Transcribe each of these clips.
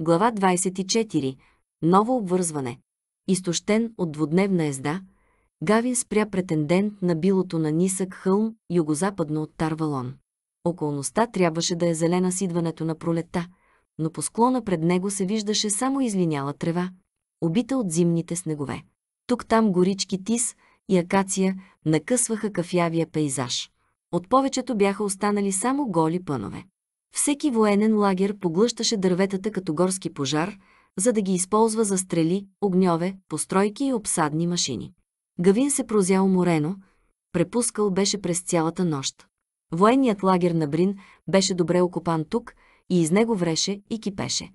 Глава 24. Ново обвързване. Изтощен от двудневна езда, Гавин спря претендент на билото на нисък хълм, югозападно от Тарвалон. Околността трябваше да е зелена с идването на пролета, но по склона пред него се виждаше само излиняла трева, убита от зимните снегове. Тук-там горички тис и акация накъсваха кафявия пейзаж. От повечето бяха останали само голи пънове. Всеки военен лагер поглъщаше дърветата като горски пожар, за да ги използва за стрели, огньове, постройки и обсадни машини. Гавин се прозял морено, препускал беше през цялата нощ. Военният лагер на Брин беше добре окупан тук и из него вреше и кипеше.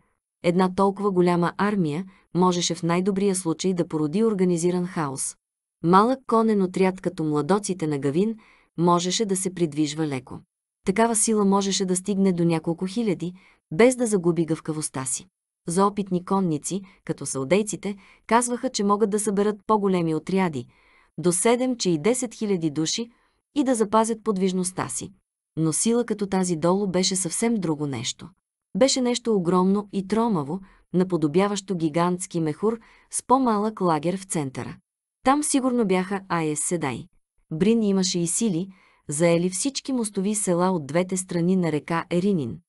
Една толкова голяма армия можеше в най-добрия случай да породи организиран хаос. Малък конен отряд като младоците на Гавин можеше да се придвижва леко. Такава сила можеше да стигне до няколко хиляди, без да загуби гъвкавостта си. За опитни конници, като салдейците, казваха, че могат да съберат по-големи отряди, до 7, че и 10 хиляди души, и да запазят подвижността си. Но сила като тази долу беше съвсем друго нещо. Беше нещо огромно и тромаво, наподобяващо гигантски мехур с по-малък лагер в центъра. Там сигурно бяха Айес Седай. Брин имаше и сили, заели всички мостови села от двете страни на река Еринин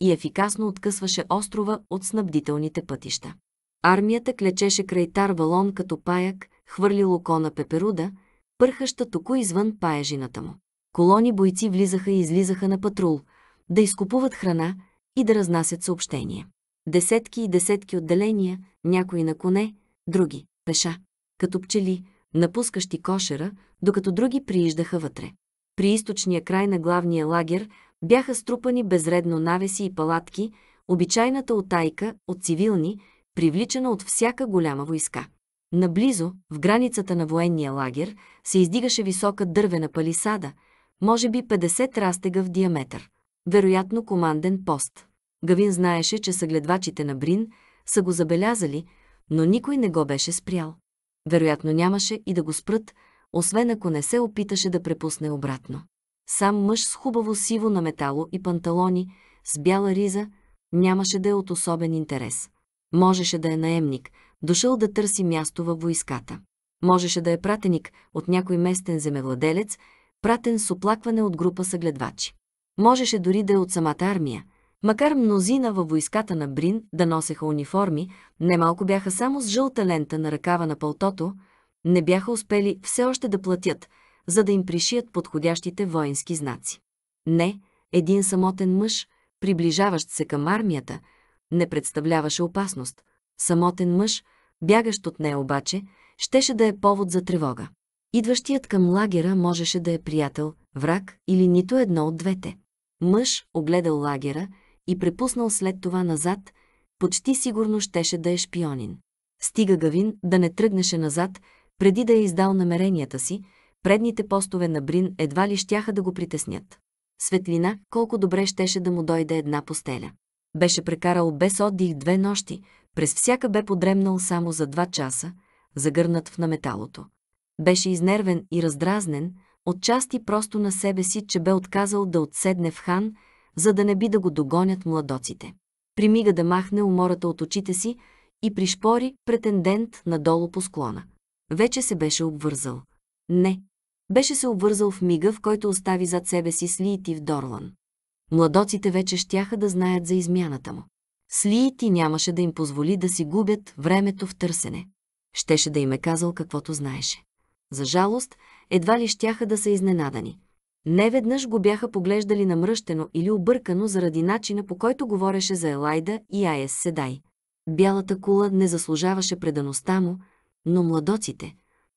и ефикасно откъсваше острова от снабдителните пътища. Армията клечеше край Тарвалон като паяк, хвърли локо на пеперуда, пърхаща току извън паежината му. Колони бойци влизаха и излизаха на патрул, да изкупуват храна и да разнасят съобщения. Десетки и десетки отделения, някои на коне, други – пеша, като пчели, напускащи кошера, докато други прииждаха вътре при източния край на главния лагер бяха струпани безредно навеси и палатки, обичайната отайка от цивилни, привличана от всяка голяма войска. Наблизо, в границата на военния лагер, се издигаше висока дървена палисада, може би 50 растега в диаметър. Вероятно команден пост. Гавин знаеше, че съгледвачите на Брин са го забелязали, но никой не го беше спрял. Вероятно нямаше и да го спрат, освен ако не се опиташе да препусне обратно. Сам мъж с хубаво сиво на метало и панталони, с бяла риза, нямаше да е от особен интерес. Можеше да е наемник, дошъл да търси място във войската. Можеше да е пратеник от някой местен земевладелец, пратен с оплакване от група съгледвачи. Можеше дори да е от самата армия. Макар мнозина във войската на Брин да носеха униформи, немалко бяха само с жълта лента на ръкава на пълтото, не бяха успели все още да платят, за да им пришият подходящите воински знаци. Не, един самотен мъж, приближаващ се към армията, не представляваше опасност. Самотен мъж, бягащ от нея обаче, щеше да е повод за тревога. Идващият към лагера можеше да е приятел, враг или нито едно от двете. Мъж огледал лагера и препуснал след това назад, почти сигурно щеше да е шпионин. Стига Гавин да не тръгнеше назад преди да е издал намеренията си, предните постове на Брин едва ли щяха да го притеснят. Светлина, колко добре щеше да му дойде една постеля. Беше прекарал без отдих две нощи, през всяка бе подремнал само за два часа, загърнат в наметалото. Беше изнервен и раздразнен, отчасти просто на себе си, че бе отказал да отседне в хан, за да не би да го догонят младоците. Примига да махне умората от очите си и пришпори претендент надолу по склона. Вече се беше обвързал. Не. Беше се обвързал в мига, в който остави зад себе си Слиити в Дорлан. Младоците вече щяха да знаят за измяната му. Слиити нямаше да им позволи да си губят времето в търсене. Щеше да им е казал каквото знаеше. За жалост, едва ли щяха да са изненадани. Неведнъж го бяха поглеждали намръщено или объркано заради начина по който говореше за Елайда и Айес Седай. Бялата кула не заслужаваше предаността му, но младоците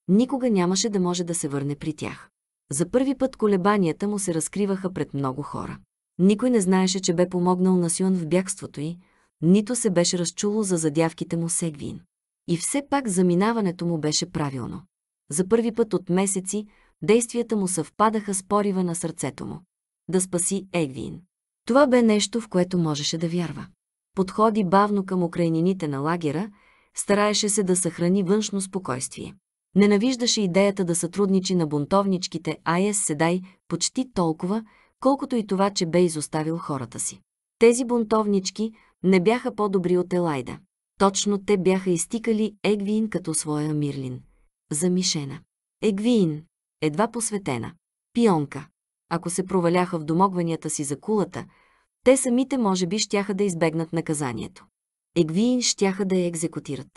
никога нямаше да може да се върне при тях. За първи път колебанията му се разкриваха пред много хора. Никой не знаеше, че бе помогнал на Сюн в бягството й, нито се беше разчуло за задявките му Сегвин. И все пак заминаването му беше правилно. За първи път от месеци действията му съвпадаха с порива на сърцето му. Да спаси Егвин. Това бе нещо, в което можеше да вярва. Подходи бавно към украинините на лагера стараеше се да съхрани външно спокойствие. Ненавиждаше идеята да сътрудничи на бунтовничките Айес Седай почти толкова, колкото и това, че бе изоставил хората си. Тези бунтовнички не бяха по-добри от Елайда. Точно те бяха изтикали Егвин като своя Мирлин. Замишена. Егвин, едва посветена. Пионка. Ако се проваляха в домогванията си за кулата, те самите може би щяха да избегнат наказанието. Егвиин щяха да я екзекутират.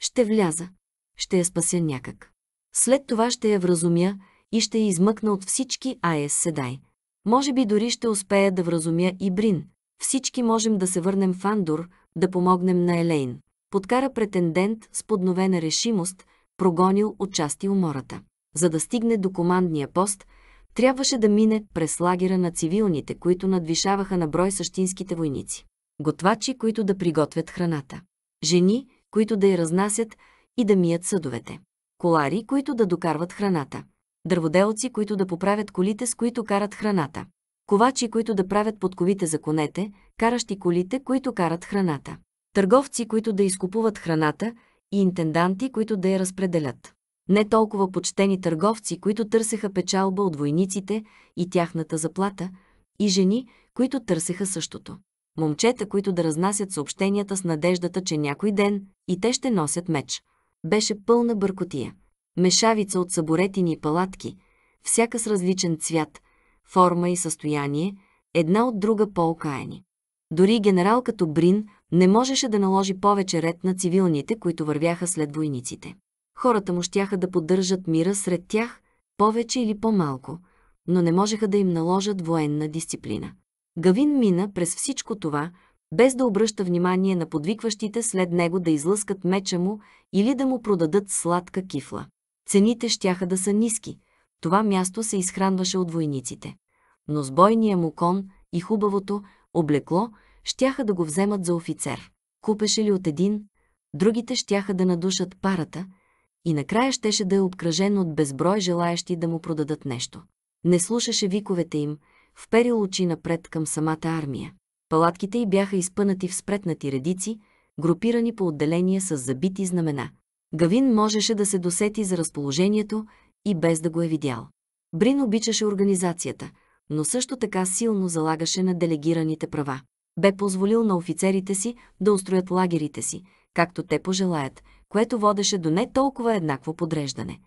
Ще вляза. Ще я спася някак. След това ще я вразумя и ще я измъкна от всички Аес Седай. Може би дори ще успея да вразумя и Брин. Всички можем да се върнем в Андор, да помогнем на Елейн. Подкара претендент с подновена решимост, прогонил отчасти умората. За да стигне до командния пост, трябваше да мине през лагера на цивилните, които надвишаваха на брой същинските войници готвачи, които да приготвят храната, жени, които да я разнасят и да мият съдовете, колари, които да докарват храната, дърводелци, които да поправят колите, с които карат храната, ковачи, които да правят подковите за конете, каращи колите, които карат храната, търговци, които да изкупуват храната и интенданти, които да я разпределят. Не толкова почтени търговци, които търсеха печалба от войниците и тяхната заплата, и жени, които търсеха същото. Момчета, които да разнасят съобщенията с надеждата, че някой ден и те ще носят меч. Беше пълна бъркотия. Мешавица от саборетини и палатки, всяка с различен цвят, форма и състояние, една от друга по-окаяни. Дори генерал като Брин не можеше да наложи повече ред на цивилните, които вървяха след войниците. Хората му щяха да поддържат мира сред тях, повече или по-малко, но не можеха да им наложат военна дисциплина. Гавин мина през всичко това, без да обръща внимание на подвикващите след него да излъскат меча му или да му продадат сладка кифла. Цените щяха да са ниски. Това място се изхранваше от войниците. Но с бойния му кон и хубавото облекло щяха да го вземат за офицер. Купеше ли от един, другите щяха да надушат парата и накрая щеше да е обкръжен от безброй желаящи да му продадат нещо. Не слушаше виковете им – вперил очи напред към самата армия. Палатките й бяха изпънати в спретнати редици, групирани по отделения с забити знамена. Гавин можеше да се досети за разположението и без да го е видял. Брин обичаше организацията, но също така силно залагаше на делегираните права. Бе позволил на офицерите си да устроят лагерите си, както те пожелаят, което водеше до не толкова еднакво подреждане,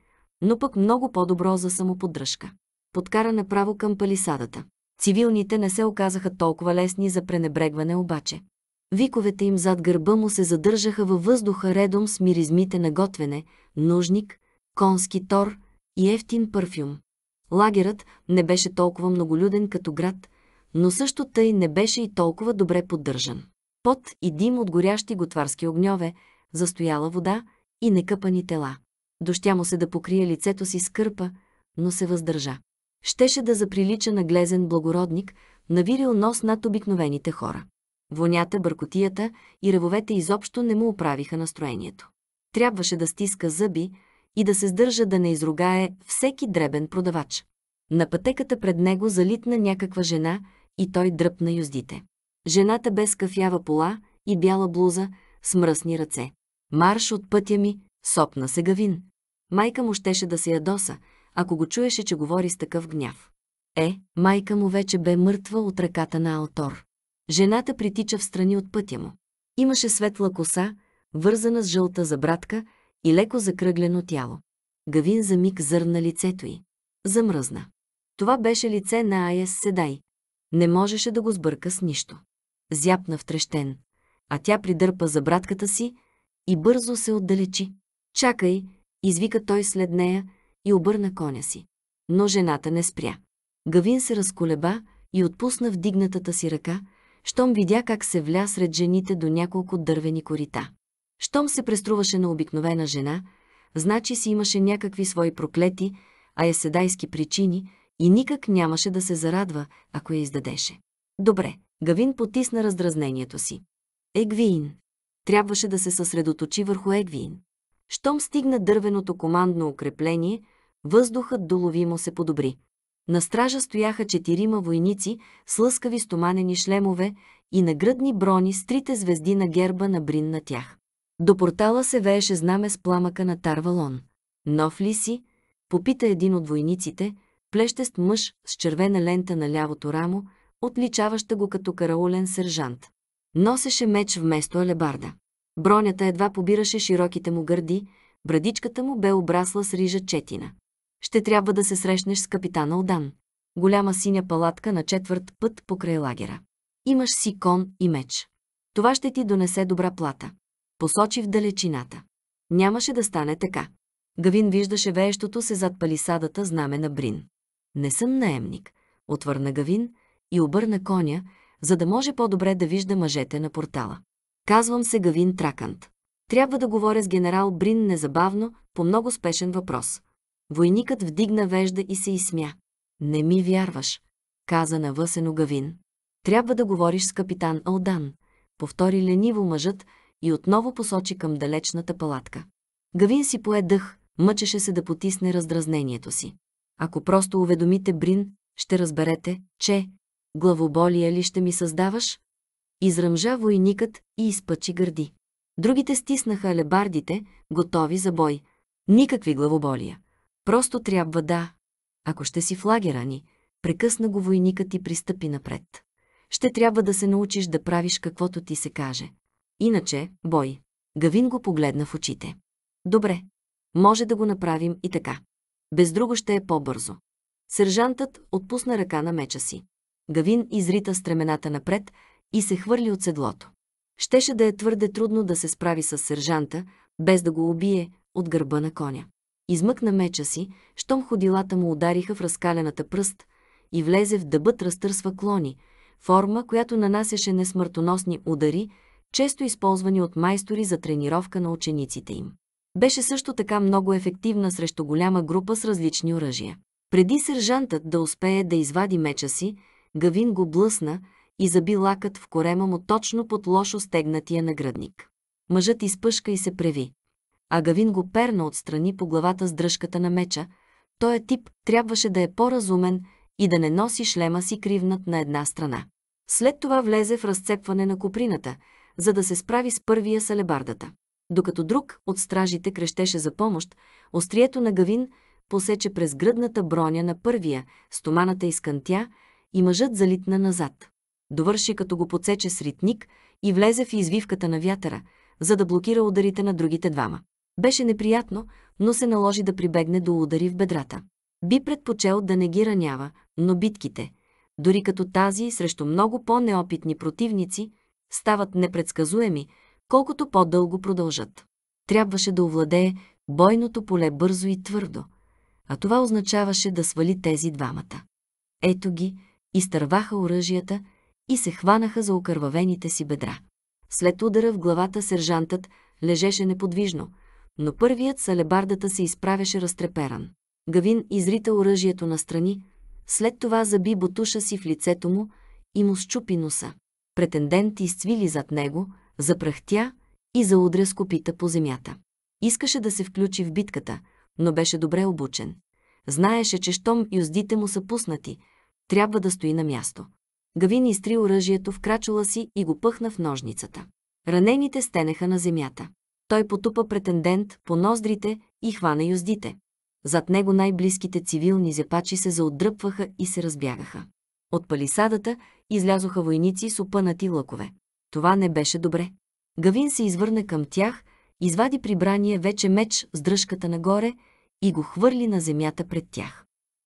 но пък много по-добро за самоподдръжка подкара направо към палисадата. Цивилните не се оказаха толкова лесни за пренебрегване обаче. Виковете им зад гърба му се задържаха във въздуха редом с миризмите на готвене, нужник, конски тор и ефтин парфюм. Лагерът не беше толкова многолюден като град, но също тъй не беше и толкова добре поддържан. Пот и дим от горящи готварски огньове, застояла вода и некъпани тела. Дощя му се да покрие лицето си с кърпа, но се въздържа щеше да заприлича на глезен благородник, навирил нос над обикновените хора. Вонята, бъркотията и ръвовете изобщо не му оправиха настроението. Трябваше да стиска зъби и да се сдържа да не изругае всеки дребен продавач. На пътеката пред него залитна някаква жена и той дръпна юздите. Жената без кафява пола и бяла блуза с мръсни ръце. Марш от пътя ми, сопна се гавин. Майка му щеше да се ядоса, ако го чуеше, че говори с такъв гняв. Е, майка му вече бе мъртва от ръката на Алтор. Жената притича в страни от пътя му. Имаше светла коса, вързана с жълта забратка и леко закръглено тяло. Гавин за миг зърна лицето й. Замръзна. Това беше лице на Аяс Седай. Не можеше да го сбърка с нищо. Зяпна втрещен, а тя придърпа забратката си и бързо се отдалечи. Чакай, извика той след нея, и обърна коня си. Но жената не спря. Гавин се разколеба и отпусна вдигнатата си ръка, щом видя как се вля сред жените до няколко дървени корита. Щом се преструваше на обикновена жена, значи си имаше някакви свои проклети, а е седайски причини и никак нямаше да се зарадва, ако я издадеше. Добре, Гавин потисна раздразнението си. Егвиин. Трябваше да се съсредоточи върху Егвиин. Щом стигна дървеното командно укрепление, Въздухът доловимо се подобри. На стража стояха четирима войници с лъскави стоманени шлемове и гръдни брони с трите звезди на герба на Брин на тях. До портала се вееше знаме с пламъка на Тарвалон. Нов ли си? Попита един от войниците, плещест мъж с червена лента на лявото рамо, отличаваща го като караулен сержант. Носеше меч вместо алебарда. Бронята едва побираше широките му гърди, брадичката му бе обрасла с рижа четина ще трябва да се срещнеш с капитана Одан. Голяма синя палатка на четвърт път покрай лагера. Имаш си кон и меч. Това ще ти донесе добра плата. Посочи в далечината. Нямаше да стане така. Гавин виждаше веещото се зад палисадата знаме на Брин. Не съм наемник, отвърна Гавин и обърна коня, за да може по-добре да вижда мъжете на портала. Казвам се Гавин Тракант. Трябва да говоря с генерал Брин незабавно по много спешен въпрос. Войникът вдигна вежда и се изсмя. Не ми вярваш, каза навъсено Гавин. Трябва да говориш с капитан Алдан, повтори лениво мъжът и отново посочи към далечната палатка. Гавин си пое дъх, мъчеше се да потисне раздразнението си. Ако просто уведомите Брин, ще разберете, че главоболие ли ще ми създаваш? Изръмжа войникът и изпъчи гърди. Другите стиснаха алебардите, готови за бой. Никакви главоболия. Просто трябва да. Ако ще си в лагера ни, прекъсна го войникът и пристъпи напред. Ще трябва да се научиш да правиш каквото ти се каже. Иначе, бой. Гавин го погледна в очите. Добре, може да го направим и така. Без друго ще е по-бързо. Сержантът отпусна ръка на меча си. Гавин изрита стремената напред и се хвърли от седлото. Щеше да е твърде трудно да се справи с сержанта, без да го убие от гърба на коня. Измъкна меча си, щом ходилата му удариха в разкалената пръст и влезе в дъбът разтърсва клони, форма, която нанасяше несмъртоносни удари, често използвани от майстори за тренировка на учениците им. Беше също така много ефективна срещу голяма група с различни оръжия. Преди сержантът да успее да извади меча си, Гавин го блъсна и заби лакът в корема му точно под лошо стегнатия наградник. Мъжът изпъшка и се преви а Гавин го перна отстрани по главата с дръжката на меча. Той е тип трябваше да е по-разумен и да не носи шлема си кривнат на една страна. След това влезе в разцепване на коприната, за да се справи с първия салебардата. Докато друг от стражите крещеше за помощ, острието на Гавин посече през гръдната броня на първия, стоманата изкънтя и мъжът залитна назад. Довърши като го подсече с ритник и влезе в извивката на вятъра, за да блокира ударите на другите двама. Беше неприятно, но се наложи да прибегне до удари в бедрата. Би предпочел да не ги ранява, но битките, дори като тази срещу много по-неопитни противници, стават непредсказуеми, колкото по-дълго продължат. Трябваше да овладее бойното поле бързо и твърдо, а това означаваше да свали тези двамата. Ето ги, изтърваха оръжията и се хванаха за окървавените си бедра. След удара в главата сержантът лежеше неподвижно – но първият с алебардата се изправяше разтреперан. Гавин изрита оръжието настрани, след това заби бутуша си в лицето му и му щупи носа. Претендент изцвили зад него, запръхтя и заудря с копита по земята. Искаше да се включи в битката, но беше добре обучен. Знаеше, че щом юздите му са пуснати, трябва да стои на място. Гавин изтри оръжието в крачула си и го пъхна в ножницата. Ранените стенеха на земята. Той потупа претендент по ноздрите и хвана юздите. Зад него най-близките цивилни зепачи се заотдръпваха и се разбягаха. От палисадата излязоха войници с опънати лъкове. Това не беше добре. Гавин се извърна към тях, извади прибрание вече меч с дръжката нагоре и го хвърли на земята пред тях.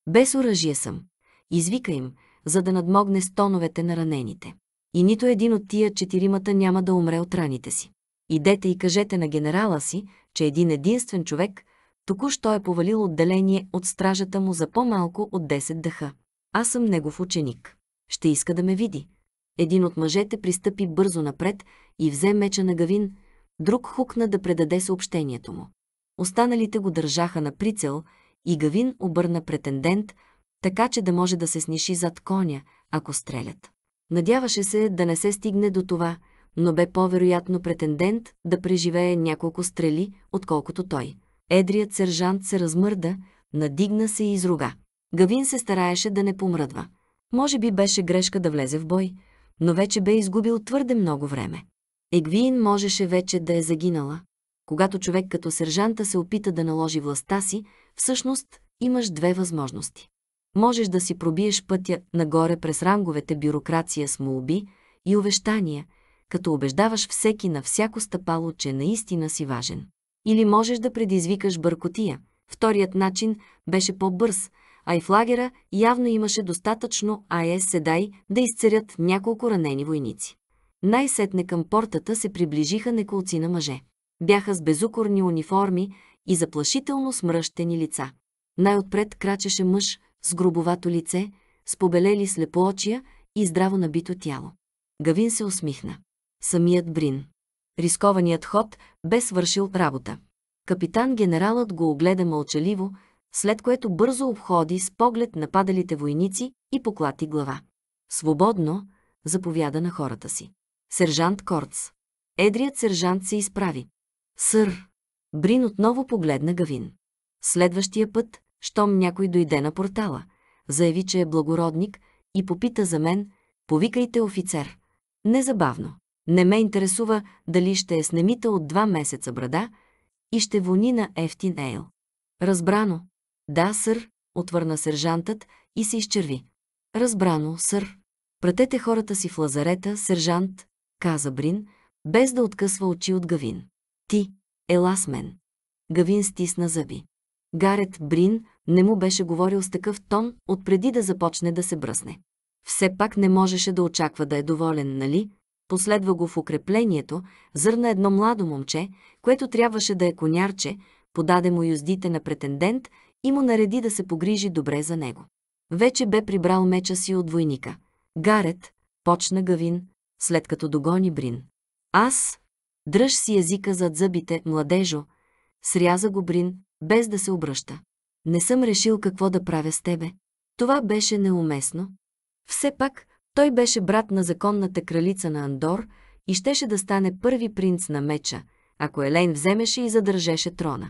Без оръжие съм. Извика им, за да надмогне стоновете на ранените. И нито един от тия четиримата няма да умре от раните си. Идете и кажете на генерала си, че един единствен човек току-що е повалил отделение от стражата му за по-малко от 10 дъха. Аз съм негов ученик. Ще иска да ме види. Един от мъжете пристъпи бързо напред и взе меча на Гавин, друг хукна да предаде съобщението му. Останалите го държаха на прицел и Гавин обърна претендент, така че да може да се сниши зад коня, ако стрелят. Надяваше се да не се стигне до това – но бе по-вероятно претендент да преживее няколко стрели, отколкото той. Едрият сержант се размърда, надигна се и изруга. Гавин се стараеше да не помръдва. Може би беше грешка да влезе в бой, но вече бе изгубил твърде много време. Егвин можеше вече да е загинала. Когато човек като сержанта се опита да наложи властта си, всъщност имаш две възможности. Можеш да си пробиеш пътя нагоре през ранговете бюрокрация с молби и увещания – като убеждаваш всеки на всяко стъпало, че наистина си важен. Или можеш да предизвикаш бъркотия. Вторият начин беше по-бърз, а и в лагера явно имаше достатъчно АЕС седай да изцерят няколко ранени войници. Най-сетне към портата се приближиха неколци на мъже. Бяха с безукорни униформи и заплашително смръщени лица. Най-отпред крачеше мъж с грубовато лице, с побелели слепоочия и здраво набито тяло. Гавин се усмихна. Самият Брин. Рискованият ход бе свършил работа. Капитан генералът го огледа мълчаливо, след което бързо обходи с поглед на падалите войници и поклати глава. Свободно заповяда на хората си. Сержант Корц. Едрият сержант се изправи. Сър! Брин отново погледна Гавин. Следващия път, щом някой дойде на портала, заяви, че е благородник и попита за мен, повикайте офицер. Незабавно. Не ме интересува дали ще е снемита от два месеца брада и ще вони на ефтин ейл. Разбрано. Да, сър, отвърна сержантът и се изчерви. Разбрано, сър. Пратете хората си в лазарета, сержант, каза Брин, без да откъсва очи от Гавин. Ти, ела с мен. Гавин стисна зъби. Гарет Брин не му беше говорил с такъв тон, отпреди да започне да се бръсне. Все пак не можеше да очаква да е доволен, нали? последва го в укреплението, зърна едно младо момче, което трябваше да е конярче, подаде му юздите на претендент и му нареди да се погрижи добре за него. Вече бе прибрал меча си от войника. Гарет, почна Гавин, след като догони Брин. Аз, дръж си езика зад зъбите, младежо, сряза го Брин, без да се обръща. Не съм решил какво да правя с тебе. Това беше неуместно. Все пак, той беше брат на законната кралица на Андор и щеше да стане първи принц на меча, ако Елейн вземеше и задържеше трона.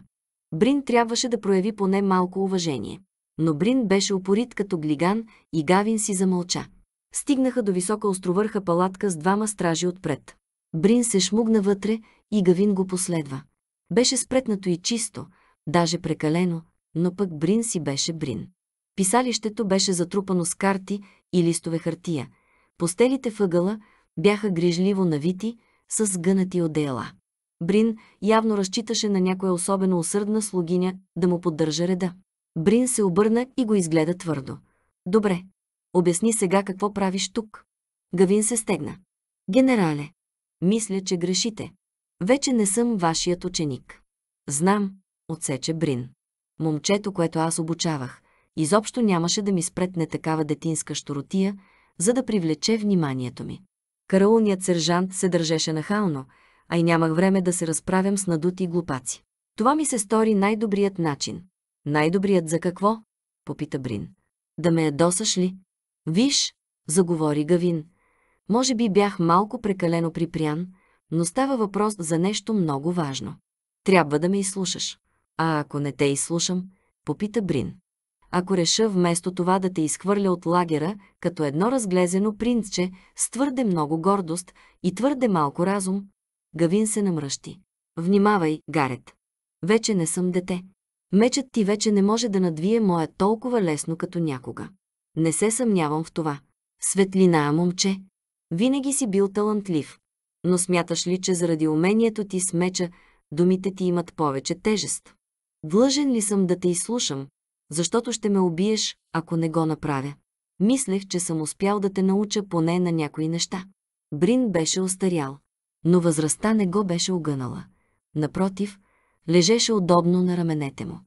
Брин трябваше да прояви поне малко уважение. Но Брин беше упорит като глиган и Гавин си замълча. Стигнаха до висока островърха палатка с двама стражи отпред. Брин се шмугна вътре и Гавин го последва. Беше спретнато и чисто, даже прекалено, но пък Брин си беше Брин. Писалището беше затрупано с карти и листове хартия, Постелите въгъла бяха грижливо навити с сгънати одеяла. Брин явно разчиташе на някоя особено усърдна слугиня да му поддържа реда. Брин се обърна и го изгледа твърдо. Добре, обясни сега какво правиш тук. Гавин се стегна. Генерале, мисля, че грешите. Вече не съм вашият ученик. Знам, отсече Брин. Момчето, което аз обучавах, изобщо нямаше да ми спретне такава детинска щуротия, за да привлече вниманието ми. Караулният сержант се държеше нахално, а и нямах време да се разправям с надути глупаци. Това ми се стори най-добрият начин. Най-добрият за какво? Попита Брин. Да ме ядосаш ли? Виж, заговори Гавин. Може би бях малко прекалено припрян, но става въпрос за нещо много важно. Трябва да ме изслушаш. А ако не те изслушам, попита Брин ако реша вместо това да те изхвърля от лагера, като едно разглезено принцче, с твърде много гордост и твърде малко разум. Гавин се намръщи. Внимавай, Гарет. Вече не съм дете. Мечът ти вече не може да надвие моя толкова лесно като някога. Не се съмнявам в това. Светлина, момче. Винаги си бил талантлив. Но смяташ ли, че заради умението ти с меча думите ти имат повече тежест? Длъжен ли съм да те изслушам, защото ще ме убиеш, ако не го направя. Мислех, че съм успял да те науча поне на някои неща. Брин беше остарял, но възрастта не го беше огънала. Напротив, лежеше удобно на раменете му.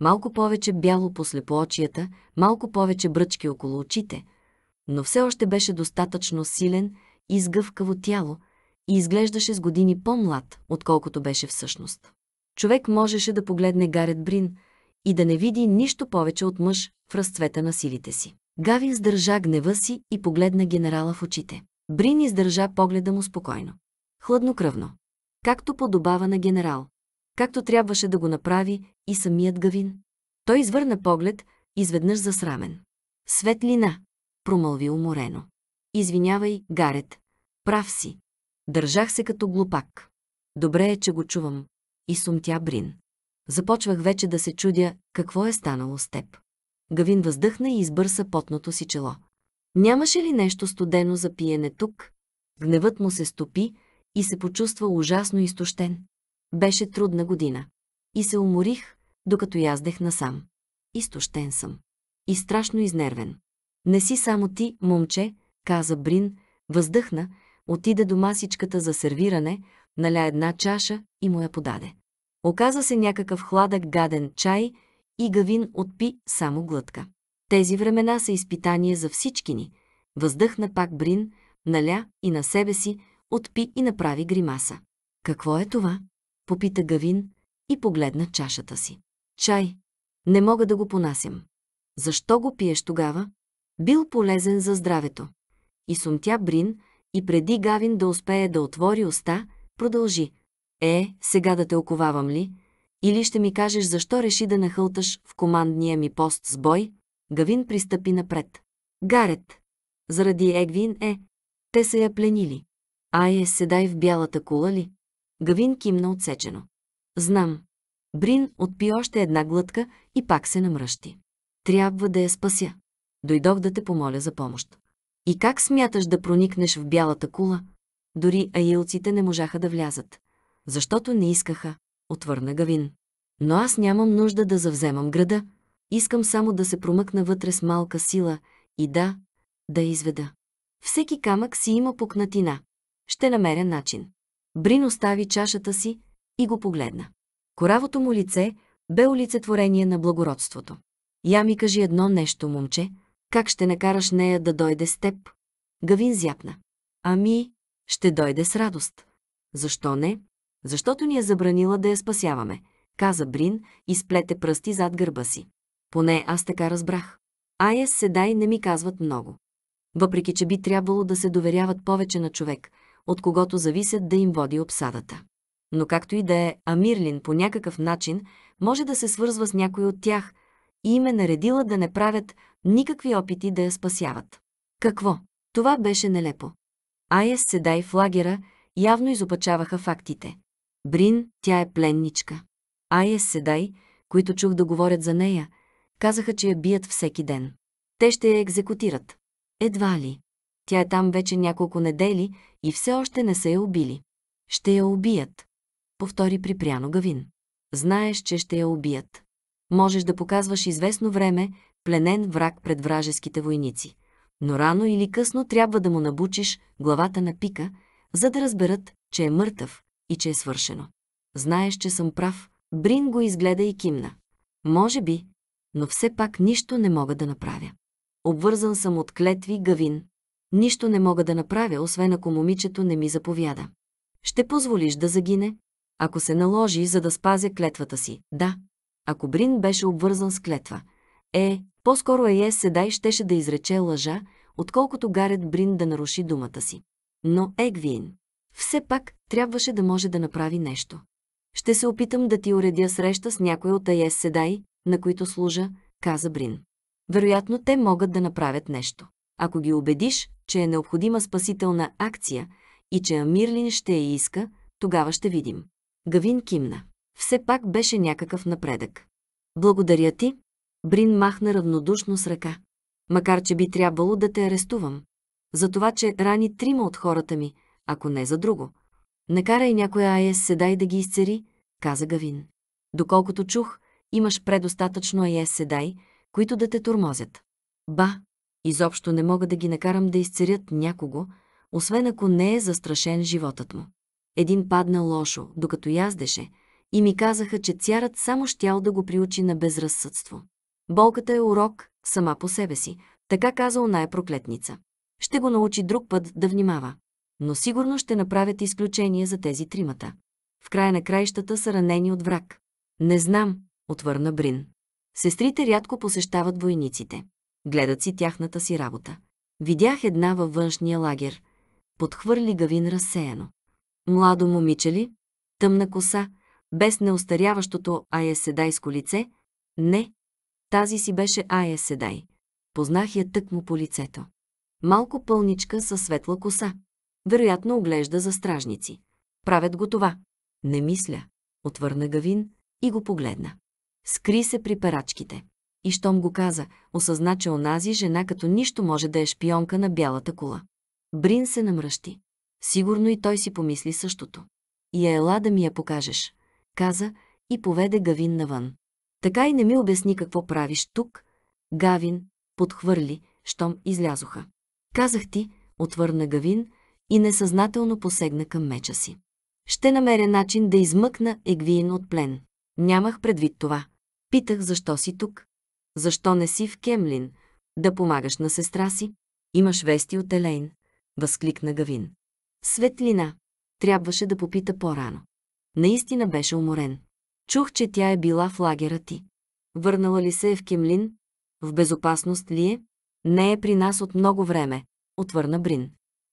Малко повече бяло по слепоочията, малко повече бръчки около очите, но все още беше достатъчно силен и сгъвкаво тяло и изглеждаше с години по-млад, отколкото беше всъщност. Човек можеше да погледне Гарет Брин – и да не види нищо повече от мъж в разцвета на силите си. Гавин сдържа гнева си и погледна генерала в очите. Брин издържа погледа му спокойно. Хладнокръвно. Както подобава на генерал. Както трябваше да го направи и самият Гавин. Той извърна поглед, изведнъж засрамен. Светлина, промълви уморено. Извинявай, Гарет. Прав си. Държах се като глупак. Добре е, че го чувам. И сумтя Брин. Започвах вече да се чудя какво е станало с теб. Гавин въздъхна и избърса потното си чело. Нямаше ли нещо студено за пиене тук? Гневът му се стопи и се почувства ужасно изтощен. Беше трудна година. И се уморих, докато яздех насам. Изтощен съм. И страшно изнервен. Не си само ти, момче, каза Брин, въздъхна, отида до масичката за сервиране, наля една чаша и му я подаде. Оказа се някакъв хладък гаден чай и Гавин отпи само глътка. Тези времена са изпитание за всички ни. Въздъхна пак Брин, наля и на себе си, отпи и направи гримаса. Какво е това? Попита Гавин и погледна чашата си. Чай. Не мога да го понасям. Защо го пиеш тогава? Бил полезен за здравето. И сумтя Брин, и преди Гавин да успее да отвори уста, продължи. Е, сега да те оковавам ли? Или ще ми кажеш защо реши да нахълташ в командния ми пост с бой? Гавин пристъпи напред. Гарет. Заради Егвин е. Те са я пленили. Ае, седай в бялата кула ли? Гавин кимна отсечено. Знам. Брин отпи още една глътка и пак се намръщи. Трябва да я спася. Дойдох да те помоля за помощ. И как смяташ да проникнеш в бялата кула? Дори аилците не можаха да влязат защото не искаха, отвърна Гавин. Но аз нямам нужда да завземам града, искам само да се промъкна вътре с малка сила и да, да изведа. Всеки камък си има пукнатина. Ще намеря начин. Брин остави чашата си и го погледна. Коравото му лице бе олицетворение на благородството. Я ми кажи едно нещо, момче, как ще накараш нея да дойде с теб? Гавин зяпна. Ами, ще дойде с радост. Защо не? защото ни е забранила да я спасяваме, каза Брин и сплете пръсти зад гърба си. Поне аз така разбрах. Айес Седай не ми казват много. Въпреки, че би трябвало да се доверяват повече на човек, от когото зависят да им води обсадата. Но както и да е, Амирлин по някакъв начин може да се свързва с някой от тях и им е наредила да не правят никакви опити да я спасяват. Какво? Това беше нелепо. Айес Седай в лагера явно изопачаваха фактите. Брин, тя е пленничка. Айес Седай, които чух да говорят за нея, казаха, че я бият всеки ден. Те ще я екзекутират. Едва ли. Тя е там вече няколко недели и все още не са я убили. Ще я убият. Повтори припряно Гавин. Знаеш, че ще я убият. Можеш да показваш известно време пленен враг пред вражеските войници. Но рано или късно трябва да му набучиш главата на пика, за да разберат, че е мъртъв и че е свършено. Знаеш, че съм прав. Брин го изгледа и кимна. Може би, но все пак нищо не мога да направя. Обвързан съм от клетви гавин. Нищо не мога да направя, освен ако момичето не ми заповяда. Ще позволиш да загине, ако се наложи, за да спазя клетвата си. Да, ако Брин беше обвързан с клетва. Е, по-скоро е Седай щеше да изрече лъжа, отколкото Гарет Брин да наруши думата си. Но Егвин, все пак, трябваше да може да направи нещо. Ще се опитам да ти уредя среща с някой от АЕС Седай, на които служа, каза Брин. Вероятно, те могат да направят нещо. Ако ги убедиш, че е необходима спасителна акция и че Амирлин ще я иска, тогава ще видим. Гавин кимна. Все пак беше някакъв напредък. Благодаря ти. Брин махна равнодушно с ръка. Макар, че би трябвало да те арестувам. За това, че рани трима от хората ми – ако не за друго. Накарай някоя АЕС седай да ги изцери, каза Гавин. Доколкото чух, имаш предостатъчно АЕС седай, които да те турмозят. Ба, изобщо не мога да ги накарам да изцерят някого, освен ако не е застрашен животът му. Един падна лошо, докато яздеше, и ми казаха, че цярат само щял да го приучи на безразсъдство. Болката е урок сама по себе си, така казал най-проклетница. Ще го научи друг път да внимава но сигурно ще направят изключение за тези тримата. В края на краищата са ранени от враг. Не знам, отвърна Брин. Сестрите рядко посещават войниците. Гледат си тяхната си работа. Видях една във външния лагер. Подхвърли гавин разсеяно. Младо момиче ли? Тъмна коса, без неостаряващото Ая Седайско лице? Не. Тази си беше Ая Седай. Познах я тъкмо по лицето. Малко пълничка със светла коса вероятно оглежда за стражници. Правят го това. Не мисля, отвърна Гавин и го погледна. Скри се при перачките. И щом го каза, осъзна, че онази жена като нищо може да е шпионка на бялата кула. Брин се намръщи. Сигурно и той си помисли същото. И ела да ми я покажеш, каза и поведе Гавин навън. Така и не ми обясни какво правиш тук. Гавин подхвърли, щом излязоха. Казах ти, отвърна Гавин, и несъзнателно посегна към меча си. Ще намеря начин да измъкна Егвиен от плен. Нямах предвид това. Питах защо си тук. Защо не си в Кемлин? Да помагаш на сестра си? Имаш вести от Елейн. Възкликна Гавин. Светлина. Трябваше да попита по-рано. Наистина беше уморен. Чух, че тя е била в лагера ти. Върнала ли се е в Кемлин? В безопасност ли е? Не е при нас от много време, отвърна Брин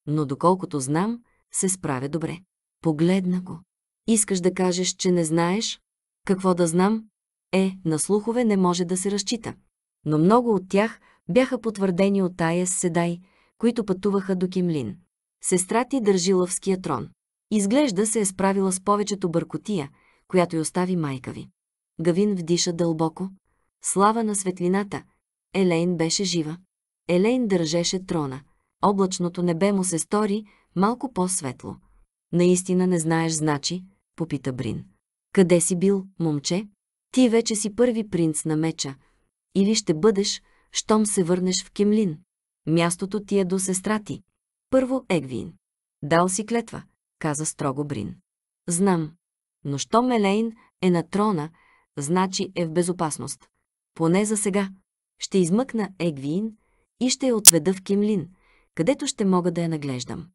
но доколкото знам, се справя добре. Погледна го. Искаш да кажеш, че не знаеш? Какво да знам? Е, на слухове не може да се разчита. Но много от тях бяха потвърдени от Айес Седай, които пътуваха до Кимлин. Сестра ти държи лъвския трон. Изглежда се е справила с повечето бъркотия, която й остави майка ви. Гавин вдиша дълбоко. Слава на светлината! Елейн беше жива. Елейн държеше трона – облачното небе му се стори малко по-светло. Наистина не знаеш, значи, попита Брин. Къде си бил, момче? Ти вече си първи принц на меча. Или ще бъдеш, щом се върнеш в Кемлин. Мястото ти е до сестра ти. Първо Егвин. Дал си клетва, каза строго Брин. Знам. Но щом Елейн е на трона, значи е в безопасност. Поне за сега. Ще измъкна Егвин и ще я отведа в Кемлин – където ще мога да я наглеждам.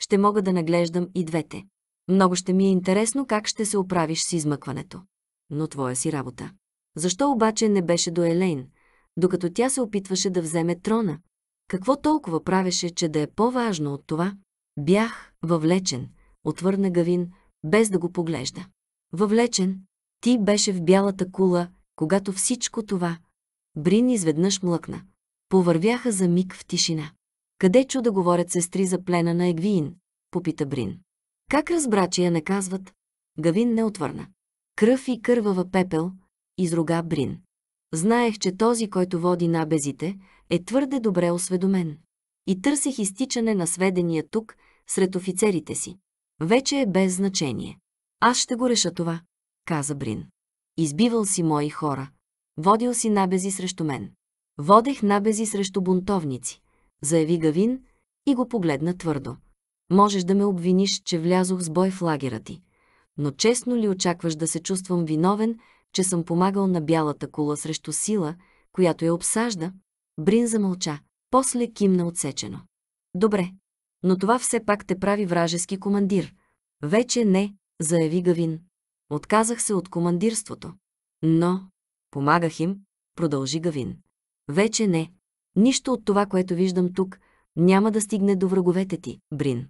Ще мога да наглеждам и двете. Много ще ми е интересно как ще се оправиш с измъкването. Но твоя си работа. Защо обаче не беше до Елейн, докато тя се опитваше да вземе трона? Какво толкова правеше, че да е по-важно от това? Бях въвлечен, отвърна Гавин, без да го поглежда. Въвлечен, ти беше в бялата кула, когато всичко това... Брин изведнъж млъкна. Повървяха за миг в тишина. Къде чу да говорят сестри за плена на Егвиин? Попита Брин. Как разбра, че я наказват? Гавин не отвърна. Кръв и кървава пепел, изруга Брин. Знаех, че този, който води набезите, е твърде добре осведомен. И търсех изтичане на сведения тук, сред офицерите си. Вече е без значение. Аз ще го реша това, каза Брин. Избивал си мои хора. Водил си набези срещу мен. Водех набези срещу бунтовници заяви Гавин и го погледна твърдо. Можеш да ме обвиниш, че влязох с бой в лагера ти. Но честно ли очакваш да се чувствам виновен, че съм помагал на бялата кула срещу сила, която я обсажда? Брин замълча, после кимна отсечено. Добре, но това все пак те прави вражески командир. Вече не, заяви Гавин. Отказах се от командирството. Но, помагах им, продължи Гавин. Вече не. Нищо от това, което виждам тук, няма да стигне до враговете ти, Брин.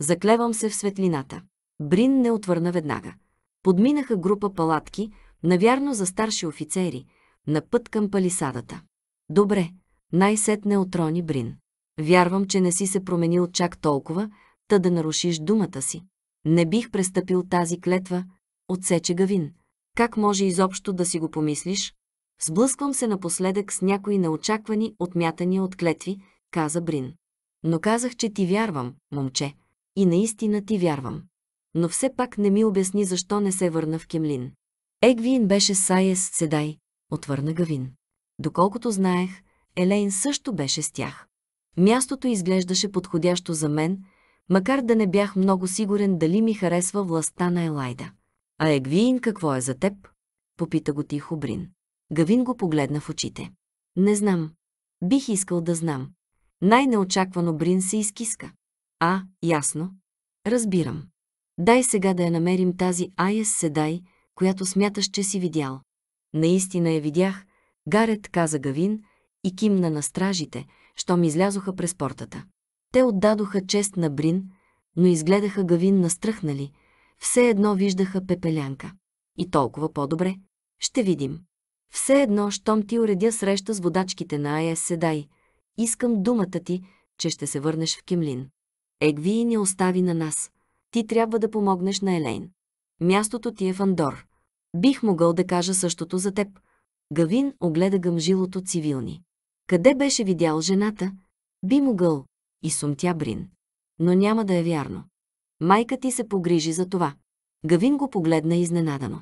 Заклевам се в светлината. Брин не отвърна веднага. Подминаха група палатки, навярно за старши офицери, на път към палисадата. Добре, най-сетне отрони Брин. Вярвам, че не си се променил чак толкова, та да нарушиш думата си. Не бих престъпил тази клетва, отсече Гавин. Как може изобщо да си го помислиш? Сблъсквам се напоследък с някои неочаквани отмятания от клетви, каза Брин. Но казах, че ти вярвам, момче. И наистина ти вярвам. Но все пак не ми обясни защо не се върна в Кемлин. Егвин беше Саес Седай, отвърна Гавин. Доколкото знаех, Елейн също беше с тях. Мястото изглеждаше подходящо за мен, макар да не бях много сигурен дали ми харесва властта на Елайда. А егвин какво е за теб? Попита го тихо Брин. Гавин го погледна в очите. Не знам. Бих искал да знам. Най-неочаквано Брин се изкиска. А, ясно. Разбирам. Дай сега да я намерим тази Айес Седай, която смяташ, че си видял. Наистина я видях, Гарет каза Гавин и кимна на стражите, щом излязоха през портата. Те отдадоха чест на Брин, но изгледаха Гавин настръхнали, все едно виждаха пепелянка. И толкова по-добре. Ще видим. Все едно, щом ти уредя среща с водачките на АЕС Седай. Искам думата ти, че ще се върнеш в Кимлин. Егви не остави на нас. Ти трябва да помогнеш на Елейн. Мястото ти е в Андор. Бих могъл да кажа същото за теб. Гавин огледа гъмжилото цивилни. Къде беше видял жената? Би могъл. И сумтя Брин. Но няма да е вярно. Майка ти се погрижи за това. Гавин го погледна изненадано.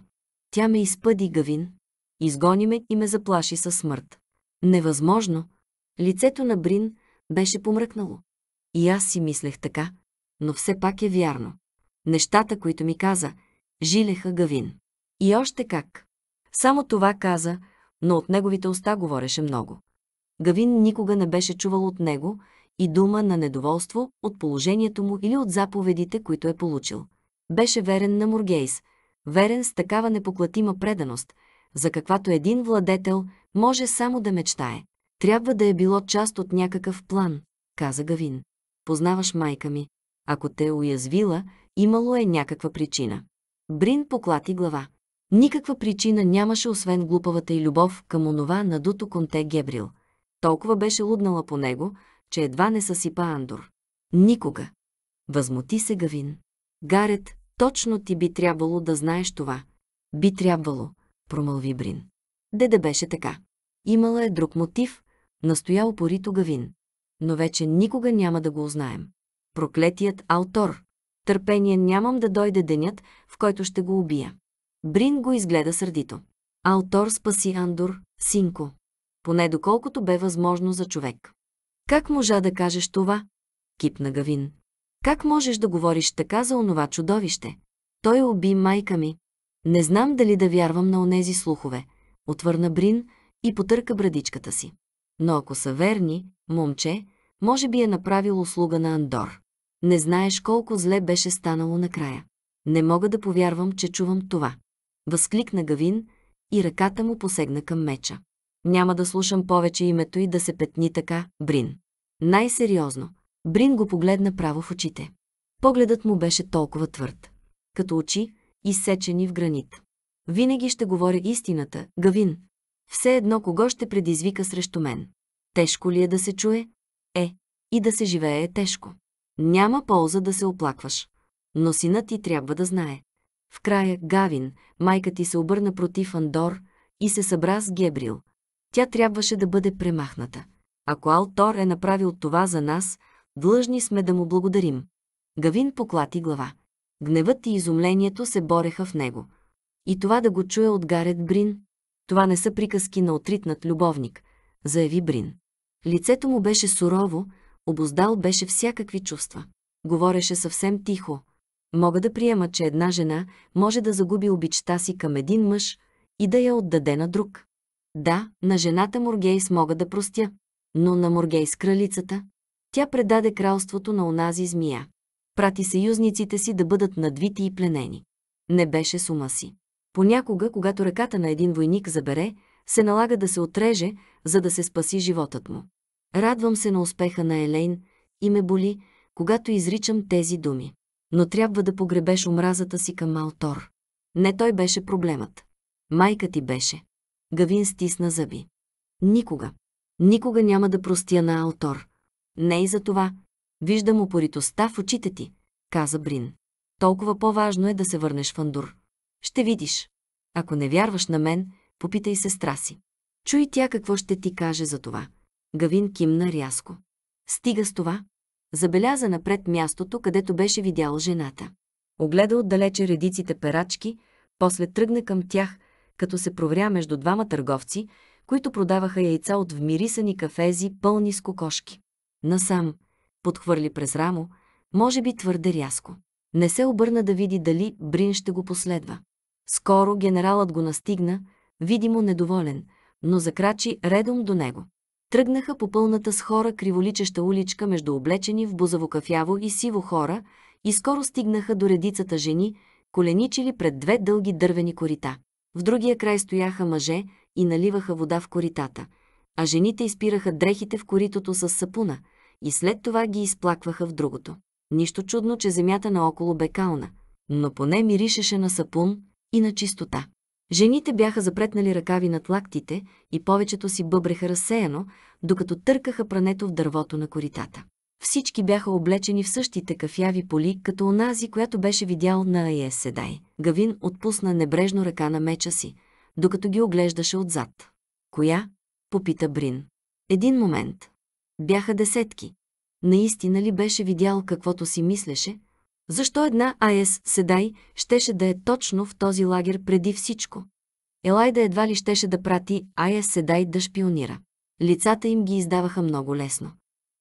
Тя ме изпъди, Гавин. Изгони ме и ме заплаши със смърт. Невъзможно. Лицето на Брин беше помръкнало. И аз си мислех така, но все пак е вярно. Нещата, които ми каза, жилеха гавин. И още как. Само това каза, но от неговите уста говореше много. Гавин никога не беше чувал от него и дума на недоволство от положението му или от заповедите, които е получил. Беше верен на Мургейс, верен с такава непоклатима преданост – за каквато един владетел може само да мечтае. Трябва да е било част от някакъв план, каза Гавин. Познаваш майка ми. Ако те е уязвила, имало е някаква причина. Брин поклати глава. Никаква причина нямаше, освен глупавата и любов към онова надуто конте Гебрил. Толкова беше луднала по него, че едва не съсипа Андор. Никога. Възмути се Гавин. Гарет, точно ти би трябвало да знаеш това. Би трябвало промълви Брин. Де да беше така. Имала е друг мотив, настоял порито Гавин. Но вече никога няма да го узнаем. Проклетият Алтор. Търпение нямам да дойде денят, в който ще го убия. Брин го изгледа сърдито. Алтор спаси Андор, синко. Поне доколкото бе възможно за човек. Как можа да кажеш това? Кипна Гавин. Как можеш да говориш така за онова чудовище? Той уби майка ми. Не знам дали да вярвам на онези слухове, отвърна Брин и потърка брадичката си. Но ако са верни, момче, може би е направил услуга на Андор. Не знаеш колко зле беше станало накрая. Не мога да повярвам, че чувам това. Възкликна Гавин и ръката му посегна към меча. Няма да слушам повече името и да се петни така, Брин. Най-сериозно, Брин го погледна право в очите. Погледът му беше толкова твърд. Като очи, изсечени в гранит. Винаги ще говоря истината, Гавин. Все едно кого ще предизвика срещу мен. Тежко ли е да се чуе? Е. И да се живее е тежко. Няма полза да се оплакваш. Но синът ти трябва да знае. В края Гавин, майка ти се обърна против Андор и се събра с Гебрил. Тя трябваше да бъде премахната. Ако Алтор е направил това за нас, длъжни сме да му благодарим. Гавин поклати глава гневът и изумлението се бореха в него. И това да го чуя от Гарет Брин, това не са приказки на отритнат любовник, заяви Брин. Лицето му беше сурово, обоздал беше всякакви чувства. Говореше съвсем тихо. Мога да приема, че една жена може да загуби обичта си към един мъж и да я отдаде на друг. Да, на жената Моргейс мога да простя, но на Моргейс кралицата тя предаде кралството на онази змия прати съюзниците си да бъдат надвити и пленени. Не беше с ума си. Понякога, когато ръката на един войник забере, се налага да се отреже, за да се спаси животът му. Радвам се на успеха на Елейн и ме боли, когато изричам тези думи. Но трябва да погребеш омразата си към Малтор. Не той беше проблемът. Майка ти беше. Гавин стисна зъби. Никога. Никога няма да простя на Алтор. Не и за това, Виждам упоритостта в очите ти, каза Брин. Толкова по-важно е да се върнеш в Андур. Ще видиш. Ако не вярваш на мен, попитай сестра си. Чуй тя какво ще ти каже за това. Гавин кимна рязко. Стига с това. Забеляза напред мястото, където беше видял жената. Огледа отдалече редиците перачки, после тръгна към тях, като се провря между двама търговци, които продаваха яйца от вмирисани кафези, пълни с кокошки. Насам, подхвърли през рамо, може би твърде рязко. Не се обърна да види дали Брин ще го последва. Скоро генералът го настигна, видимо недоволен, но закрачи редом до него. Тръгнаха по пълната с хора криволичеща уличка между облечени в бузавокафяво и сиво хора и скоро стигнаха до редицата жени, коленичили пред две дълги дървени корита. В другия край стояха мъже и наливаха вода в коритата, а жените изпираха дрехите в коритото с сапуна – и след това ги изплакваха в другото. Нищо чудно, че земята наоколо бе кална, но поне миришеше на сапун и на чистота. Жените бяха запретнали ръкави над лактите и повечето си бъбреха разсеяно, докато търкаха прането в дървото на коритата. Всички бяха облечени в същите кафяви поли, като онази, която беше видял на Айес Седай. Гавин отпусна небрежно ръка на меча си, докато ги оглеждаше отзад. «Коя?» – попита Брин. «Един момент. Бяха десетки. Наистина ли беше видял каквото си мислеше? Защо една АЕС Седай щеше да е точно в този лагер преди всичко? Елайда едва ли щеше да прати АЕС Седай да шпионира. Лицата им ги издаваха много лесно.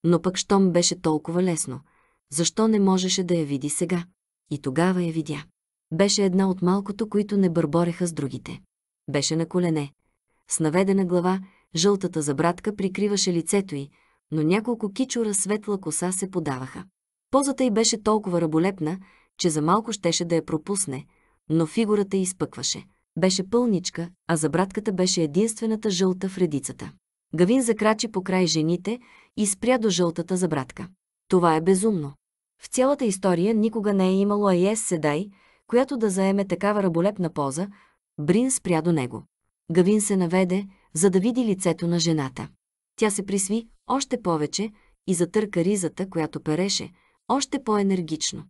Но пък щом беше толкова лесно, защо не можеше да я види сега? И тогава я видя. Беше една от малкото, които не бърбореха с другите. Беше на колене. С наведена глава, жълтата забратка прикриваше лицето й, но няколко кичора светла коса се подаваха. Позата й беше толкова раболепна, че за малко щеше да я пропусне, но фигурата й изпъкваше. Беше пълничка, а за братката беше единствената жълта в редицата. Гавин закрачи по край жените и спря до жълтата за братка. Това е безумно. В цялата история никога не е имало Айес Седай, която да заеме такава раболепна поза, Брин спря до него. Гавин се наведе, за да види лицето на жената. Тя се присви, още повече и затърка ризата, която переше, още по-енергично.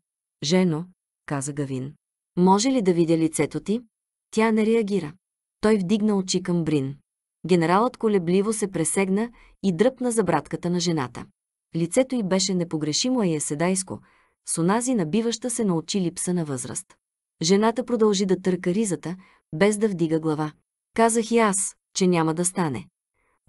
«Жено», каза Гавин, – «може ли да видя лицето ти?» Тя не реагира. Той вдигна очи към Брин. Генералът колебливо се пресегна и дръпна за братката на жената. Лицето й беше непогрешимо и еседайско, с онази набиваща се на очи липса на възраст. Жената продължи да търка ризата, без да вдига глава. Казах и аз, че няма да стане.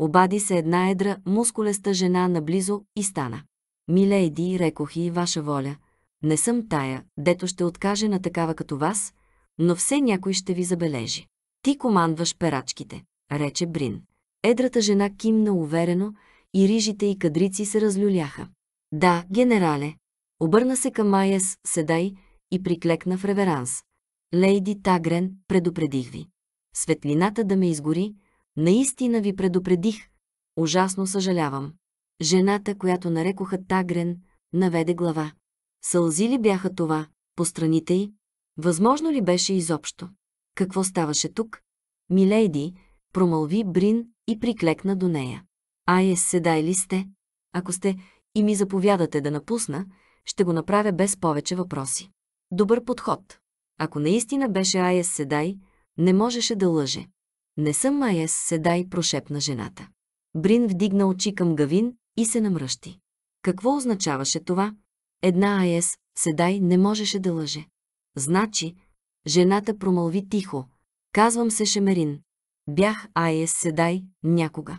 Обади се една едра, мускулеста жена наблизо и стана. Милейди, рекох и ваша воля. Не съм тая, дето ще откаже на такава като вас, но все някой ще ви забележи. Ти командваш перачките, рече Брин. Едрата жена кимна уверено и рижите и кадрици се разлюляха. Да, генерале. Обърна се към Майес, седай и приклекна в реверанс. Лейди Тагрен, предупредих ви. Светлината да ме изгори, Наистина ви предупредих. Ужасно съжалявам. Жената, която нарекоха Тагрен, наведе глава. Сълзи ли бяха това, по страните й? Възможно ли беше изобщо? Какво ставаше тук? Милейди, промълви Брин и приклекна до нея. Ае, седай ли сте? Ако сте и ми заповядате да напусна, ще го направя без повече въпроси. Добър подход. Ако наистина беше Айес Седай, не можеше да лъже. Не съм Маес, седай, прошепна жената. Брин вдигна очи към Гавин и се намръщи. Какво означаваше това? Една Аес, седай, не можеше да лъже. Значи, жената промълви тихо. Казвам се Шемерин. Бях Аес, седай, някога.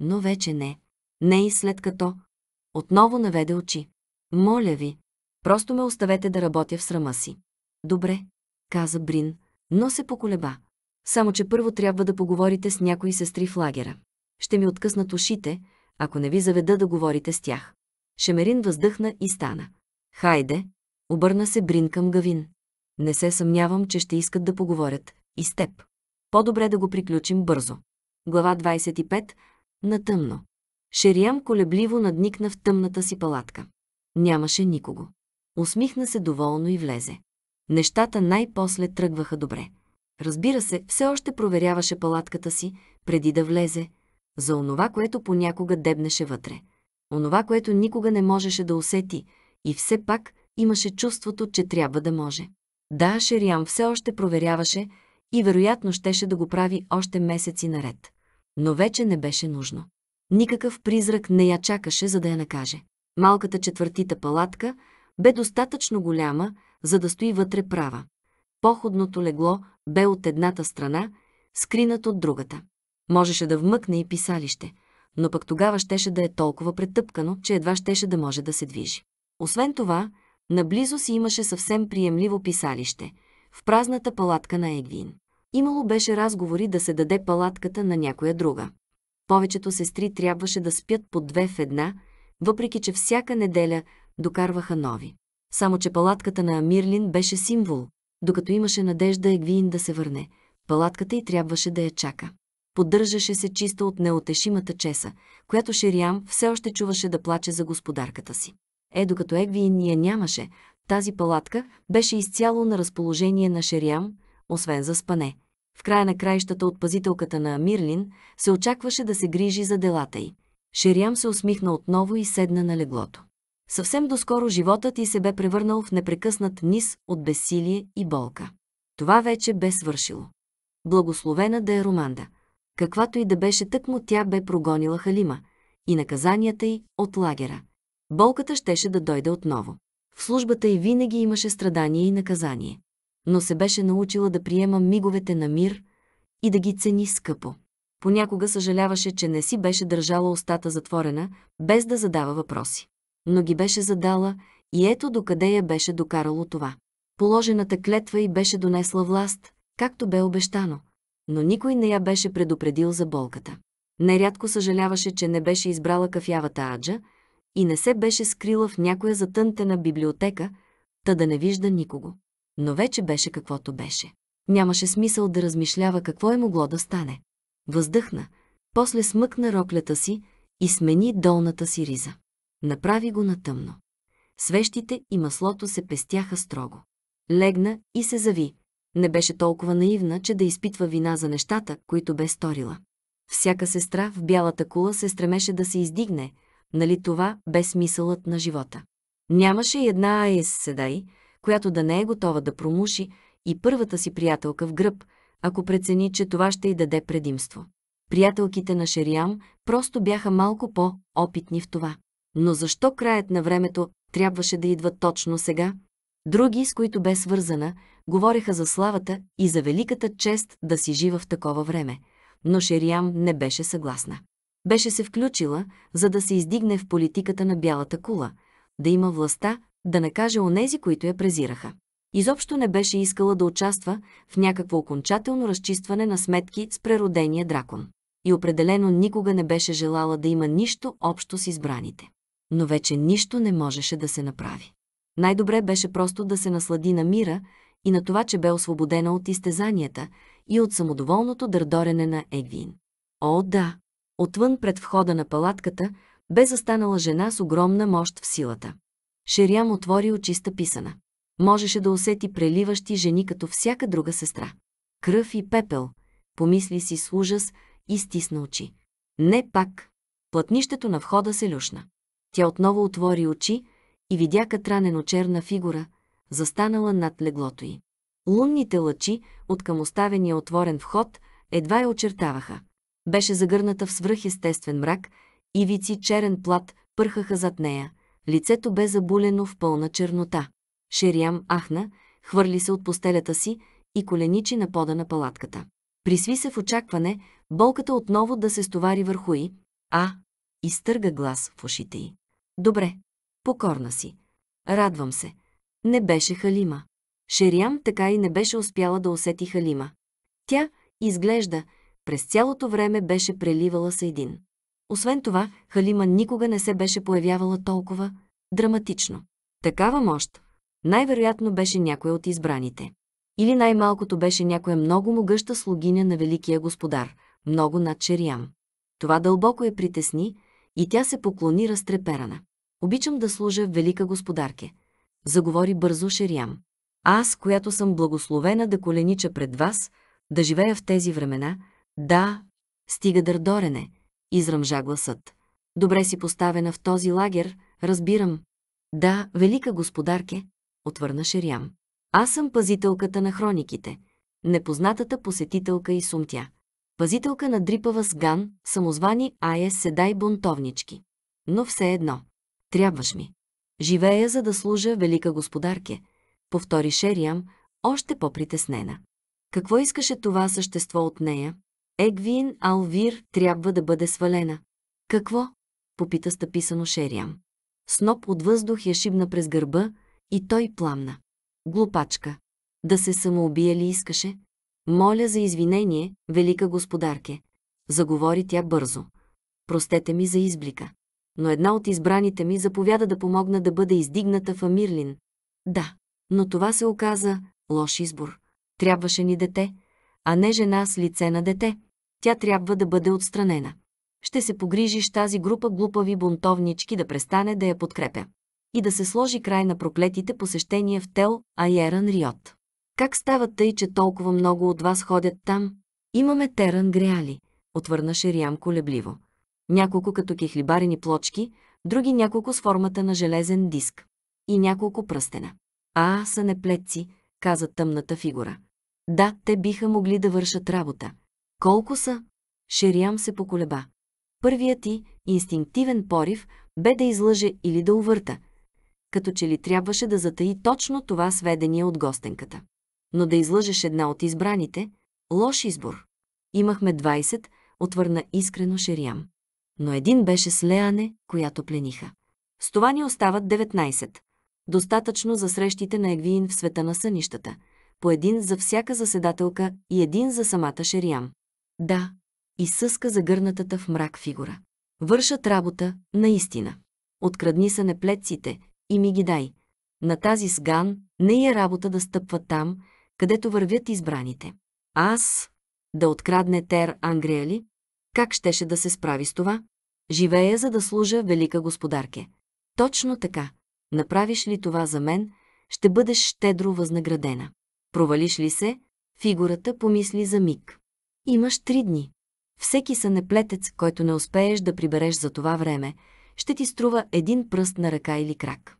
Но вече не. Не и след като. Отново наведе очи. Моля ви, просто ме оставете да работя в срама си. Добре, каза Брин, но се поколеба. Само, че първо трябва да поговорите с някои сестри в лагера. Ще ми откъснат ушите, ако не ви заведа да говорите с тях. Шемерин въздъхна и стана. Хайде, обърна се Брин към Гавин. Не се съмнявам, че ще искат да поговорят. И с теб. По-добре да го приключим бързо. Глава 25. На тъмно. Шериам колебливо надникна в тъмната си палатка. Нямаше никого. Усмихна се доволно и влезе. Нещата най-после тръгваха добре. Разбира се, все още проверяваше палатката си, преди да влезе, за онова, което понякога дебнеше вътре. Онова, което никога не можеше да усети, и все пак имаше чувството, че трябва да може. Да, Шериан все още проверяваше и вероятно щеше да го прави още месеци наред. Но вече не беше нужно. Никакъв призрак не я чакаше, за да я накаже. Малката четвъртита палатка бе достатъчно голяма, за да стои вътре права. Походното легло бе от едната страна, скринат от другата. Можеше да вмъкне и писалище, но пък тогава щеше да е толкова претъпкано, че едва щеше да може да се движи. Освен това, наблизо си имаше съвсем приемливо писалище, в празната палатка на Егвин. Имало беше разговори да се даде палатката на някоя друга. Повечето сестри трябваше да спят по две в една, въпреки че всяка неделя докарваха нови. Само, че палатката на Амирлин беше символ, докато имаше надежда Егвиин да се върне, палатката й трябваше да я чака. Поддържаше се чиста от неотешимата чеса, която Шериам все още чуваше да плаче за господарката си. Е, докато Егвиин я нямаше, тази палатка беше изцяло на разположение на Шериам, освен за спане. В края на краищата от пазителката на Амирлин се очакваше да се грижи за делата й. Шериам се усмихна отново и седна на леглото. Съвсем доскоро животът ти се бе превърнал в непрекъснат низ от безсилие и болка. Това вече бе свършило. Благословена да е Романда. Каквато и да беше тъкмо, тя бе прогонила Халима и наказанията й от лагера. Болката щеше да дойде отново. В службата й винаги имаше страдание и наказание. Но се беше научила да приема миговете на мир и да ги цени скъпо. Понякога съжаляваше, че не си беше държала устата затворена, без да задава въпроси но ги беше задала и ето докъде я беше докарало това. Положената клетва и беше донесла власт, както бе обещано, но никой не я беше предупредил за болката. Нерядко съжаляваше, че не беше избрала кафявата аджа и не се беше скрила в някоя затънтена библиотека, та да не вижда никого. Но вече беше каквото беше. Нямаше смисъл да размишлява какво е могло да стане. Въздъхна, после смъкна роклята си и смени долната си риза. Направи го на тъмно. Свещите и маслото се пестяха строго. Легна и се зави. Не беше толкова наивна, че да изпитва вина за нещата, които бе сторила. Всяка сестра в бялата кула се стремеше да се издигне, нали това бе смисълът на живота. Нямаше една Аес Седай, която да не е готова да промуши и първата си приятелка в гръб, ако прецени, че това ще й даде предимство. Приятелките на Шериам просто бяха малко по-опитни в това. Но защо краят на времето трябваше да идва точно сега? Други, с които бе свързана, говореха за славата и за великата чест да си жива в такова време. Но Шериам не беше съгласна. Беше се включила, за да се издигне в политиката на бялата кула, да има властта, да накаже онези, които я презираха. Изобщо не беше искала да участва в някакво окончателно разчистване на сметки с преродения дракон. И определено никога не беше желала да има нищо общо с избраните но вече нищо не можеше да се направи. Най-добре беше просто да се наслади на мира и на това, че бе освободена от изтезанията и от самодоволното дърдорене на Егвин. О, да! Отвън пред входа на палатката бе застанала жена с огромна мощ в силата. Шерям отвори очиста писана. Можеше да усети преливащи жени като всяка друга сестра. Кръв и пепел, помисли си с ужас и стисна очи. Не пак. Платнището на входа се люшна. Тя отново отвори очи и видя катранено черна фигура, застанала над леглото й. Лунните лъчи от към оставения отворен вход едва я очертаваха. Беше загърната в свръхестествен мрак, и вици черен плат пърхаха зад нея, лицето бе забулено в пълна чернота. Шериам ахна, хвърли се от постелята си и коленичи на пода на палатката. Присви се в очакване, болката отново да се стовари върху и. а Изтърга глас в ушите й. Добре, покорна си. Радвам се. Не беше Халима. Шериам така и не беше успяла да усети Халима. Тя, изглежда, през цялото време беше преливала с един. Освен това, Халима никога не се беше появявала толкова драматично. Такава мощ най-вероятно беше някоя от избраните. Или най-малкото беше някоя много могъща слугиня на Великия Господар, много над Шериам. Това дълбоко е притесни, и тя се поклони разтреперана. Обичам да служа велика господарке. Заговори бързо Шериам. Аз, която съм благословена да коленича пред вас, да живея в тези времена, да, стига дърдорене, изръмжа гласът. Добре си поставена в този лагер, разбирам. Да, велика господарке, отвърна Шериам. Аз съм пазителката на хрониките, непознатата посетителка и сумтя пазителка на дрипава с ган, самозвани Ае Седай бунтовнички. Но все едно. Трябваш ми. Живея, за да служа велика господарке, повтори Шериам, още по-притеснена. Какво искаше това същество от нея? Егвин Алвир трябва да бъде свалена. Какво? попита стъписано Шериам. Сноп от въздух я шибна през гърба и той пламна. Глупачка. Да се самоубие ли искаше? Моля за извинение, велика господарке. Заговори тя бързо. Простете ми за изблика. Но една от избраните ми заповяда да помогна да бъде издигната в Амирлин. Да, но това се оказа лош избор. Трябваше ни дете, а не жена с лице на дете. Тя трябва да бъде отстранена. Ще се погрижиш тази група глупави бунтовнички да престане да я подкрепя. И да се сложи край на проклетите посещения в Тел Айеран Риот. Как става тъй, че толкова много от вас ходят там? Имаме теран греали, отвърна Рям колебливо. Няколко като кихлибарени плочки, други няколко с формата на железен диск. И няколко пръстена. А, са неплетци, каза тъмната фигура. Да, те биха могли да вършат работа. Колко са? Шериам се поколеба. Първият ти, инстинктивен порив, бе да излъже или да увърта, като че ли трябваше да затаи точно това сведение от гостенката но да излъжеш една от избраните – лош избор. Имахме 20, отвърна искрено Шериам. Но един беше с Леане, която плениха. С това ни остават 19. Достатъчно за срещите на Егвиин в света на сънищата. По един за всяка заседателка и един за самата Шериам. Да, и съска загърнатата в мрак фигура. Вършат работа, наистина. Открадни са неплетците и ми ги дай. На тази сган не е работа да стъпва там, където вървят избраните. Аз да открадне Тер Ангрия ли? Как щеше да се справи с това? Живея, за да служа велика господарке. Точно така. Направиш ли това за мен, ще бъдеш щедро възнаградена. Провалиш ли се, фигурата помисли за миг. Имаш три дни. Всеки сънеплетец, който не успееш да прибереш за това време, ще ти струва един пръст на ръка или крак.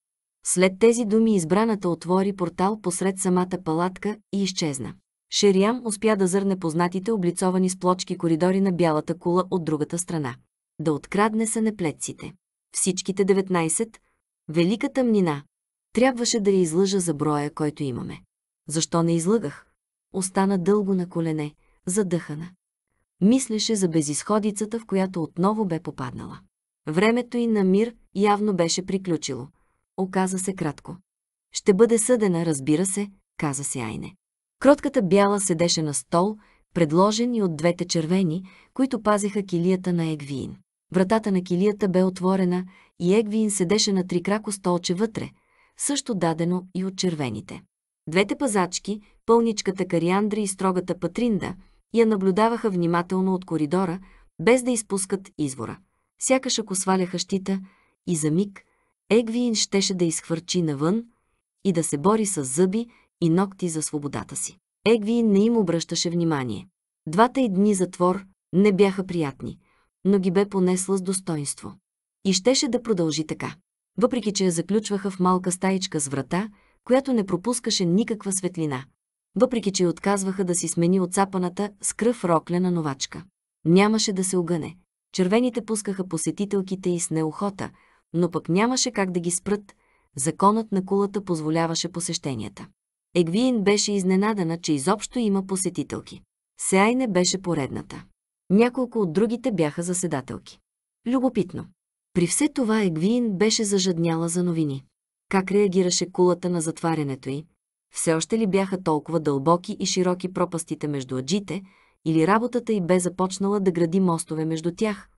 След тези думи избраната отвори портал посред самата палатка и изчезна. Шериам успя да зърне познатите облицовани с плочки коридори на бялата кула от другата страна. Да открадне са неплеците. Всичките 19, велика тъмнина. Трябваше да я излъжа за броя, който имаме. Защо не излъгах? Остана дълго на колене, задъхана. Мислеше за безисходицата, в която отново бе попаднала. Времето и на мир явно беше приключило – оказа се кратко. Ще бъде съдена, разбира се, каза се Айне. Кротката бяла седеше на стол, предложен и от двете червени, които пазиха килията на Егвиин. Вратата на килията бе отворена и Егвиин седеше на трикрако столче вътре, също дадено и от червените. Двете пазачки, пълничката кариандри и строгата Патринда, я наблюдаваха внимателно от коридора, без да изпускат извора. Сякаш ако сваляха щита и за миг Егвиин щеше да изхвърчи навън и да се бори с зъби и ногти за свободата си. Егвиин не им обръщаше внимание. Двата и дни затвор не бяха приятни, но ги бе понесла с достоинство. И щеше да продължи така. Въпреки, че я заключваха в малка стаичка с врата, която не пропускаше никаква светлина. Въпреки, че отказваха да си смени отцапаната с кръв роклена новачка. Нямаше да се огъне. Червените пускаха посетителките и с неохота – но пък нямаше как да ги спрат. Законът на кулата позволяваше посещенията. Егвиен беше изненадана, че изобщо има посетителки. Сеай не беше поредната. Няколко от другите бяха заседателки. Любопитно. При все това Егвиен беше зажадняла за новини. Как реагираше кулата на затварянето й? Все още ли бяха толкова дълбоки и широки пропастите между аджите, или работата й бе започнала да гради мостове между тях,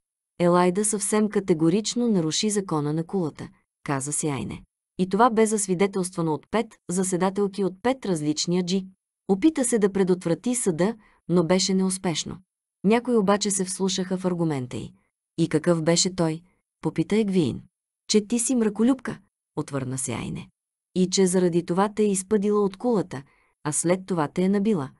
Елайда съвсем категорично наруши закона на кулата, каза си Айне. И това бе засвидетелствано от пет заседателки от пет различни джи. Опита се да предотврати съда, но беше неуспешно. Някои обаче се вслушаха в аргумента й. И какъв беше той? Попита Егвиин. Че ти си мраколюбка, отвърна се Айне. И че заради това те е изпъдила от кулата, а след това те е набила.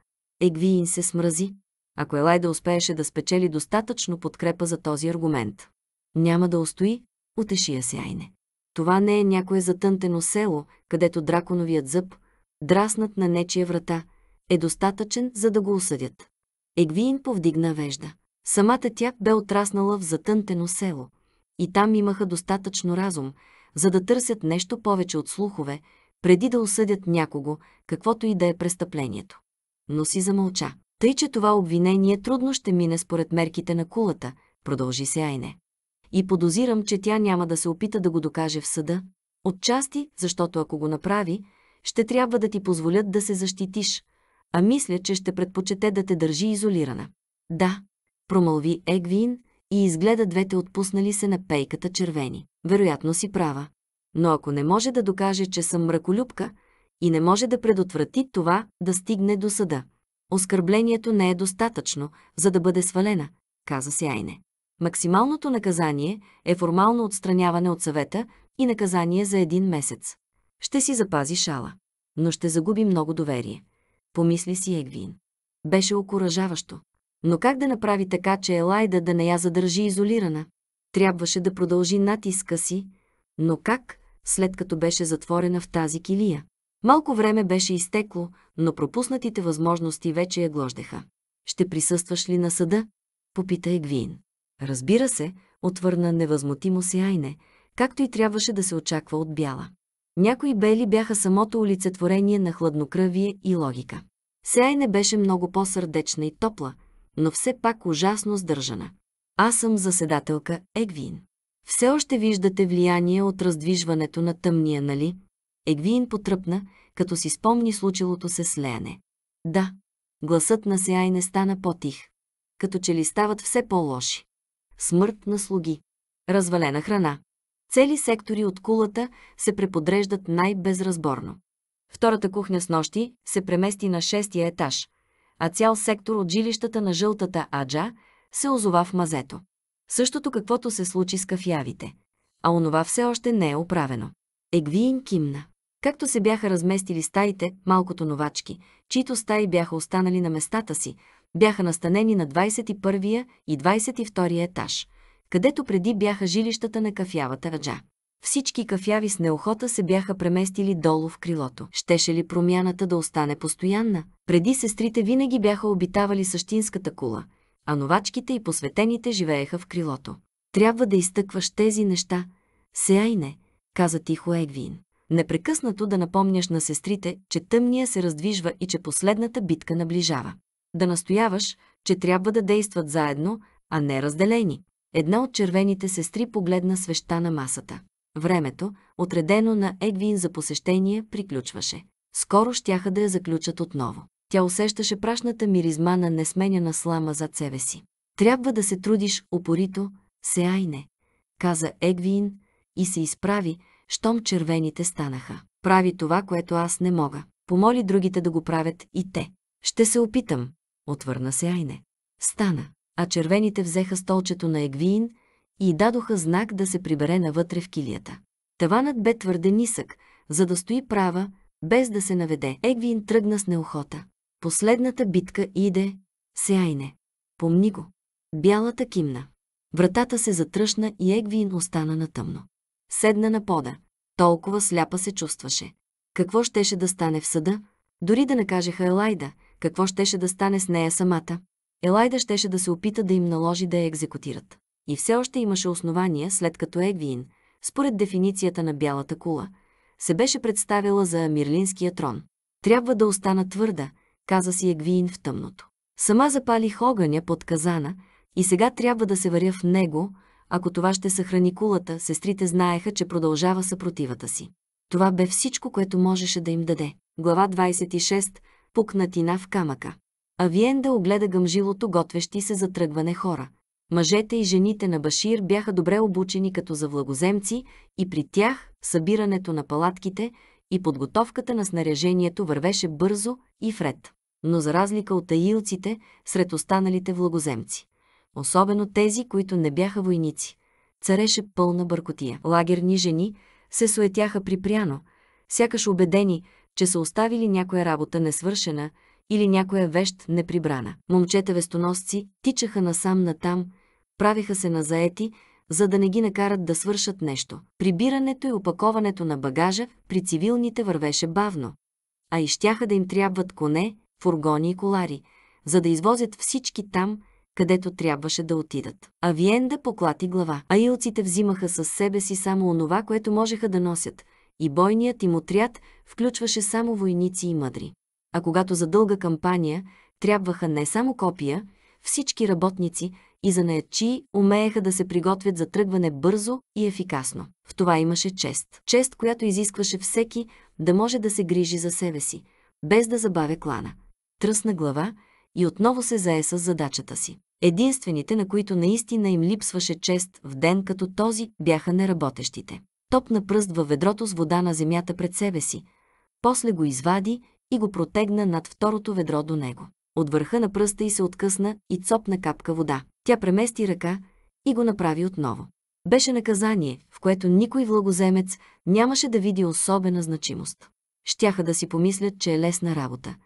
Егвиин се смрази ако Елайда успееше да спечели достатъчно подкрепа за този аргумент. Няма да устои, утеши я Сяйне. Това не е някое затънтено село, където драконовият зъб, драснат на нечия врата, е достатъчен, за да го осъдят. Егвиин повдигна вежда. Самата тя бе отраснала в затънтено село. И там имаха достатъчно разум, за да търсят нещо повече от слухове, преди да осъдят някого, каквото и да е престъплението. Но си замълча. Тъй, че това обвинение трудно ще мине според мерките на кулата, продължи се Айне. И подозирам, че тя няма да се опита да го докаже в съда, отчасти, защото ако го направи, ще трябва да ти позволят да се защитиш, а мисля, че ще предпочете да те държи изолирана. Да, промълви Егвин и изгледа двете отпуснали се на пейката червени. Вероятно си права. Но ако не може да докаже, че съм мраколюбка и не може да предотврати това да стигне до съда, оскърблението не е достатъчно, за да бъде свалена, каза Сяйне. Максималното наказание е формално отстраняване от съвета и наказание за един месец. Ще си запази шала, но ще загуби много доверие. Помисли си Егвин. Беше окоръжаващо. Но как да направи така, че Елайда да не я задържи изолирана? Трябваше да продължи натиска си, но как, след като беше затворена в тази килия? Малко време беше изтекло, но пропуснатите възможности вече я глождеха. «Ще присъстваш ли на съда?» – попита Егвин. Разбира се, отвърна невъзмутимо си Айне, както и трябваше да се очаква от бяла. Някои бели бяха самото олицетворение на хладнокръвие и логика. Сяйне беше много по-сърдечна и топла, но все пак ужасно сдържана. Аз съм заседателка Егвин. Все още виждате влияние от раздвижването на тъмния, нали? Егвиин потръпна, като си спомни случилото се с Леане. Да, гласът на Сеай не стана по-тих. Като че ли стават все по-лоши. Смърт на слуги. Развалена храна. Цели сектори от кулата се преподреждат най-безразборно. Втората кухня с нощи се премести на шестия етаж, а цял сектор от жилищата на жълтата Аджа се озова в мазето. Същото каквото се случи с кафявите, а онова все още не е оправено. Егвиин кимна както се бяха разместили старите, малкото новачки, чието стаи бяха останали на местата си, бяха настанени на 21-я и 22-я етаж, където преди бяха жилищата на кафявата ръджа. Всички кафяви с неохота се бяха преместили долу в крилото. Щеше ли промяната да остане постоянна? Преди сестрите винаги бяха обитавали същинската кула, а новачките и посветените живееха в крилото. Трябва да изтъкваш тези неща. Сега и не, каза тихо Егвин непрекъснато да напомняш на сестрите, че тъмния се раздвижва и че последната битка наближава. Да настояваш, че трябва да действат заедно, а не разделени. Една от червените сестри погледна свеща на масата. Времето, отредено на Едвин за посещение, приключваше. Скоро щяха да я заключат отново. Тя усещаше прашната миризма на несменяна слама зад себе си. Трябва да се трудиш упорито, се айне, каза Егвин и се изправи, щом червените станаха. Прави това, което аз не мога. Помоли другите да го правят и те. Ще се опитам, отвърна се Айне. Стана, а червените взеха столчето на Егвиин и дадоха знак да се прибере навътре в килията. Таванът бе твърде нисък, за да стои права, без да се наведе. Егвин тръгна с неохота. Последната битка иде, се Айне. Помни го. Бялата кимна. Вратата се затръшна и Егвин остана на тъмно седна на пода. Толкова сляпа се чувстваше. Какво щеше да стане в съда? Дори да накажеха Елайда, какво щеше да стане с нея самата? Елайда щеше да се опита да им наложи да я екзекутират. И все още имаше основания, след като Егвин, според дефиницията на бялата кула, се беше представила за Мирлинския трон. Трябва да остана твърда, каза си Егвиин в тъмното. Сама запалих огъня под казана и сега трябва да се варя в него, ако това ще съхрани кулата, сестрите знаеха, че продължава съпротивата си. Това бе всичко, което можеше да им даде. Глава 26. Пукнатина в камъка. Авиенда огледа гъмжилото готвещи се за тръгване хора. Мъжете и жените на Башир бяха добре обучени като за влагоземци и при тях събирането на палатките и подготовката на снаряжението вървеше бързо и вред. Но за разлика от аилците, сред останалите влагоземци, особено тези, които не бяха войници. Цареше пълна бъркотия. Лагерни жени се суетяха припряно, сякаш убедени, че са оставили някоя работа несвършена или някоя вещ неприбрана. Момчета-вестоносци тичаха насам-натам, правиха се на заети, за да не ги накарат да свършат нещо. Прибирането и опаковането на багажа при цивилните вървеше бавно, а и щяха да им трябват коне, фургони и колари, за да извозят всички там, където трябваше да отидат. Авиенда поклати глава. Аилците взимаха със себе си само онова, което можеха да носят, и бойният им отряд включваше само войници и мъдри. А когато за дълга кампания трябваха не само копия, всички работници и занаячи умееха да се приготвят за тръгване бързо и ефикасно. В това имаше чест. Чест, която изискваше всеки да може да се грижи за себе си, без да забавя клана. Тръсна глава, и отново се зае с задачата си. Единствените, на които наистина им липсваше чест в ден като този, бяха неработещите. Топна пръст във ведрото с вода на земята пред себе си, после го извади и го протегна над второто ведро до него. От върха на пръста и се откъсна и цопна капка вода. Тя премести ръка и го направи отново. Беше наказание, в което никой влагоземец нямаше да види особена значимост. Щяха да си помислят, че е лесна работа.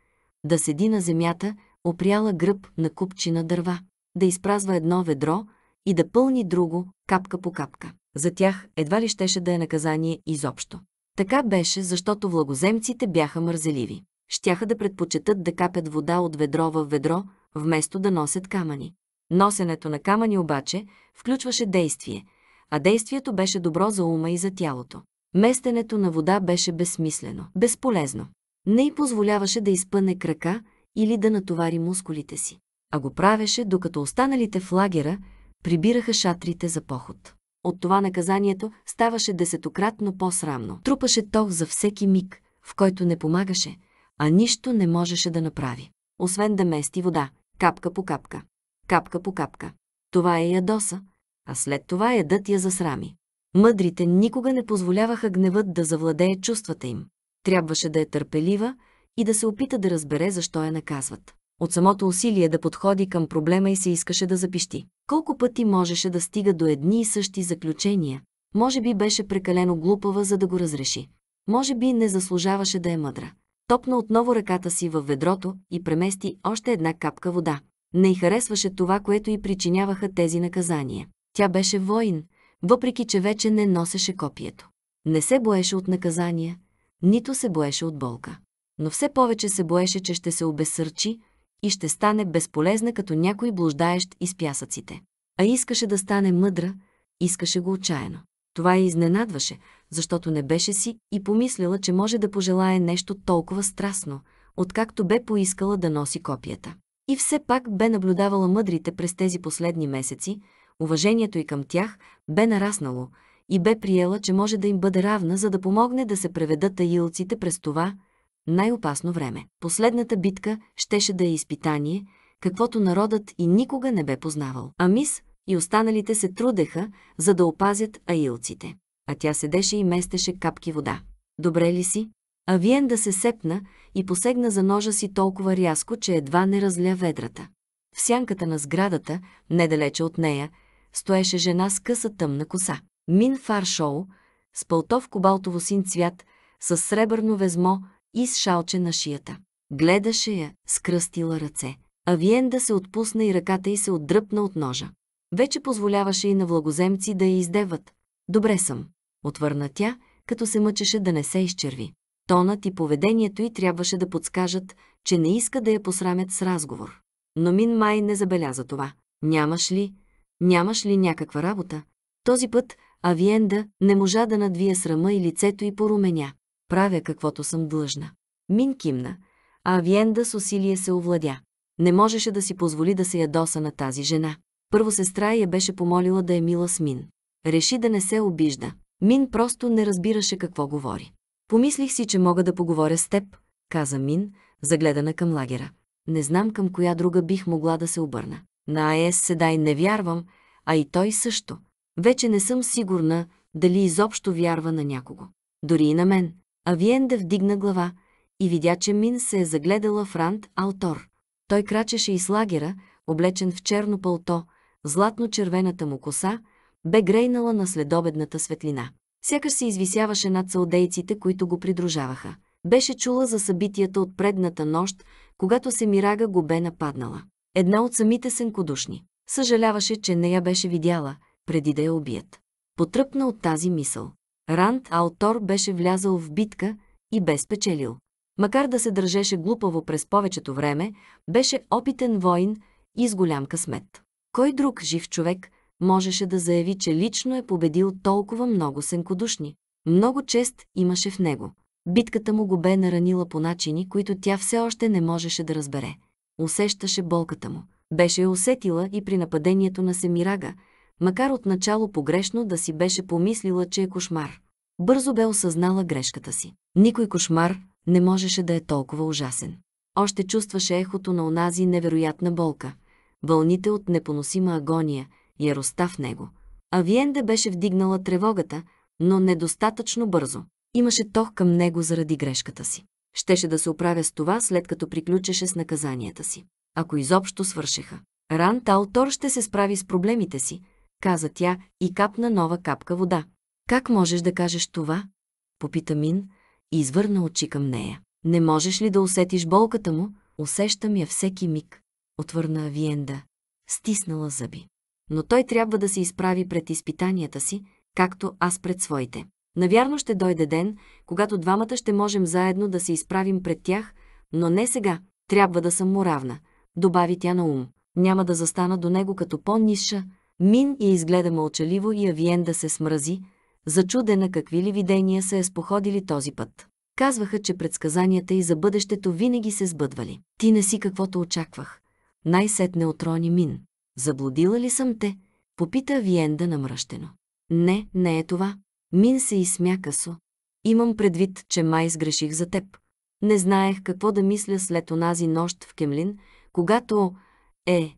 Да седи на земята, опряла гръб на купчина дърва, да изпразва едно ведро и да пълни друго, капка по капка. За тях едва ли щеше да е наказание изобщо. Така беше, защото влагоземците бяха мързеливи. Щяха да предпочитат да капят вода от ведро в ведро, вместо да носят камъни. Носенето на камъни обаче включваше действие, а действието беше добро за ума и за тялото. Местенето на вода беше безсмислено, безполезно. Не й позволяваше да изпъне крака или да натовари мускулите си, а го правеше, докато останалите в лагера прибираха шатрите за поход. От това наказанието ставаше десетократно по-срамно. Трупаше тох за всеки миг, в който не помагаше, а нищо не можеше да направи, освен да мести вода, капка по капка, капка по капка. Това е ядоса, а след това ядът я засрами. Мъдрите никога не позволяваха гневът да завладее чувствата им. Трябваше да е търпелива, и да се опита да разбере защо я наказват. От самото усилие да подходи към проблема и се искаше да запищи. Колко пъти можеше да стига до едни и същи заключения? Може би беше прекалено глупава, за да го разреши. Може би не заслужаваше да е мъдра. Топна отново ръката си във ведрото и премести още една капка вода. Не й харесваше това, което й причиняваха тези наказания. Тя беше воин, въпреки че вече не носеше копието. Не се боеше от наказания, нито се боеше от болка но все повече се боеше, че ще се обесърчи и ще стане безполезна като някой блуждаещ из пясъците. А искаше да стане мъдра, искаше го отчаяно. Това я изненадваше, защото не беше си и помислила, че може да пожелае нещо толкова страстно, откакто бе поискала да носи копията. И все пак бе наблюдавала мъдрите през тези последни месеци, уважението и към тях бе нараснало и бе приела, че може да им бъде равна, за да помогне да се преведат таилците през това, най-опасно време. Последната битка щеше да е изпитание, каквото народът и никога не бе познавал. Амис и останалите се трудеха, за да опазят аилците. А тя седеше и местеше капки вода. Добре ли си? Авиен да се сепна и посегна за ножа си толкова рязко, че едва не разля ведрата. В сянката на сградата, недалече от нея, стоеше жена с къса тъмна коса. Мин Фаршоу, с пълтов кобалтово син цвят, с сребърно везмо, и с шалче на шията. Гледаше я, скръстила ръце. Авиенда да се отпусна и ръката й се отдръпна от ножа. Вече позволяваше и на влагоземци да я издеват. Добре съм, отвърна тя, като се мъчеше да не се изчерви. Тонът и поведението й трябваше да подскажат, че не иска да я посрамят с разговор. Но Мин Май не забеляза това. Нямаш ли? Нямаш ли някаква работа? Този път Авиенда не можа да надвие срама и лицето й поруменя. Правя каквото съм длъжна. Мин кимна, а Авиенда с усилие се овладя. Не можеше да си позволи да се ядоса на тази жена. Първо сестра я беше помолила да е мила с Мин. Реши да не се обижда. Мин просто не разбираше какво говори. Помислих си, че мога да поговоря с теб, каза Мин, загледана към лагера. Не знам към коя друга бих могла да се обърна. На АЕС Седай не вярвам, а и той също. Вече не съм сигурна дали изобщо вярва на някого. Дори и на мен. Авиенда вдигна глава и видя, че Мин се е загледала в Ранд Алтор. Той крачеше из лагера, облечен в черно пълто, златно-червената му коса бе грейнала на следобедната светлина. Сякаш се извисяваше над салдейците, които го придружаваха. Беше чула за събитията от предната нощ, когато се мирага го бе нападнала. Една от самите сенкодушни. Съжаляваше, че не я беше видяла, преди да я убият. Потръпна от тази мисъл. Ранд Алтор беше влязъл в битка и бе спечелил. Макар да се държеше глупаво през повечето време, беше опитен воин и с голям късмет. Кой друг жив човек можеше да заяви, че лично е победил толкова много сенкодушни? Много чест имаше в него. Битката му го бе наранила по начини, които тя все още не можеше да разбере. Усещаше болката му. Беше я усетила и при нападението на Семирага – макар отначало погрешно да си беше помислила, че е кошмар. Бързо бе осъзнала грешката си. Никой кошмар не можеше да е толкова ужасен. Още чувстваше ехото на онази невероятна болка, вълните от непоносима агония, яроста в него. Авиенда беше вдигнала тревогата, но недостатъчно бързо. Имаше тох към него заради грешката си. Щеше да се оправя с това, след като приключеше с наказанията си. Ако изобщо свършеха. Ран Талтор ще се справи с проблемите си, каза тя и капна нова капка вода. Как можеш да кажеш това? Попита Мин и извърна очи към нея. Не можеш ли да усетиш болката му? Усещам я всеки миг. Отвърна Авиенда. Стиснала зъби. Но той трябва да се изправи пред изпитанията си, както аз пред своите. Навярно ще дойде ден, когато двамата ще можем заедно да се изправим пред тях, но не сега. Трябва да съм му равна, добави тя на ум. Няма да застана до него като по низша Мин я изгледа мълчаливо и Авиен да се смрази, зачудена какви ли видения се е споходили този път. Казваха, че предсказанията и за бъдещето винаги се сбъдвали. Ти не си каквото очаквах. Най-сетне отрони Мин. Заблудила ли съм те? Попита Виенда намръщено. Не, не е това. Мин се изсмя късо. Имам предвид, че май сгреших за теб. Не знаех какво да мисля след онази нощ в Кемлин, когато... Е,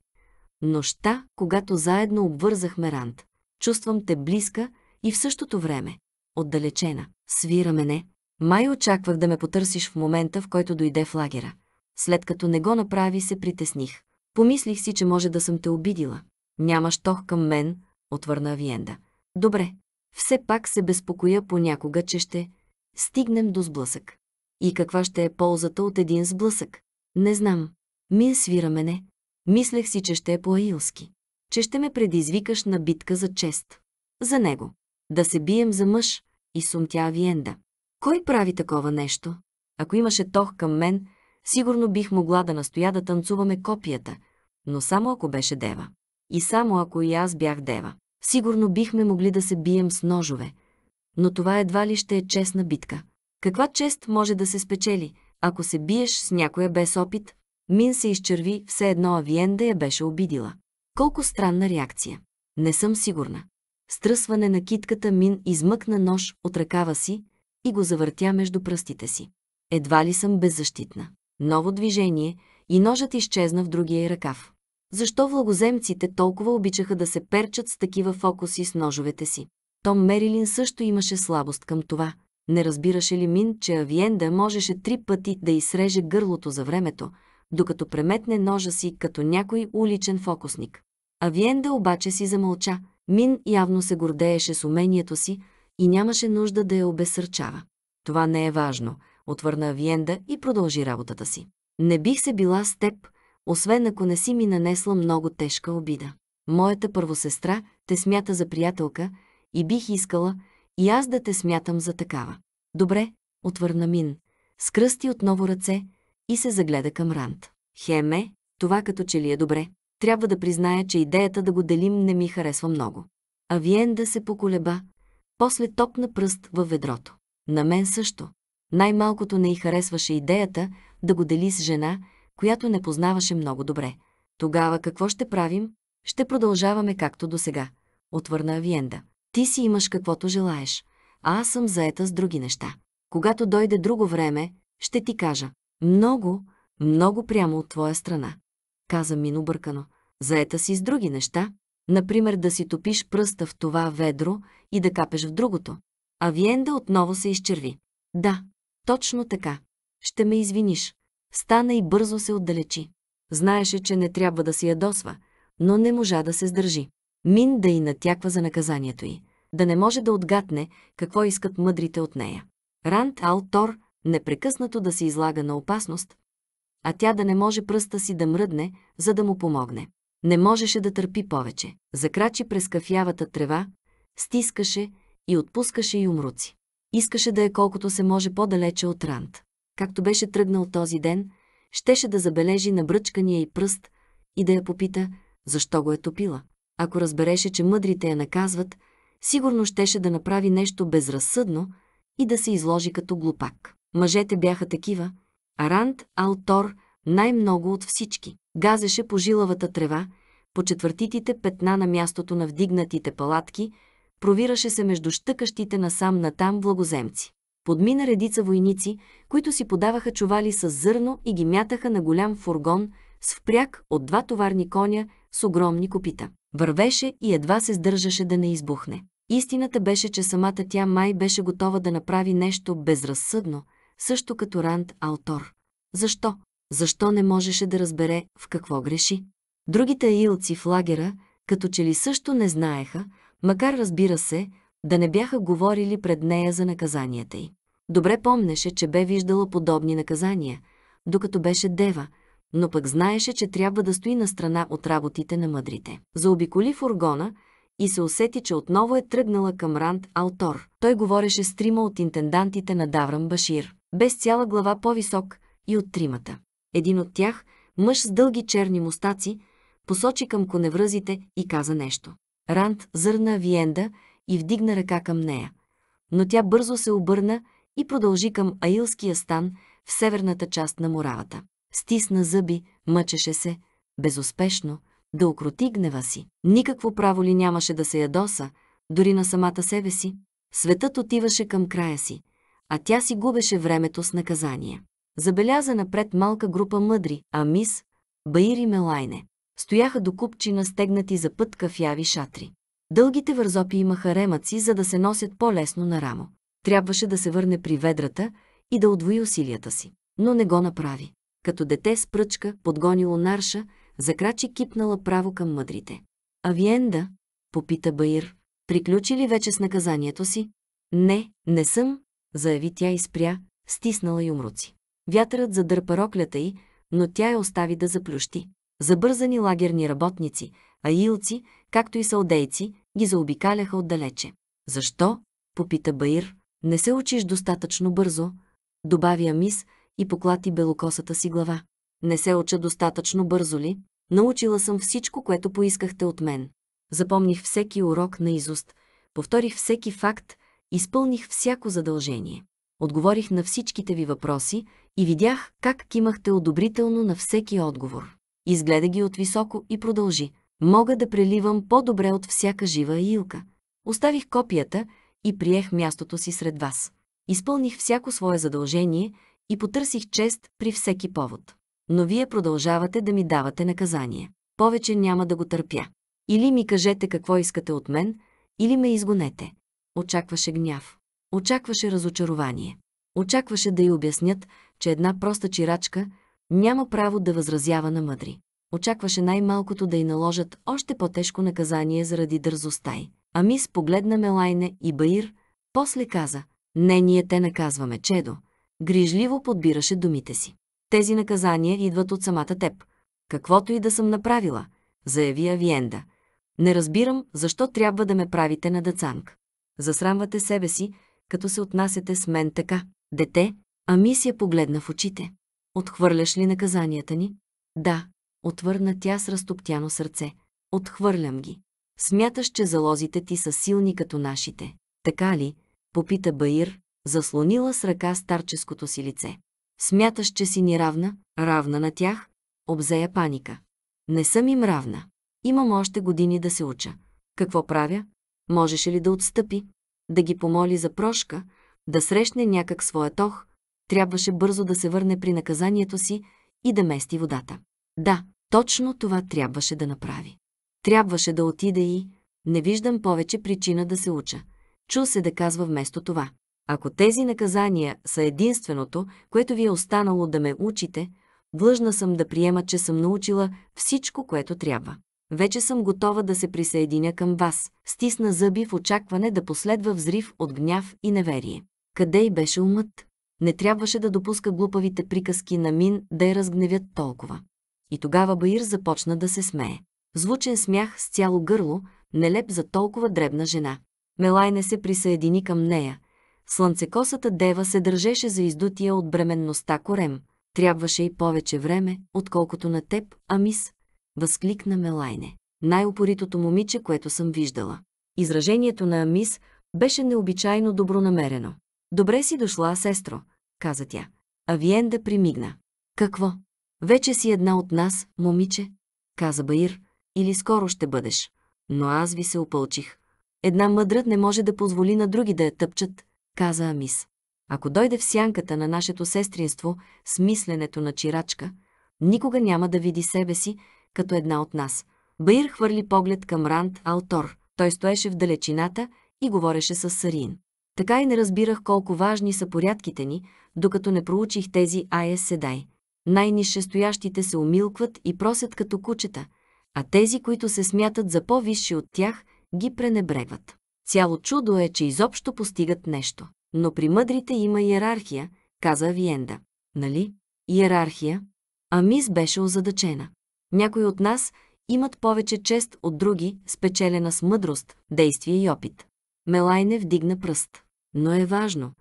Нощта, когато заедно обвързахме рант. Чувствам те близка и в същото време. Отдалечена. Свира мене. Май очаквах да ме потърсиш в момента, в който дойде в лагера. След като не го направи, се притесних. Помислих си, че може да съм те обидила. Нямаш тох към мен, отвърна Авиенда. Добре. Все пак се безпокоя понякога, че ще стигнем до сблъсък. И каква ще е ползата от един сблъсък? Не знам. Мин свира мене, Мислех си, че ще е по-аилски. Че ще ме предизвикаш на битка за чест. За него. Да се бием за мъж и сумтя Авиенда. Кой прави такова нещо? Ако имаше тох към мен, сигурно бих могла да настоя да танцуваме копията, но само ако беше дева. И само ако и аз бях дева. Сигурно бихме могли да се бием с ножове. Но това едва ли ще е честна битка. Каква чест може да се спечели, ако се биеш с някоя без опит, Мин се изчерви, все едно Авиен да я беше обидила. Колко странна реакция. Не съм сигурна. Стръсване на китката Мин измъкна нож от ръкава си и го завъртя между пръстите си. Едва ли съм беззащитна. Ново движение и ножът изчезна в другия ръкав. Защо влагоземците толкова обичаха да се перчат с такива фокуси с ножовете си? Том Мерилин също имаше слабост към това. Не разбираше ли Мин, че Авиенда можеше три пъти да изреже гърлото за времето, докато преметне ножа си като някой уличен фокусник. Авиенда обаче си замълча. Мин явно се гордееше с умението си и нямаше нужда да я обесърчава. Това не е важно, отвърна Авиенда и продължи работата си. Не бих се била с теб, освен ако не си ми нанесла много тежка обида. Моята първосестра те смята за приятелка и бих искала и аз да те смятам за такава. Добре, отвърна Мин. Скръсти отново ръце и се загледа към Ранд. Хеме, това като че ли е добре. Трябва да призная, че идеята да го делим не ми харесва много. Авиен да се поколеба, после топна пръст във ведрото. На мен също. Най-малкото не й харесваше идеята да го дели с жена, която не познаваше много добре. Тогава какво ще правим? Ще продължаваме както до сега, отвърна Авиенда. Ти си имаш каквото желаеш, а аз съм заета с други неща. Когато дойде друго време, ще ти кажа. Много, много прямо от твоя страна, каза Мин объркано. Заета си с други неща, например да си топиш пръста в това ведро и да капеш в другото. А Виенда отново се изчерви. Да, точно така. Ще ме извиниш. Стана и бързо се отдалечи. Знаеше, че не трябва да си ядосва, но не можа да се сдържи. Мин да й натяква за наказанието й, да не може да отгатне какво искат мъдрите от нея. Ранд Алтор непрекъснато да се излага на опасност, а тя да не може пръста си да мръдне, за да му помогне. Не можеше да търпи повече. Закрачи през кафявата трева, стискаше и отпускаше юмруци. Искаше да е колкото се може по-далече от Рант. Както беше тръгнал този ден, щеше да забележи набръчкания и пръст и да я попита, защо го е топила. Ако разбереше, че мъдрите я наказват, сигурно щеше да направи нещо безразсъдно и да се изложи като глупак. Мъжете бяха такива, а Ранд Алтор най-много от всички. Газеше по жилавата трева, по четвъртитите петна на мястото на вдигнатите палатки, провираше се между щъкащите насам-натам благоземци. Подмина редица войници, които си подаваха чували с зърно и ги мятаха на голям фургон с впряг от два товарни коня с огромни копита. Вървеше и едва се сдържаше да не избухне. Истината беше, че самата тя май беше готова да направи нещо безразсъдно – също като Ранд Алтор. Защо? Защо не можеше да разбере в какво греши? Другите илци в лагера, като че ли също не знаеха, макар разбира се, да не бяха говорили пред нея за наказанията й. Добре помнеше, че бе виждала подобни наказания, докато беше дева, но пък знаеше, че трябва да стои на страна от работите на мъдрите. Заобиколи фургона и се усети, че отново е тръгнала към Ранд Алтор. Той говореше с трима от интендантите на Даврам Башир без цяла глава по-висок и от тримата. Един от тях, мъж с дълги черни мустаци, посочи към коневръзите и каза нещо. Ранд зърна Виенда и вдигна ръка към нея. Но тя бързо се обърна и продължи към Аилския стан в северната част на моралата. Стисна зъби, мъчеше се, безуспешно, да окроти гнева си. Никакво право ли нямаше да се ядоса, дори на самата себе си? Светът отиваше към края си а тя си губеше времето с наказание. Забеляза напред малка група мъдри, а мис, Баири Мелайне. Стояха до купчина стегнати за път кафяви шатри. Дългите вързопи имаха ремъци, за да се носят по-лесно на рамо. Трябваше да се върне при ведрата и да отвои усилията си. Но не го направи. Като дете с пръчка, подгонило нарша, закрачи кипнала право към мъдрите. Авиенда, попита Баир, приключи ли вече с наказанието си? Не, не съм, заяви тя и спря, стиснала юмруци. Вятърът задърпа роклята й, но тя я остави да заплющи. Забързани лагерни работници, аилци, както и салдейци, ги заобикаляха отдалече. Защо? попита Баир. Не се учиш достатъчно бързо, добави Амис и поклати белокосата си глава. Не се уча достатъчно бързо ли? Научила съм всичко, което поискахте от мен. Запомних всеки урок на изуст, повторих всеки факт, Изпълних всяко задължение. Отговорих на всичките ви въпроси и видях как кимахте одобрително на всеки отговор. Изгледа ги от високо и продължи. Мога да преливам по-добре от всяка жива илка. Оставих копията и приех мястото си сред вас. Изпълних всяко свое задължение и потърсих чест при всеки повод. Но вие продължавате да ми давате наказание. Повече няма да го търпя. Или ми кажете какво искате от мен, или ме изгонете очакваше гняв. Очакваше разочарование. Очакваше да й обяснят, че една проста чирачка няма право да възразява на мъдри. Очакваше най-малкото да й наложат още по-тежко наказание заради дързостта й. Амис погледна Мелайне и Баир, после каза, «Не, ние те наказваме, Чедо». Грижливо подбираше думите си. Тези наказания идват от самата теб. Каквото и да съм направила, заяви Авиенда. Не разбирам, защо трябва да ме правите на децанг. Засрамвате себе си, като се отнасяте с мен така. Дете, ами си я погледна в очите. Отхвърляш ли наказанията ни? Да, отвърна тя с разтоптяно сърце. Отхвърлям ги. Смяташ, че залозите ти са силни като нашите. Така ли? Попита Баир, заслонила с ръка старческото си лице. Смяташ, че си ни равна, равна на тях? Обзея паника. Не съм им равна. Имам още години да се уча. Какво правя? Можеше ли да отстъпи, да ги помоли за прошка, да срещне някак своя тох, трябваше бързо да се върне при наказанието си и да мести водата. Да, точно това трябваше да направи. Трябваше да отида и не виждам повече причина да се уча. Чу се да казва вместо това. Ако тези наказания са единственото, което ви е останало да ме учите, длъжна съм да приема, че съм научила всичко, което трябва. Вече съм готова да се присъединя към вас. Стисна зъби в очакване да последва взрив от гняв и неверие. Къде и беше умът? Не трябваше да допуска глупавите приказки на Мин да я разгневят толкова. И тогава Баир започна да се смее. Звучен смях с цяло гърло, нелеп за толкова дребна жена. Мелай не се присъедини към нея. Слънцекосата дева се държеше за издутия от бременността корем. Трябваше и повече време, отколкото на теб, Амис, възкликна Мелайне. Най-упоритото момиче, което съм виждала. Изражението на Амис беше необичайно добронамерено. Добре си дошла, сестро, каза тя. Авиен да примигна. Какво? Вече си една от нас, момиче, каза Баир, или скоро ще бъдеш. Но аз ви се опълчих. Една мъдрат не може да позволи на други да я тъпчат, каза Амис. Ако дойде в сянката на нашето сестринство с мисленето на чирачка, никога няма да види себе си, като една от нас. Баир хвърли поглед към Ранд Алтор. Той стоеше в далечината и говореше с Сарин. Така и не разбирах колко важни са порядките ни, докато не проучих тези Айес Седай. Най-нишестоящите се умилкват и просят като кучета, а тези, които се смятат за по-висши от тях, ги пренебрегват. Цяло чудо е, че изобщо постигат нещо. Но при мъдрите има иерархия, каза Авиенда. Нали? Иерархия? А мис беше озадачена. Някои от нас имат повече чест от други, спечелена с мъдрост, действие и опит. Мелайне вдигна пръст. Но е важно,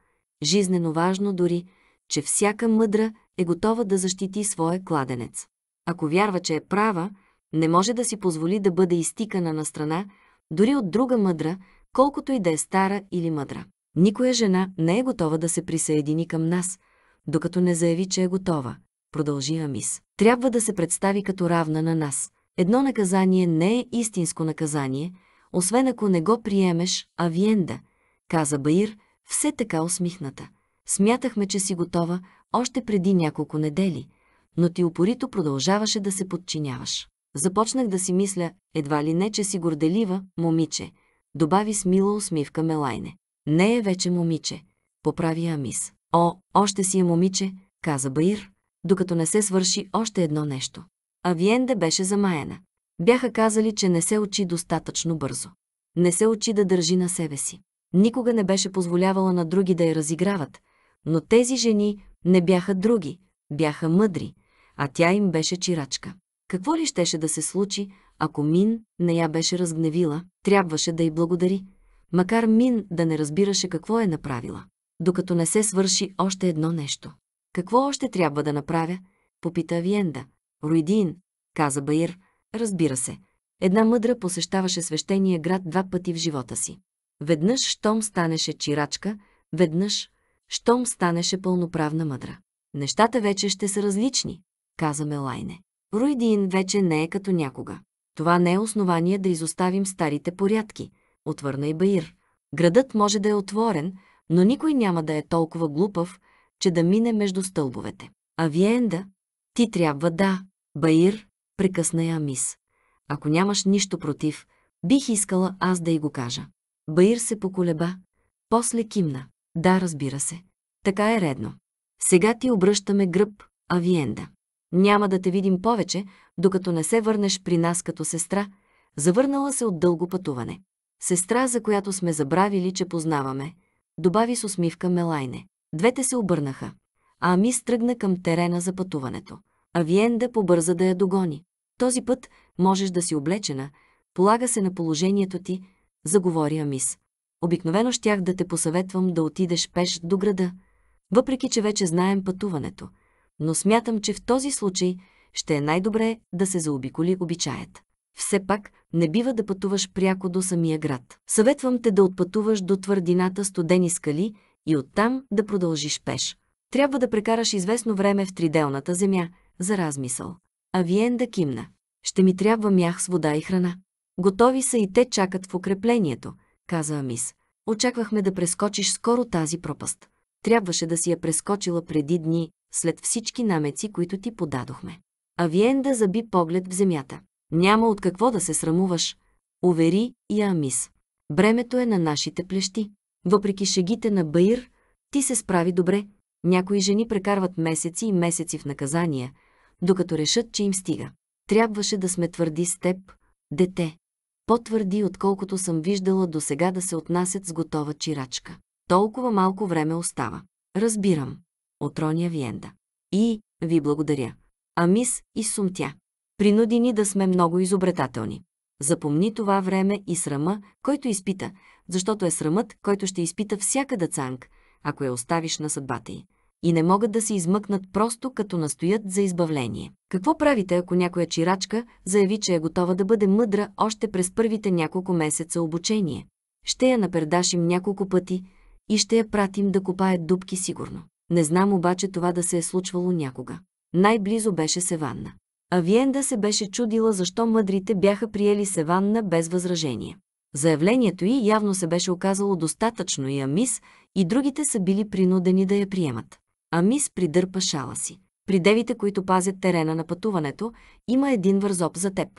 жизнено важно дори, че всяка мъдра е готова да защити своя кладенец. Ако вярва, че е права, не може да си позволи да бъде изтикана на страна, дори от друга мъдра, колкото и да е стара или мъдра. Никоя жена не е готова да се присъедини към нас, докато не заяви, че е готова продължи Амис. Трябва да се представи като равна на нас. Едно наказание не е истинско наказание, освен ако не го приемеш, а Виенда, каза Баир, все така усмихната. Смятахме, че си готова още преди няколко недели, но ти упорито продължаваше да се подчиняваш. Започнах да си мисля, едва ли не, че си горделива, момиче, добави с мила усмивка Мелайне. Не е вече момиче, поправи Амис. О, още си е момиче, каза Баир докато не се свърши още едно нещо. Авиенде беше замаяна. Бяха казали, че не се учи достатъчно бързо. Не се учи да държи на себе си. Никога не беше позволявала на други да я разиграват, но тези жени не бяха други, бяха мъдри, а тя им беше чирачка. Какво ли щеше да се случи, ако Мин не я беше разгневила, трябваше да й благодари, макар Мин да не разбираше какво е направила, докато не се свърши още едно нещо. Какво още трябва да направя? Попита Виенда. Руидин, каза Баир. Разбира се. Една мъдра посещаваше свещения град два пъти в живота си. Веднъж, щом станеше чирачка, веднъж, щом станеше пълноправна мъдра. Нещата вече ще са различни, каза Мелайне. Руидин вече не е като някога. Това не е основание да изоставим старите порядки, отвърна и Баир. Градът може да е отворен, но никой няма да е толкова глупав, че да мине между стълбовете. Авиенда, ти трябва да, Баир, прекъсна я мис. Ако нямаш нищо против, бих искала аз да й го кажа. Баир се поколеба, после кимна. Да, разбира се. Така е редно. Сега ти обръщаме гръб, Авиенда. Няма да те видим повече, докато не се върнеш при нас като сестра, завърнала се от дълго пътуване. Сестра, за която сме забравили, че познаваме, добави с усмивка Мелайне. Двете се обърнаха, а Амис тръгна към терена за пътуването. Авиенда побърза да я догони. Този път можеш да си облечена, полага се на положението ти, заговори Амис. Обикновено щях да те посъветвам да отидеш пеш до града, въпреки че вече знаем пътуването, но смятам, че в този случай ще е най-добре да се заобиколи обичаят. Все пак не бива да пътуваш пряко до самия град. Съветвам те да отпътуваш до твърдината студени скали и оттам да продължиш пеш. Трябва да прекараш известно време в триделната земя, за размисъл. Авиен да кимна. Ще ми трябва мях с вода и храна. Готови са и те чакат в укреплението, каза Амис. Очаквахме да прескочиш скоро тази пропаст. Трябваше да си я прескочила преди дни, след всички намеци, които ти подадохме. Авиенда заби поглед в земята. Няма от какво да се срамуваш, увери и Амис. Бремето е на нашите плещи. Въпреки шегите на Баир, ти се справи добре. Някои жени прекарват месеци и месеци в наказания, докато решат, че им стига. Трябваше да сме твърди с теб, дете. По-твърди, отколкото съм виждала до сега да се отнасят с готова чирачка. Толкова малко време остава. Разбирам. Отроня Виенда. И ви благодаря. Амис и сумтя. ни да сме много изобретателни. Запомни това време и срама, който изпита, защото е срамът, който ще изпита всяка дъцанг, ако я оставиш на съдбата й. И не могат да се измъкнат просто като настоят за избавление. Какво правите, ако някоя чирачка заяви, че е готова да бъде мъдра още през първите няколко месеца обучение? Ще я напердашим няколко пъти и ще я пратим да копае дубки сигурно. Не знам обаче това да се е случвало някога. Най-близо беше Севанна. Авиенда се беше чудила защо мъдрите бяха приели Севанна без възражение. Заявлението й явно се беше оказало достатъчно и Амис и другите са били принудени да я приемат. Амис придърпа шала си. При девите, които пазят терена на пътуването, има един вързоп за теб.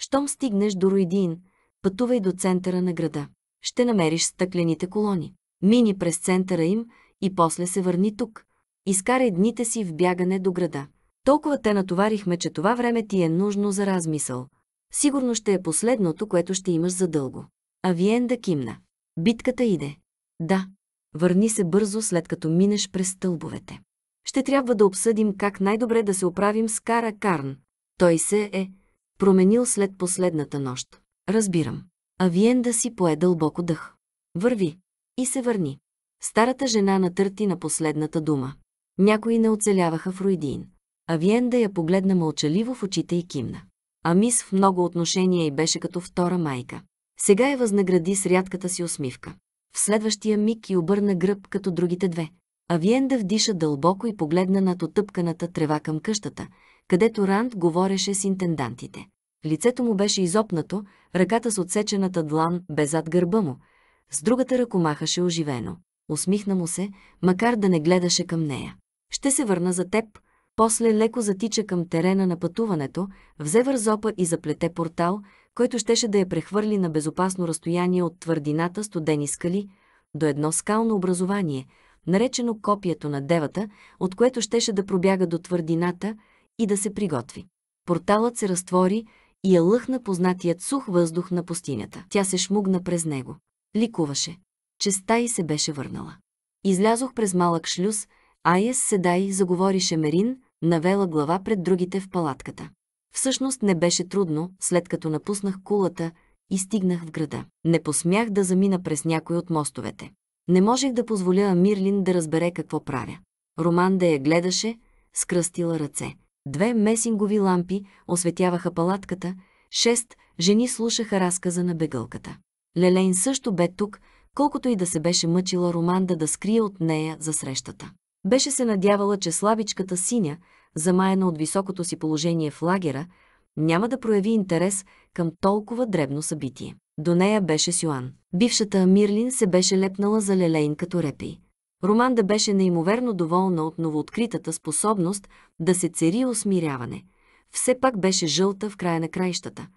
Щом стигнеш до Руидин, пътувай до центъра на града. Ще намериш стъклените колони. Мини през центъра им и после се върни тук. Изкарай дните си в бягане до града. Толкова те натоварихме, че това време ти е нужно за размисъл. Сигурно ще е последното, което ще имаш задълго. Авиен да кимна. Битката иде. Да, върни се бързо, след като минеш през стълбовете. Ще трябва да обсъдим как най-добре да се оправим с Кара Карн. Той се е променил след последната нощ. Разбирам. Авиен да си пое дълбоко дъх. Върви. И се върни. Старата жена натърти на последната дума. Някои не оцеляваха в Руидин. Авиен да я погледна мълчаливо в очите и кимна. Амис в много отношения и беше като втора майка. Сега я възнагради с рядката си усмивка. В следващия миг и обърна гръб като другите две. Авиенда вдиша дълбоко и погледна над отъпканата трева към къщата, където Ранд говореше с интендантите. Лицето му беше изопнато, ръката с отсечената длан бе зад гърба му. С другата ръкомахаше оживено. Усмихна му се, макар да не гледаше към нея. «Ще се върна за теб», после леко затича към терена на пътуването, взе вързопа и заплете портал, който щеше да я прехвърли на безопасно разстояние от твърдината студени скали до едно скално образование, наречено копието на девата, от което щеше да пробяга до твърдината и да се приготви. Порталът се разтвори и я лъхна познатият сух въздух на пустинята. Тя се шмугна през него. Ликуваше. Честа и се беше върнала. Излязох през малък шлюз, Айес седай, заговори Шемерин, навела глава пред другите в палатката. Всъщност не беше трудно, след като напуснах кулата и стигнах в града. Не посмях да замина през някой от мостовете. Не можех да позволя Амирлин да разбере какво правя. Роман да я гледаше, скръстила ръце. Две месингови лампи осветяваха палатката, шест жени слушаха разказа на бегълката. Лелейн също бе тук, колкото и да се беше мъчила Романда да скрие от нея за срещата. Беше се надявала, че слабичката синя, замаяна от високото си положение в лагера, няма да прояви интерес към толкова дребно събитие. До нея беше Сюан. Бившата Мирлин се беше лепнала за лелейн като репей. Романда беше неимоверно доволна от новооткритата способност да се цери усмиряване. Все пак беше жълта в края на краищата.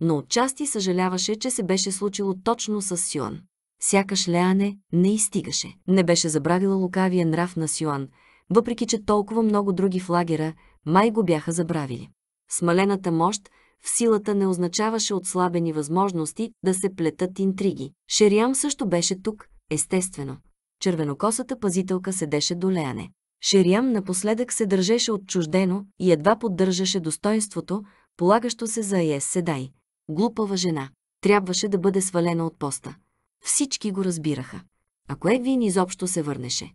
Но отчасти съжаляваше, че се беше случило точно с Сюан. Сякаш Леане не изтигаше. Не беше забравила лукавия нрав на Сюан – въпреки че толкова много други в лагера май го бяха забравили. Смалената мощ в силата не означаваше отслабени възможности да се плетат интриги. Шериам също беше тук, естествено. Червенокосата пазителка седеше до Леане. Шериам напоследък се държеше отчуждено и едва поддържаше достоинството, полагащо се за Аес Седай. Глупава жена. Трябваше да бъде свалена от поста. Всички го разбираха. Ако Егвин изобщо се върнеше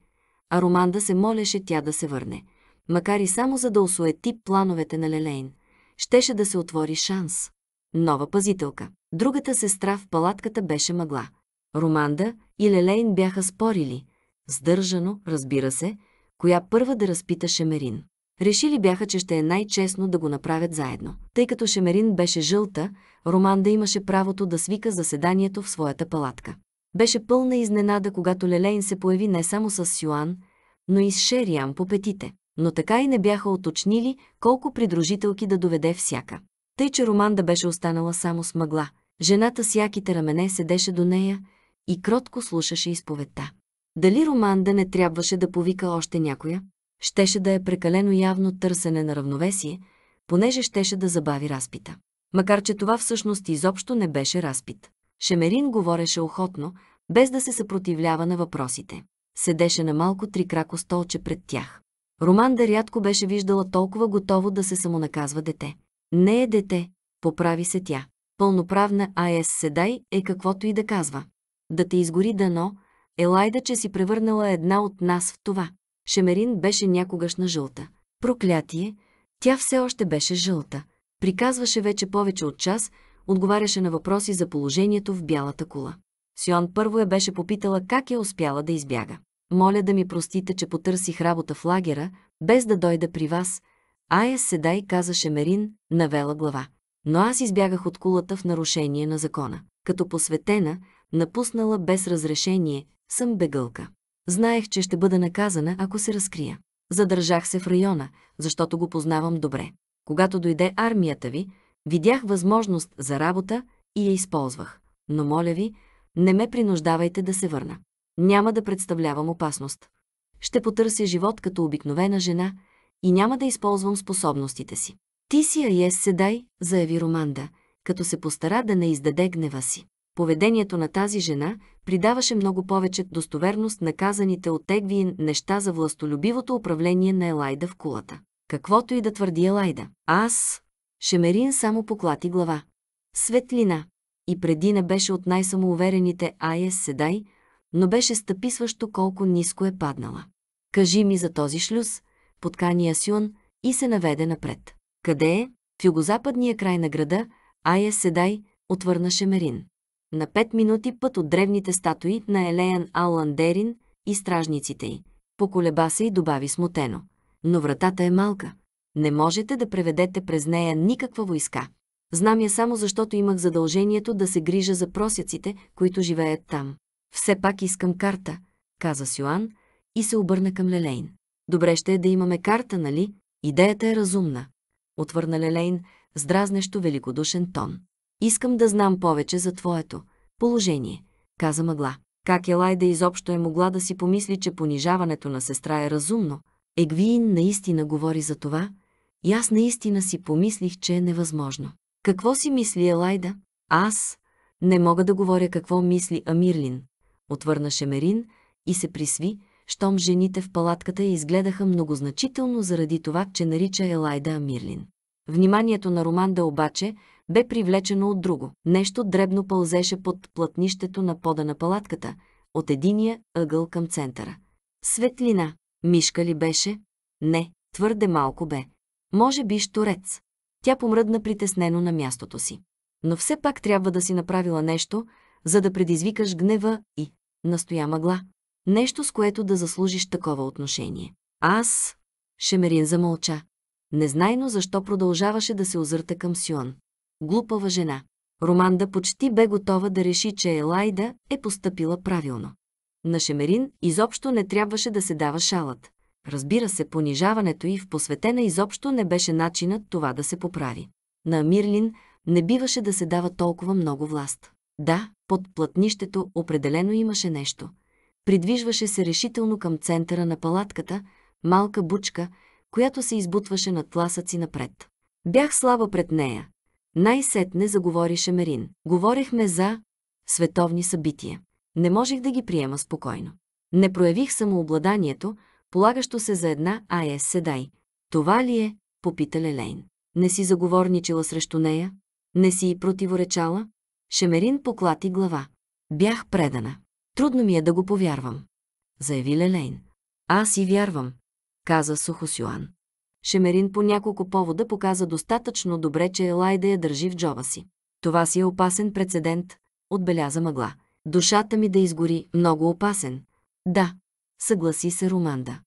а Романда се молеше тя да се върне, макар и само за да осуети плановете на Лелейн. Щеше да се отвори шанс. Нова пазителка. Другата сестра в палатката беше мъгла. Романда и Лелейн бяха спорили. Сдържано, разбира се, коя първа да разпита Шемерин. Решили бяха, че ще е най-честно да го направят заедно. Тъй като Шемерин беше жълта, Романда имаше правото да свика заседанието в своята палатка беше пълна изненада, когато Лелейн се появи не само с Сюан, но и с Шериан по петите. Но така и не бяха уточнили колко придружителки да доведе всяка. Тъй, че Романда беше останала само с мъгла. Жената с яките рамене седеше до нея и кротко слушаше изповедта. Дали Романда не трябваше да повика още някоя? Щеше да е прекалено явно търсене на равновесие, понеже щеше да забави разпита. Макар, че това всъщност изобщо не беше разпит. Шемерин говореше охотно, без да се съпротивлява на въпросите. Седеше на малко трикрако столче пред тях. Романда рядко беше виждала толкова готово да се самонаказва дете. Не е дете, поправи се тя. Пълноправна АЕС Седай е каквото и да казва. Да те изгори дано, елайда, че си превърнала една от нас в това. Шемерин беше някогашна жълта. Проклятие, тя все още беше жълта. Приказваше вече повече от час – отговаряше на въпроси за положението в бялата кула. Сион първо я беше попитала как е успяла да избяга. Моля да ми простите, че потърсих работа в лагера, без да дойда при вас. Ая седай, казаше Мерин, навела глава. Но аз избягах от кулата в нарушение на закона. Като посветена, напуснала без разрешение, съм бегълка. Знаех, че ще бъда наказана, ако се разкрия. Задържах се в района, защото го познавам добре. Когато дойде армията ви, Видях възможност за работа и я използвах. Но моля ви, не ме принуждавайте да се върна. Няма да представлявам опасност. Ще потърся живот като обикновена жена и няма да използвам способностите си. Ти си Аес Седай, заяви Романда, като се постара да не издаде гнева си. Поведението на тази жена придаваше много повече достоверност на казаните от Егвиен неща за властолюбивото управление на Елайда в кулата. Каквото и да твърди Елайда. Аз Шемерин само поклати глава. Светлина. И преди не беше от най-самоуверените Айес Седай, но беше стъписващо колко ниско е паднала. Кажи ми за този шлюз, поткани Асюн и се наведе напред. Къде е? В югозападния край на града, Ая е Седай, отвърна Шемерин. На пет минути път от древните статуи на Елеян Аландерин и стражниците й. Поколеба се и добави смутено. Но вратата е малка. Не можете да преведете през нея никаква войска. Знам я само защото имах задължението да се грижа за просяците, които живеят там. Все пак искам карта, каза Сюан и се обърна към Лелейн. Добре ще е да имаме карта, нали? Идеята е разумна. Отвърна Лелейн с дразнещо великодушен тон. Искам да знам повече за твоето положение, каза мъгла. Как Елайда изобщо е могла да си помисли, че понижаването на сестра е разумно? Егвиин наистина говори за това, и аз наистина си помислих, че е невъзможно. Какво си мисли Елайда? Аз не мога да говоря какво мисли Амирлин. Отвърна Шемерин и се присви, щом жените в палатката я изгледаха многозначително заради това, че нарича Елайда Амирлин. Вниманието на Романда обаче бе привлечено от друго. Нещо дребно пълзеше под платнището на пода на палатката, от единия ъгъл към центъра. Светлина. Мишка ли беше? Не, твърде малко бе. Може би Штурец. Тя помръдна притеснено на мястото си. Но все пак трябва да си направила нещо, за да предизвикаш гнева и, настоя мъгла, нещо с което да заслужиш такова отношение. Аз... Шемерин замълча. Незнайно защо продължаваше да се озърта към Сион. Глупава жена. Романда почти бе готова да реши, че Елайда е постъпила правилно. На Шемерин изобщо не трябваше да се дава шалът. Разбира се, понижаването и в посветена изобщо не беше начинът това да се поправи. На Мирлин не биваше да се дава толкова много власт. Да, под платнището определено имаше нещо. Придвижваше се решително към центъра на палатката, малка бучка, която се избутваше на тласъци напред. Бях слаба пред нея. Най-сетне заговорише Мерин. Говорехме за световни събития. Не можех да ги приема спокойно. Не проявих самообладанието, полагащо се за една АЕС седай. Това ли е? попита Лелейн. Не си заговорничила срещу нея? Не си и противоречала? Шемерин поклати глава. Бях предана. Трудно ми е да го повярвам. Заяви Лелейн. Аз и вярвам, каза Сухосюан. Шемерин по няколко повода показа достатъчно добре, че Елай да я държи в джоба си. Това си е опасен прецедент, отбеляза мъгла. Душата ми да изгори, много опасен. Да, съгласи се Романда.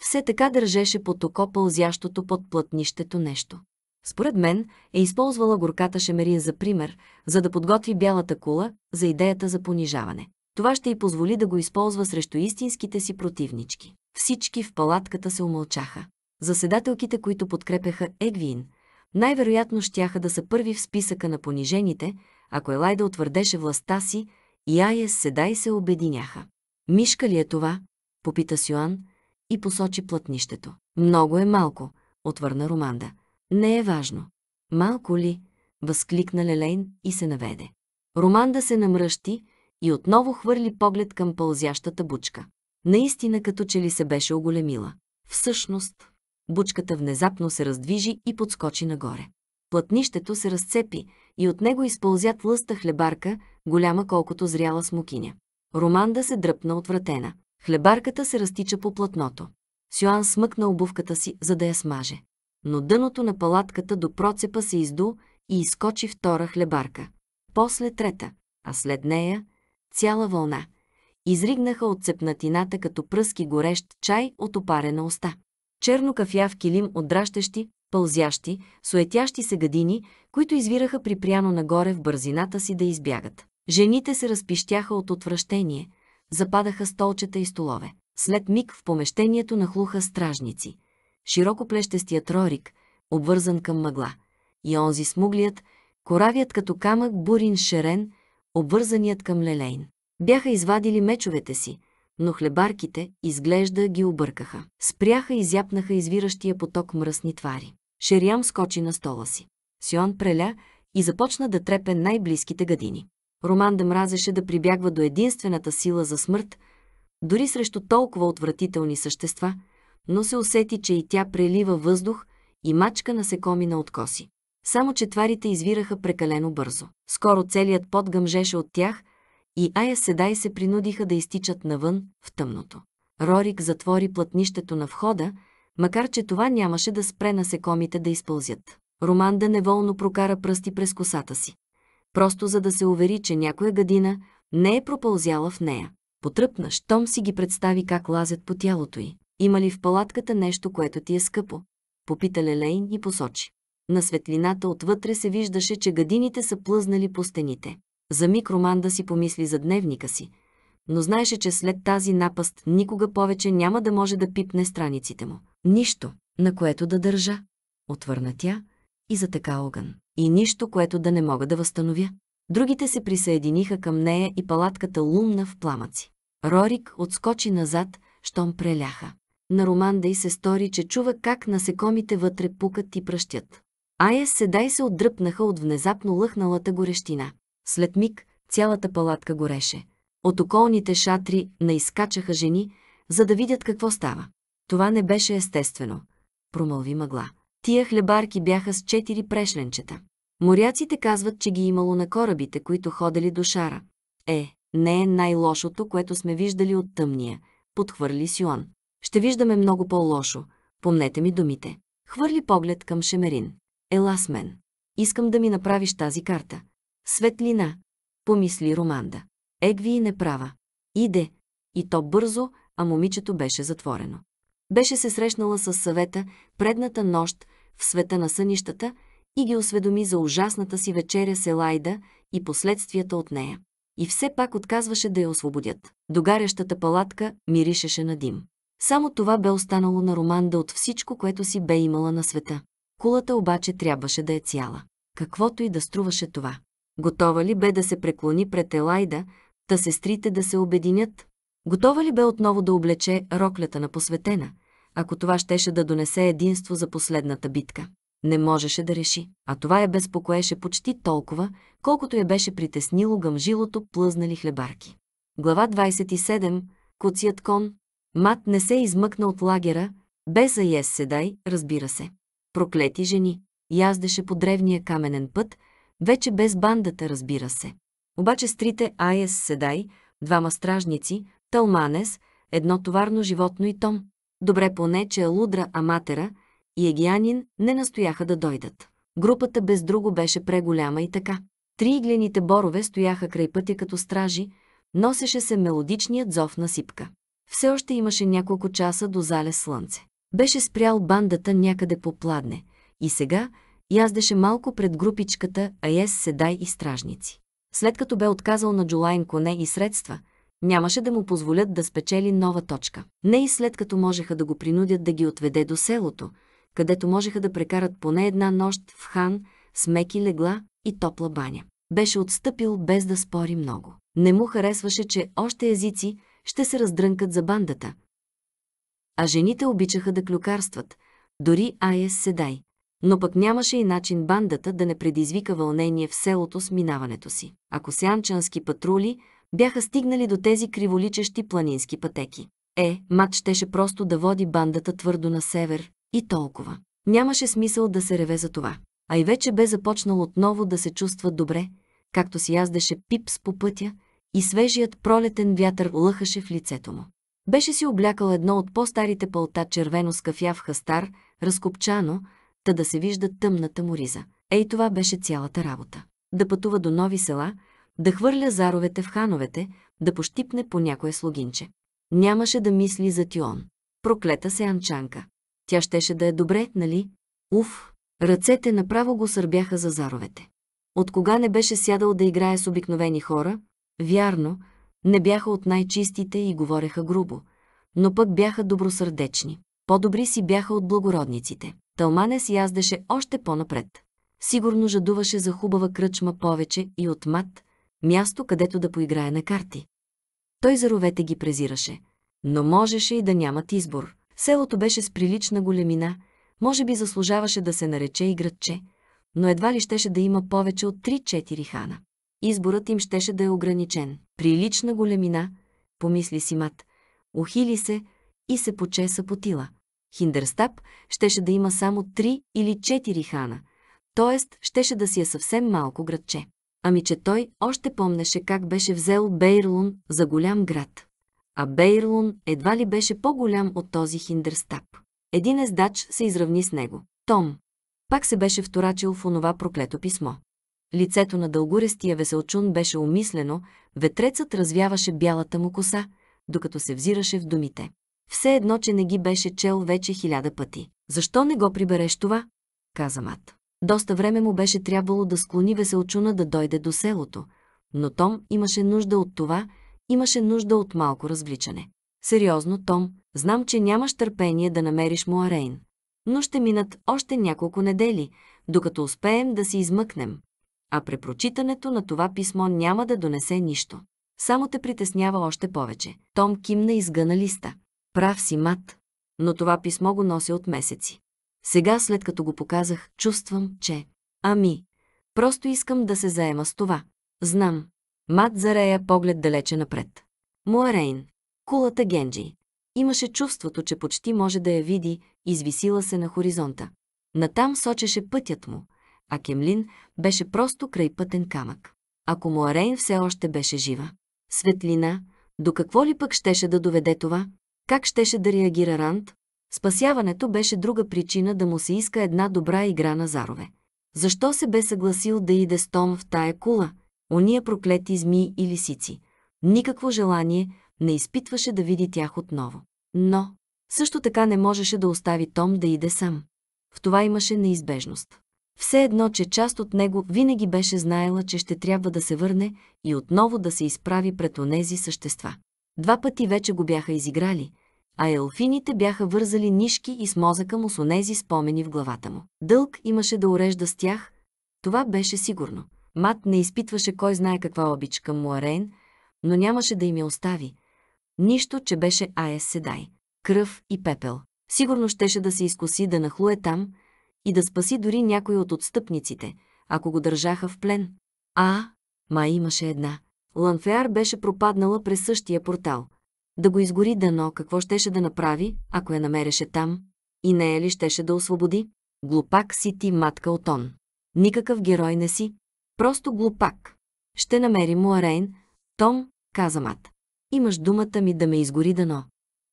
Все така държеше под око пълзящото под плътнището нещо. Според мен е използвала горката Шемерин за пример, за да подготви бялата кула за идеята за понижаване. Това ще й позволи да го използва срещу истинските си противнички. Всички в палатката се умълчаха. Заседателките, които подкрепяха Егвин, най-вероятно щяха да са първи в списъка на понижените, ако Елайда утвърдеше властта си и Айес Седай се обединяха. Мишка ли е това? Попита Сюан и посочи плътнището. Много е малко, отвърна Романда. Не е важно. Малко ли? Възкликна Лелейн и се наведе. Романда се намръщи и отново хвърли поглед към пълзящата бучка. Наистина като че ли се беше оголемила. Всъщност, бучката внезапно се раздвижи и подскочи нагоре. Плътнището се разцепи и от него изпълзят лъста хлебарка, голяма колкото зряла смокиня. Романда се дръпна отвратена. Хлебарката се разтича по платното. Сюан смъкна обувката си, за да я смаже. Но дъното на палатката до процепа се изду и изкочи втора хлебарка. После трета, а след нея цяла вълна. Изригнаха от цепнатината като пръски горещ чай от опарена уста. Черно кафяв килим от дращещи, пълзящи, суетящи се гадини, които извираха припряно нагоре в бързината си да избягат. Жените се разпищяха от отвращение, западаха столчета и столове. След миг в помещението нахлуха стражници. Широко плещестият рорик, обвързан към мъгла. И онзи смуглият, коравият като камък бурин шерен, обвързаният към лелейн. Бяха извадили мечовете си, но хлебарките, изглежда, ги объркаха. Спряха и зяпнаха извиращия поток мръсни твари. Шериам скочи на стола си. Сион преля и започна да трепе най-близките гадини. Роман да мразеше да прибягва до единствената сила за смърт, дори срещу толкова отвратителни същества, но се усети, че и тя прелива въздух и мачка насекомина от коси. Само че тварите извираха прекалено бързо. Скоро целият пот гъмжеше от тях и Ая Седай се принудиха да изтичат навън в тъмното. Рорик затвори плътнището на входа, макар че това нямаше да спре насекомите да изпълзят. Романда неволно прокара пръсти през косата си просто за да се увери, че някоя гадина не е пропълзяла в нея. Потръпна, щом си ги представи как лазят по тялото й. Има ли в палатката нещо, което ти е скъпо? Попита Лелейн и посочи. На светлината отвътре се виждаше, че гадините са плъзнали по стените. За миг Роман да си помисли за дневника си, но знаеше, че след тази напаст никога повече няма да може да пипне страниците му. Нищо, на което да държа. Отвърна тя, и така огън. И нищо, което да не мога да възстановя. Другите се присъединиха към нея и палатката лумна в пламъци. Рорик отскочи назад, щом преляха. На Романда и се стори, че чува как насекомите вътре пукат и пръщят. Ая седа и се отдръпнаха от внезапно лъхналата горещина. След миг цялата палатка гореше. От околните шатри наискачаха жени, за да видят какво става. Това не беше естествено, промълви мъгла. Тия хлебарки бяха с четири прешленчета. Моряците казват, че ги е имало на корабите, които ходели до шара. Е, не е най-лошото, което сме виждали от тъмния, подхвърли Сион. Ще виждаме много по-лошо. Помнете ми думите. Хвърли поглед към Шемерин. Ела с мен. Искам да ми направиш тази карта. Светлина, помисли Романда. Егви и не права. Иде. И то бързо, а момичето беше затворено. Беше се срещнала с съвета предната нощ в света на сънищата и ги осведоми за ужасната си вечеря с Елайда и последствията от нея. И все пак отказваше да я освободят. Догарящата палатка миришеше на дим. Само това бе останало на Романда от всичко, което си бе имала на света. Кулата обаче трябваше да е цяла. Каквото и да струваше това. Готова ли бе да се преклони пред Елайда, та сестрите да се обединят, Готова ли бе отново да облече роклята на посветена, ако това щеше да донесе единство за последната битка? Не можеше да реши, а това я безпокоеше почти толкова, колкото я беше притеснило гъмжилото плъзнали хлебарки. Глава 27. Куцият кон. Мат не се измъкна от лагера, без заез седай, разбира се. Проклети жени. Яздеше по древния каменен път, вече без бандата, разбира се. Обаче е с трите Аес Седай, двама стражници, Талманес, едно товарно животно и Том. Добре поне, че Алудра, Аматера и Егианин не настояха да дойдат. Групата без друго беше преголяма и така. Три иглените борове стояха край пътя като стражи, носеше се мелодичният зов на сипка. Все още имаше няколко часа до зале слънце. Беше спрял бандата някъде по пладне и сега яздеше малко пред групичката Аес Седай и стражници. След като бе отказал на Джулайн коне и средства, нямаше да му позволят да спечели нова точка. Не и след като можеха да го принудят да ги отведе до селото, където можеха да прекарат поне една нощ в хан с меки легла и топла баня. Беше отстъпил без да спори много. Не му харесваше, че още езици ще се раздрънкат за бандата. А жените обичаха да клюкарстват, дори Айес Седай. Но пък нямаше и начин бандата да не предизвика вълнение в селото с минаването си. Ако сянчански патрули бяха стигнали до тези криволичещи планински пътеки. Е, Мат щеше просто да води бандата твърдо на север и толкова. Нямаше смисъл да се реве за това. А и вече бе започнал отново да се чувства добре, както си яздеше пипс по пътя и свежият пролетен вятър лъхаше в лицето му. Беше си облякал едно от по-старите пълта червено с кафяв хастар, разкопчано, та да се вижда тъмната му риза. Ей това беше цялата работа. Да пътува до нови села – да хвърля заровете в хановете, да пощипне по някое слугинче. Нямаше да мисли за Тион. Проклета се Анчанка. Тя щеше да е добре, нали? Уф! Ръцете направо го сърбяха за заровете. От кога не беше сядал да играе с обикновени хора? Вярно, не бяха от най-чистите и говореха грубо, но пък бяха добросърдечни. По-добри си бяха от благородниците. Талманес яздеше още по-напред. Сигурно жадуваше за хубава кръчма повече и от мат, място, където да поиграе на карти. Той заровете ги презираше, но можеше и да нямат избор. Селото беше с прилична големина, може би заслужаваше да се нарече и градче, но едва ли щеше да има повече от 3-4 хана. Изборът им щеше да е ограничен. Прилична големина, помисли си мат, ухили се и се почеса по тила. Хиндерстап щеше да има само 3 или 4 хана, т.е. щеше да си е съвсем малко градче. Ами че той още помнеше как беше взел Бейрлун за голям град. А Бейрлун едва ли беше по-голям от този Хиндерстап. Един ездач се изравни с него. Том. Пак се беше вторачил в онова проклето писмо. Лицето на дългорестия веселчун беше умислено, ветрецът развяваше бялата му коса, докато се взираше в думите. Все едно, че не ги беше чел вече хиляда пъти. Защо не го прибереш това? каза Мат. Доста време му беше трябвало да склони веселчуна да дойде до селото, но Том имаше нужда от това, имаше нужда от малко развличане. Сериозно, Том, знам, че нямаш търпение да намериш Муарейн, но ще минат още няколко недели, докато успеем да си измъкнем. А препрочитането на това писмо няма да донесе нищо. Само те притеснява още повече. Том кимна изгъна листа. Прав си, мат. Но това писмо го носи от месеци. Сега, след като го показах, чувствам, че... Ами, просто искам да се заема с това. Знам. Мат зарея поглед далече напред. Муарейн. Кулата Генджи. Имаше чувството, че почти може да я види, извисила се на хоризонта. Натам сочеше пътят му, а Кемлин беше просто крайпътен камък. Ако Муарейн все още беше жива. Светлина, до какво ли пък щеше да доведе това? Как щеше да реагира Ранд? Спасяването беше друга причина да му се иска една добра игра на зарове. Защо се бе съгласил да иде с Том в тая кула, ония проклети змии и лисици? Никакво желание не изпитваше да види тях отново. Но също така не можеше да остави Том да иде сам. В това имаше неизбежност. Все едно, че част от него винаги беше знаела, че ще трябва да се върне и отново да се изправи пред онези същества. Два пъти вече го бяха изиграли, а елфините бяха вързали нишки и с мозъка му с онези спомени в главата му. Дълг имаше да урежда с тях, това беше сигурно. Мат не изпитваше кой знае каква обич към Муарейн, но нямаше да им я остави. Нищо, че беше Аес Седай. Кръв и пепел. Сигурно щеше да се изкуси да нахлуе там и да спаси дори някой от отстъпниците, ако го държаха в плен. А, ма имаше една. Ланфеар беше пропаднала през същия портал – да го изгори дано какво щеше да направи, ако я намереше там, и нея ли щеше да освободи? Глупак си ти, матка Отон. Никакъв герой не си, просто глупак. Ще намери Арейн. Том, каза Мат. Имаш думата ми да ме изгори дано.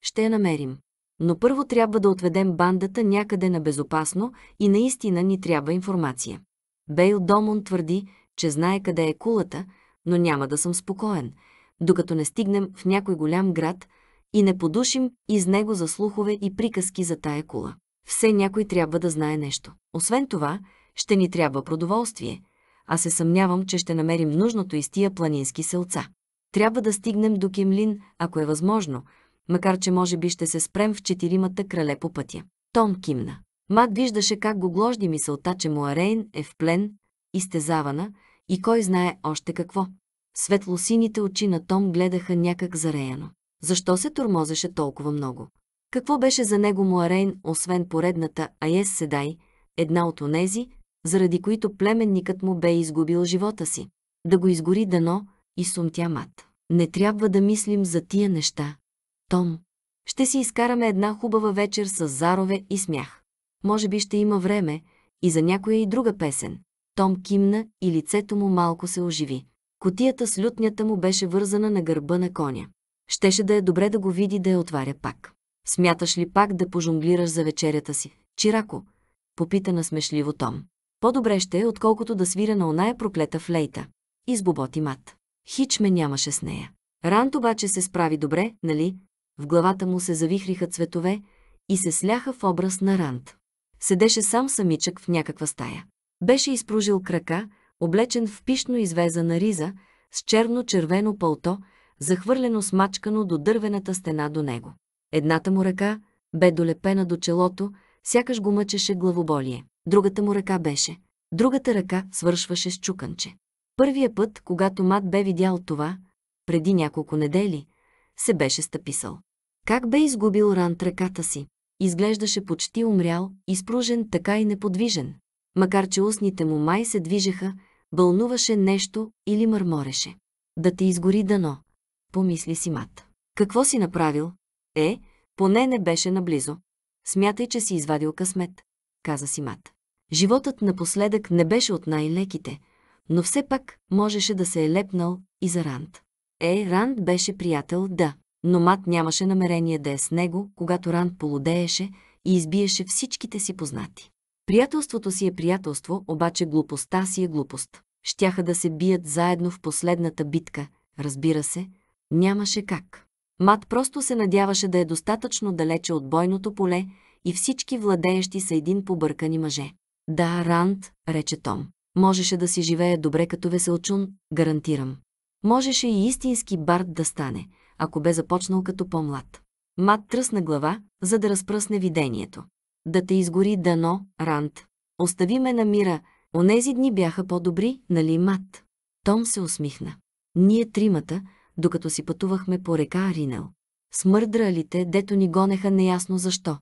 Ще я намерим. Но първо трябва да отведем бандата някъде на безопасно и наистина ни трябва информация. Бейл Домон твърди, че знае къде е кулата, но няма да съм спокоен – докато не стигнем в някой голям град и не подушим из него за слухове и приказки за тая кула. Все някой трябва да знае нещо. Освен това, ще ни трябва продоволствие, а се съмнявам, че ще намерим нужното из тия планински селца. Трябва да стигнем до Кемлин, ако е възможно, макар че може би ще се спрем в четиримата крале по пътя. Том кимна. Мак виждаше как го гложди мисълта, че Муарейн е в плен, изтезавана и кой знае още какво. Светлосините очи на Том гледаха някак зареяно. Защо се тормозеше толкова много? Какво беше за него Муарейн, освен поредната Аес Седай, една от онези, заради които племенникът му бе изгубил живота си? Да го изгори дано и сумтя мат. Не трябва да мислим за тия неща. Том, ще си изкараме една хубава вечер с зарове и смях. Може би ще има време и за някоя и друга песен. Том кимна и лицето му малко се оживи. Котията с лютнята му беше вързана на гърба на коня. Щеше да е добре да го види да я отваря пак. Смяташ ли пак да пожонглираш за вечерята си? Чирако, попита насмешливо Том. По-добре ще е, отколкото да свиря на оная проклета флейта. Избоботи мат. Хич ме нямаше с нея. Рант обаче се справи добре, нали? В главата му се завихриха цветове и се сляха в образ на Рант. Седеше сам самичък в някаква стая. Беше изпружил крака, облечен в пишно извезана риза, с черно-червено пълто, захвърлено смачкано до дървената стена до него. Едната му ръка бе долепена до челото, сякаш го мъчеше главоболие. Другата му ръка беше. Другата ръка свършваше с чуканче. Първия път, когато Мат бе видял това, преди няколко недели, се беше стъписал. Как бе изгубил ран ръката си? Изглеждаше почти умрял, изпружен, така и неподвижен макар че устните му май се движеха, бълнуваше нещо или мърмореше. Да ти изгори дано, помисли си мат. Какво си направил? Е, поне не беше наблизо. Смятай, че си извадил късмет, каза си мат. Животът напоследък не беше от най-леките, но все пак можеше да се е лепнал и за Ранд. Е, Ранд беше приятел, да, но Мат нямаше намерение да е с него, когато Ранд полудееше и избиеше всичките си познати. Приятелството си е приятелство, обаче глупостта си е глупост. Щяха да се бият заедно в последната битка, разбира се, нямаше как. Мат просто се надяваше да е достатъчно далече от бойното поле и всички владеещи са един побъркани мъже. Да, Ранд, рече Том. Можеше да си живее добре като веселчун, гарантирам. Можеше и истински Бард да стане, ако бе започнал като по-млад. Мат тръсна глава, за да разпръсне видението да те изгори дано, Ранд. Остави ме на мира, онези дни бяха по-добри, нали, мат? Том се усмихна. Ние тримата, докато си пътувахме по река Ринел. Смърдралите, дето ни гонеха неясно защо.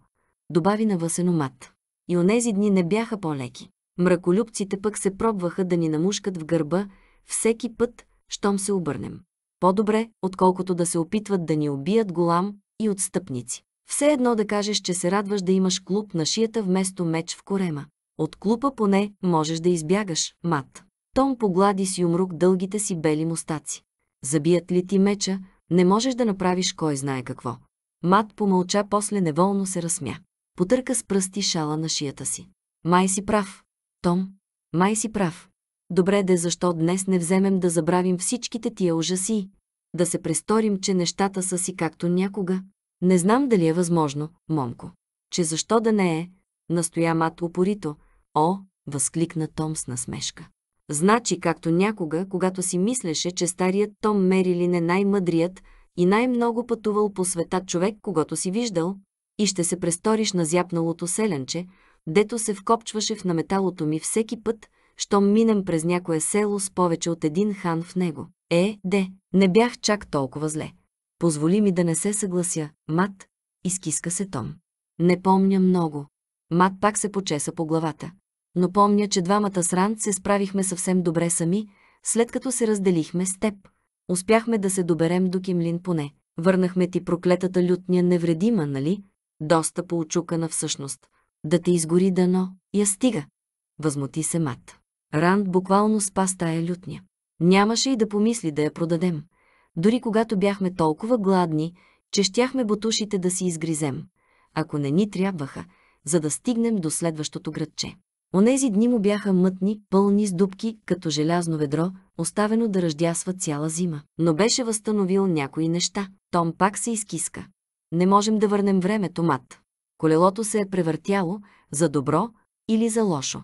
Добави въсено мат. И онези дни не бяха по-леки. Мраколюбците пък се пробваха да ни намушкат в гърба всеки път, щом се обърнем. По-добре, отколкото да се опитват да ни убият голам и отстъпници. Все едно да кажеш, че се радваш да имаш клуб на шията вместо меч в корема. От клупа поне можеш да избягаш, мат. Том поглади с юмрук дългите си бели мустаци. Забият ли ти меча, не можеш да направиш кой знае какво. Мат помълча, после неволно се разсмя. Потърка с пръсти шала на шията си. Май си прав. Том, май си прав. Добре де защо днес не вземем да забравим всичките тия ужаси, да се престорим, че нещата са си както някога, не знам дали е възможно, момко. Че защо да не е? Настоя мат упорито. О, възкликна Том с насмешка. Значи, както някога, когато си мислеше, че старият Том Мерилин е най-мъдрият и най-много пътувал по света човек, когато си виждал, и ще се престориш на зяпналото селенче, дето се вкопчваше в наметалото ми всеки път, щом минем през някое село с повече от един хан в него. Е, де, не бях чак толкова зле. Позволи ми да не се съглася, мат, изкиска се Том. Не помня много. Мат пак се почеса по главата. Но помня, че двамата с Ранд се справихме съвсем добре сами, след като се разделихме с теб. Успяхме да се доберем до Кимлин поне. Върнахме ти проклетата лютня невредима, нали? Доста поучукана всъщност. Да те изгори дано, я стига. Възмути се мат. Ранд буквално спа стая лютня. Нямаше и да помисли да я продадем дори когато бяхме толкова гладни, че щяхме бутушите да си изгризем, ако не ни трябваха, за да стигнем до следващото градче. Онези дни му бяха мътни, пълни с дубки, като желязно ведро, оставено да ръждясва цяла зима. Но беше възстановил някои неща. Том пак се изкиска. Не можем да върнем времето, мат. Колелото се е превъртяло за добро или за лошо.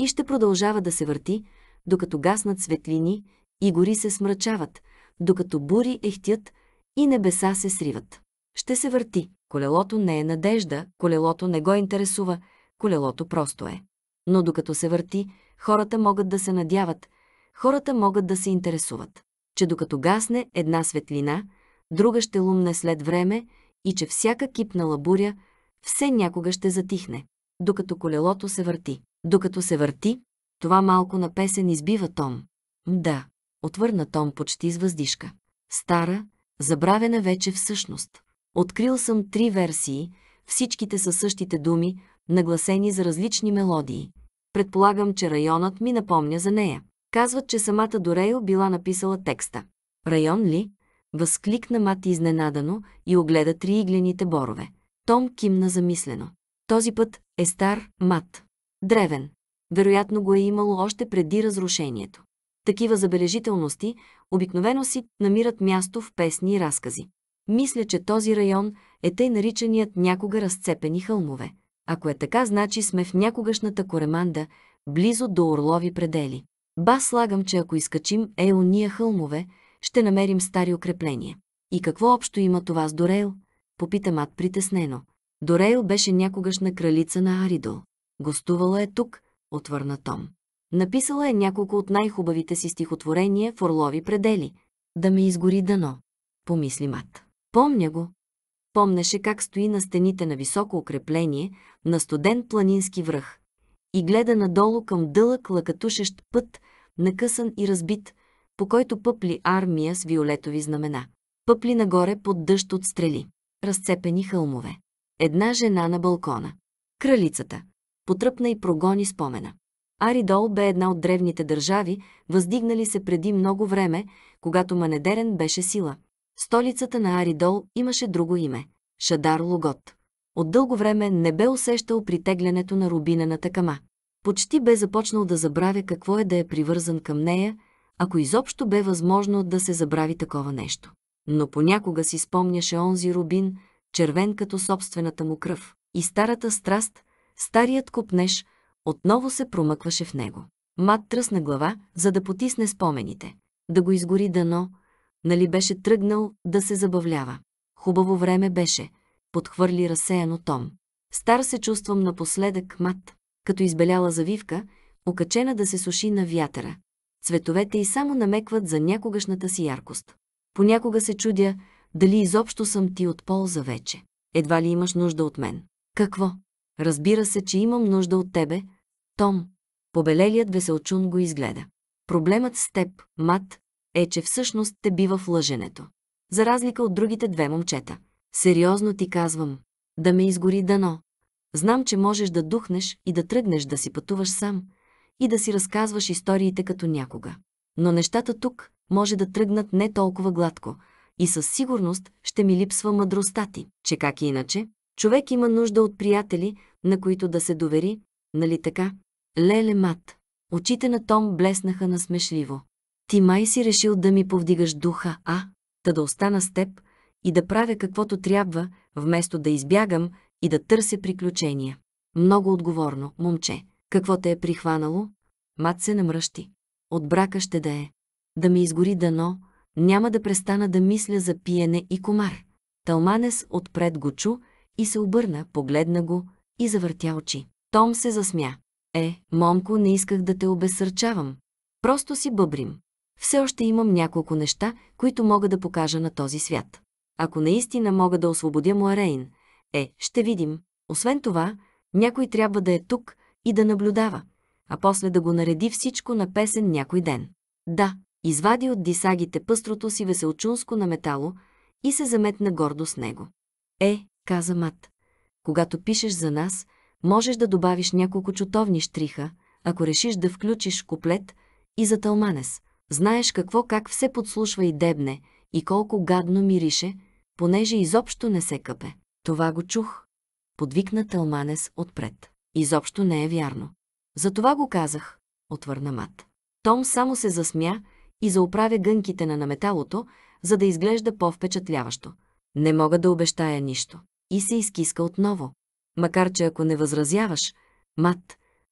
И ще продължава да се върти, докато гаснат светлини и гори се смрачават, докато бури ехтят и небеса се сриват. Ще се върти. Колелото не е надежда, колелото не го интересува, колелото просто е. Но докато се върти, хората могат да се надяват, хората могат да се интересуват, че докато гасне една светлина, друга ще лумне след време и че всяка кипнала буря все някога ще затихне, докато колелото се върти. Докато се върти, това малко на песен избива Том. Да, отвърна Том почти с въздишка. Стара, забравена вече всъщност. Открил съм три версии, всичките са същите думи, нагласени за различни мелодии. Предполагам, че районът ми напомня за нея. Казват, че самата Дорейл била написала текста. Район ли? Възкликна Мати изненадано и огледа трииглените борове. Том кимна замислено. Този път е стар мат. Древен. Вероятно го е имало още преди разрушението. Такива забележителности обикновено си намират място в песни и разкази. Мисля, че този район е тъй наричаният някога разцепени хълмове. Ако е така, значи сме в някогашната кореманда, близо до Орлови предели. Ба слагам, че ако изкачим Еония хълмове, ще намерим стари укрепления. И какво общо има това с Дорейл? Попита Мат притеснено. Дорейл беше някогашна кралица на Аридол. Гостувала е тук, отвърна Том. Написала е няколко от най-хубавите си стихотворения в Орлови предели. Да ме изгори дано, помисли мат. Помня го. Помнеше как стои на стените на високо укрепление, на студен планински връх и гледа надолу към дълъг лъкатушещ път, накъсан и разбит, по който пъпли армия с виолетови знамена. Пъпли нагоре под дъжд от стрели. Разцепени хълмове. Една жена на балкона. Кралицата. Потръпна и прогони спомена. Аридол бе една от древните държави, въздигнали се преди много време, когато Манедерен беше сила. Столицата на Аридол имаше друго име – Шадар Логот. От дълго време не бе усещал притеглянето на рубинената кама. Почти бе започнал да забравя какво е да е привързан към нея, ако изобщо бе възможно да се забрави такова нещо. Но понякога си спомняше онзи рубин, червен като собствената му кръв. И старата страст, старият купнеж отново се промъкваше в него. Мат тръсна глава, за да потисне спомените. Да го изгори дано, нали беше тръгнал да се забавлява. Хубаво време беше, подхвърли разсеяно Том. Стар се чувствам напоследък, Мат, като избеляла завивка, окачена да се суши на вятъра. Цветовете и само намекват за някогашната си яркост. Понякога се чудя, дали изобщо съм ти от полза вече. Едва ли имаш нужда от мен. Какво? Разбира се, че имам нужда от тебе, Том. Побелелият Веселчун го изгледа. Проблемът с теб, Мат, е, че всъщност те бива в лъженето. За разлика от другите две момчета. Сериозно ти казвам. Да ме изгори дано. Знам, че можеш да духнеш и да тръгнеш да си пътуваш сам и да си разказваш историите като някога. Но нещата тук може да тръгнат не толкова гладко и със сигурност ще ми липсва мъдростта ти, че как иначе, Човек има нужда от приятели, на които да се довери, нали така? Леле мат. Очите на Том блеснаха насмешливо. Ти май си решил да ми повдигаш духа, а? Та да остана с теб и да правя каквото трябва, вместо да избягам и да търся приключения. Много отговорно, момче. Какво те е прихванало? Мат се намръщи. От брака ще да е. Да ми изгори дано, няма да престана да мисля за пиене и комар. Талманес отпред го чу и се обърна, погледна го и завъртя очи. Том се засмя. Е, момко, не исках да те обесърчавам. Просто си бъбрим. Все още имам няколко неща, които мога да покажа на този свят. Ако наистина мога да освободя Муарейн, е, ще видим. Освен това, някой трябва да е тук и да наблюдава, а после да го нареди всичко на песен някой ден. Да, извади от дисагите пъстрото си веселчунско на метало и се заметна гордо с него. Е, каза Мат. Когато пишеш за нас, можеш да добавиш няколко чутовни штриха, ако решиш да включиш куплет и за Талманес. Знаеш какво как все подслушва и дебне, и колко гадно мирише, понеже изобщо не се къпе. Това го чух. Подвикна Талманес отпред. Изобщо не е вярно. За това го казах, отвърна Мат. Том само се засмя и заоправя гънките на наметалото, за да изглежда по-впечатляващо. Не мога да обещая нищо и се изкиска отново. Макар, че ако не възразяваш, мат,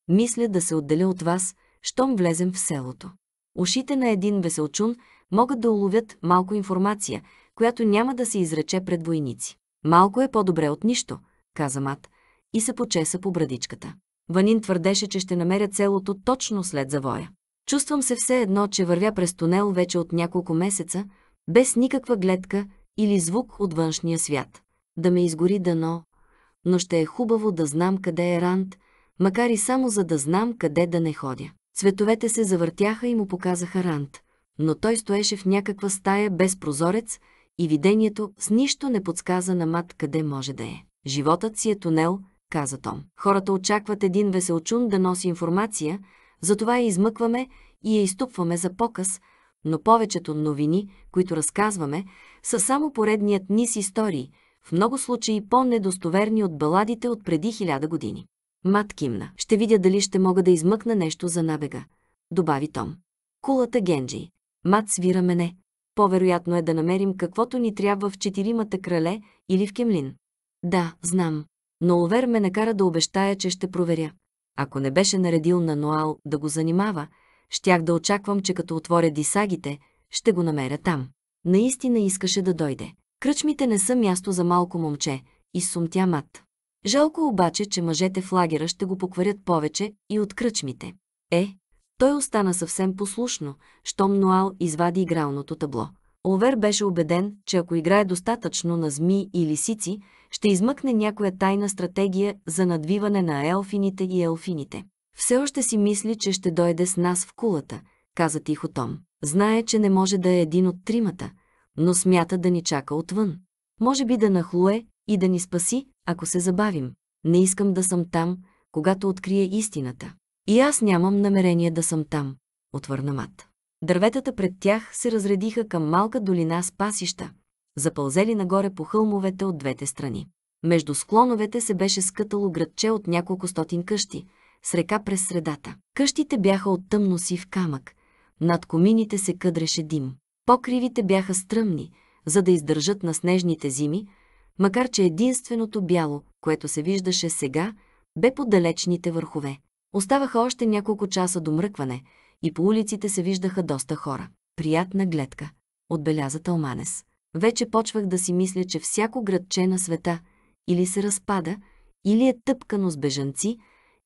мисля да се отделя от вас, щом влезем в селото. Ушите на един веселчун могат да уловят малко информация, която няма да се изрече пред войници. Малко е по-добре от нищо, каза Мат, и се почеса по брадичката. Ванин твърдеше, че ще намеря целото точно след завоя. Чувствам се все едно, че вървя през тунел вече от няколко месеца, без никаква гледка или звук от външния свят да ме изгори дано, но ще е хубаво да знам къде е Ранд, макар и само за да знам къде да не ходя. Цветовете се завъртяха и му показаха Ранд, но той стоеше в някаква стая без прозорец и видението с нищо не подсказа на мат къде може да е. Животът си е тунел, каза Том. Хората очакват един веселчун да носи информация, затова я измъкваме и я изтупваме за показ, но повечето новини, които разказваме, са само поредният низ истории – в много случаи по-недостоверни от баладите от преди хиляда години. Мат кимна. Ще видя дали ще мога да измъкна нещо за набега. Добави Том. Кулата Генджи. Мат свира мене. По-вероятно е да намерим каквото ни трябва в четиримата крале или в Кемлин. Да, знам. Но Овер ме накара да обещая, че ще проверя. Ако не беше наредил на Ноал да го занимава, щях да очаквам, че като отворя дисагите, ще го намеря там. Наистина искаше да дойде. Кръчмите не са място за малко момче, изсумтя мат. Жалко обаче, че мъжете в лагера ще го покварят повече и от кръчмите. Е, той остана съвсем послушно, щом Ноал извади игралното табло. Овер беше убеден, че ако играе достатъчно на зми и лисици, ще измъкне някоя тайна стратегия за надвиване на елфините и елфините. Все още си мисли, че ще дойде с нас в кулата, каза тихо Том. Знае, че не може да е един от тримата – но смята да ни чака отвън. Може би да нахлуе и да ни спаси, ако се забавим. Не искам да съм там, когато открие истината. И аз нямам намерение да съм там, отвърна мат. Дърветата пред тях се разредиха към малка долина с пасища, запълзели нагоре по хълмовете от двете страни. Между склоновете се беше скътало градче от няколко стотин къщи, с река през средата. Къщите бяха от тъмно сив камък, над комините се къдреше дим. Покривите бяха стръмни, за да издържат на снежните зими, макар че единственото бяло, което се виждаше сега, бе по далечните върхове. Оставаха още няколко часа до мръкване и по улиците се виждаха доста хора. Приятна гледка, отбеляза Талманес. Вече почвах да си мисля, че всяко градче на света или се разпада, или е тъпкано с бежанци,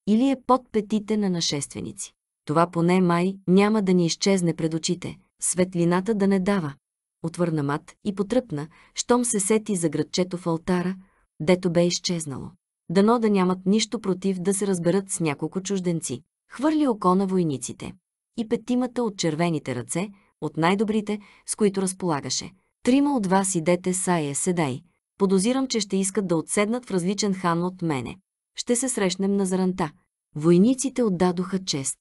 или е под петите на нашественици. Това поне май няма да ни изчезне пред очите, светлината да не дава. Отвърна мат и потръпна, щом се сети за градчето в алтара, дето бе изчезнало. Дано да нямат нищо против да се разберат с няколко чужденци. Хвърли око на войниците. И петимата от червените ръце, от най-добрите, с които разполагаше. Трима от вас идете, Сае, седай. Подозирам, че ще искат да отседнат в различен хан от мене. Ще се срещнем на заранта. Войниците отдадоха чест.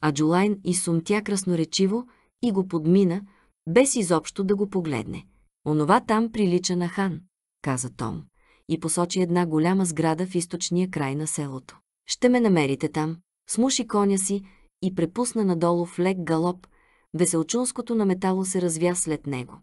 А Джулайн и сумтя красноречиво, и го подмина, без изобщо да го погледне. Онова там прилича на хан, каза Том, и посочи една голяма сграда в източния край на селото. Ще ме намерите там. Смуши коня си и препусна надолу в лек галоп. Веселчунското на метало се развя след него.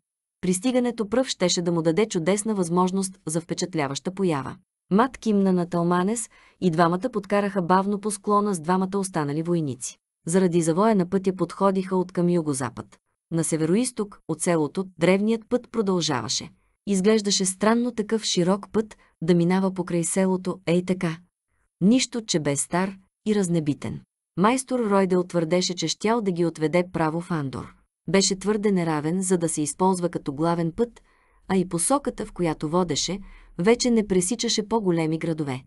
Пристигането пръв щеше да му даде чудесна възможност за впечатляваща поява. Мат кимна на Талманес и двамата подкараха бавно по склона с двамата останали войници заради завоя на пътя подходиха от към югозапад. На североисток от селото древният път продължаваше. Изглеждаше странно такъв широк път да минава покрай селото, ей така. Нищо, че бе стар и разнебитен. Майстор Ройдел твърдеше, че щял да ги отведе право в Андор. Беше твърде неравен, за да се използва като главен път, а и посоката, в която водеше, вече не пресичаше по-големи градове.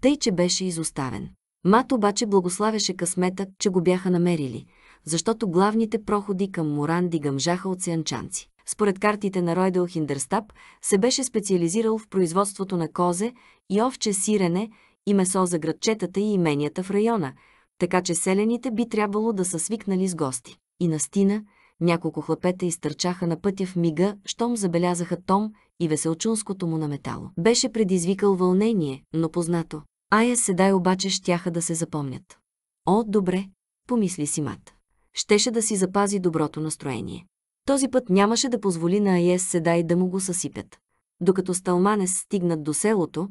Тъй, че беше изоставен. Мат обаче благославяше късмета, че го бяха намерили, защото главните проходи към Моранди гъмжаха от сянчанци. Според картите на Ройдел Хиндерстап се беше специализирал в производството на козе и овче сирене и месо за градчетата и именията в района, така че селените би трябвало да са свикнали с гости. И настина, няколко хлапета изтърчаха на пътя в мига, щом забелязаха Том и веселчунското му на метало. Беше предизвикал вълнение, но познато. Ая Седай обаче щяха да се запомнят. О, добре, помисли си Мат. Щеше да си запази доброто настроение. Този път нямаше да позволи на Аяс Седай да му го съсипят. Докато Сталманес стигнат до селото,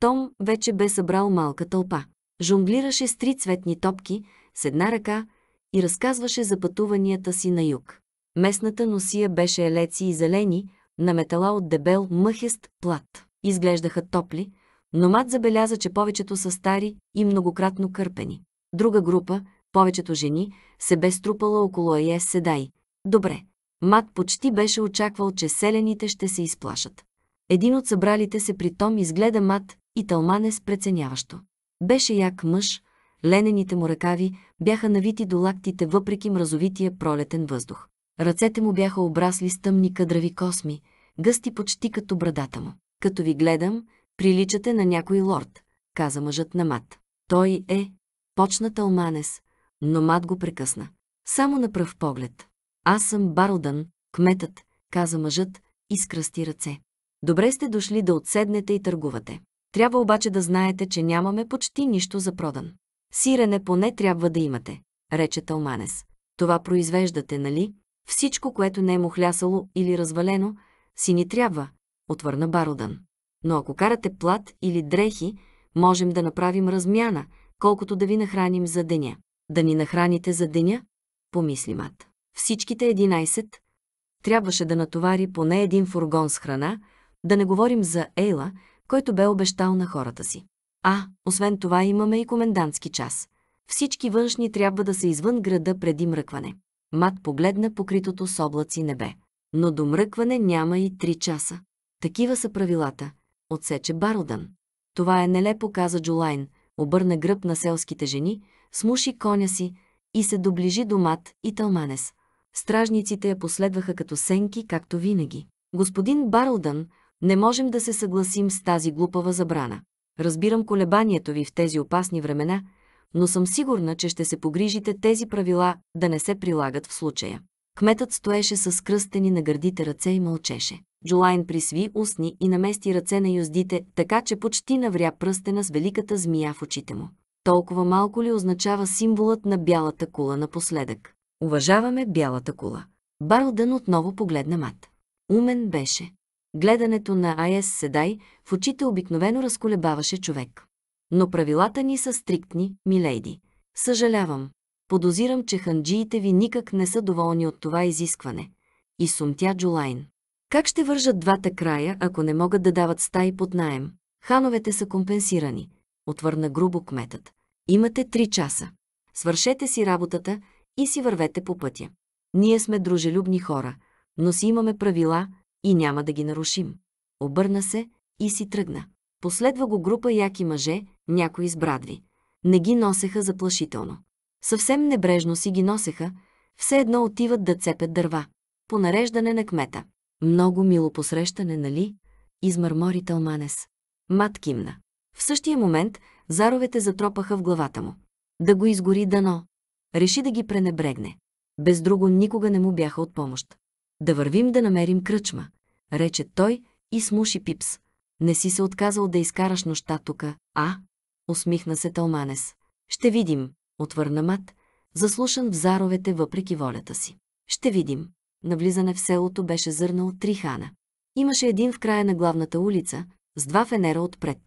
Том вече бе събрал малка тълпа. Жонглираше с три цветни топки, с една ръка и разказваше за пътуванията си на юг. Местната носия беше елеци и зелени, на метала от дебел мъхест плат. Изглеждаха топли, но Мат забеляза, че повечето са стари и многократно кърпени. Друга група, повечето жени, се бе струпала около Аяс Седай. Добре. Мат почти беше очаквал, че селените ще се изплашат. Един от събралите се притом изгледа Мат и Талманес преценяващо. Беше як мъж, ленените му ръкави бяха навити до лактите въпреки мразовития пролетен въздух. Ръцете му бяха обрасли с тъмни кадрави косми, гъсти почти като брадата му. Като ви гледам, Приличате на някой лорд, каза мъжът на мат. Той е. Почна Талманес, но мат го прекъсна. Само на пръв поглед. Аз съм Барлдън, кметът, каза мъжът и скръсти ръце. Добре сте дошли да отседнете и търгувате. Трябва обаче да знаете, че нямаме почти нищо за продан. Сирене поне трябва да имате, рече Талманес. Това произвеждате, нали? Всичко, което не е мухлясало или развалено, си ни трябва, отвърна Бародан но ако карате плат или дрехи, можем да направим размяна, колкото да ви нахраним за деня. Да ни нахраните за деня? Помисли мат. Всичките 11 трябваше да натовари поне един фургон с храна, да не говорим за Ейла, който бе обещал на хората си. А, освен това имаме и комендантски час. Всички външни трябва да са извън града преди мръкване. Мат погледна покритото с облаци небе. Но до мръкване няма и три часа. Такива са правилата – отсече Барлдън. Това е нелепо, каза Джулайн, обърна гръб на селските жени, смуши коня си и се доближи до Мат и Талманес. Стражниците я последваха като сенки, както винаги. Господин Барлдън, не можем да се съгласим с тази глупава забрана. Разбирам колебанието ви в тези опасни времена, но съм сигурна, че ще се погрижите тези правила да не се прилагат в случая. Кметът стоеше с кръстени на гърдите ръце и мълчеше. Джулайн присви устни и намести ръце на юздите, така че почти навря пръстена с великата змия в очите му. Толкова малко ли означава символът на бялата кула напоследък? Уважаваме бялата кула. Барлдън отново погледна мат. Умен беше. Гледането на Айес Седай в очите обикновено разколебаваше човек. Но правилата ни са стриктни, милейди. Съжалявам. Подозирам, че ханджиите ви никак не са доволни от това изискване. И сумтя Джулайн. Как ще вържат двата края, ако не могат да дават стаи под наем? Хановете са компенсирани, отвърна грубо кметът. Имате три часа. Свършете си работата и си вървете по пътя. Ние сме дружелюбни хора, но си имаме правила и няма да ги нарушим. Обърна се и си тръгна. Последва го група яки мъже, някои с брадви. Не ги носеха заплашително. Съвсем небрежно си ги носеха, все едно отиват да цепят дърва. По нареждане на кмета. Много мило посрещане, нали? Измърмори Талманес. Мат кимна. В същия момент заровете затропаха в главата му. Да го изгори дано. Реши да ги пренебрегне. Без друго никога не му бяха от помощ. Да вървим да намерим кръчма, рече той и смуши Пипс. Не си се отказал да изкараш нощта тука, а? Усмихна се Талманес. Ще видим, отвърна Мат, заслушан в заровете въпреки волята си. Ще видим навлизане в селото беше зърнал три хана. Имаше един в края на главната улица, с два фенера отпред.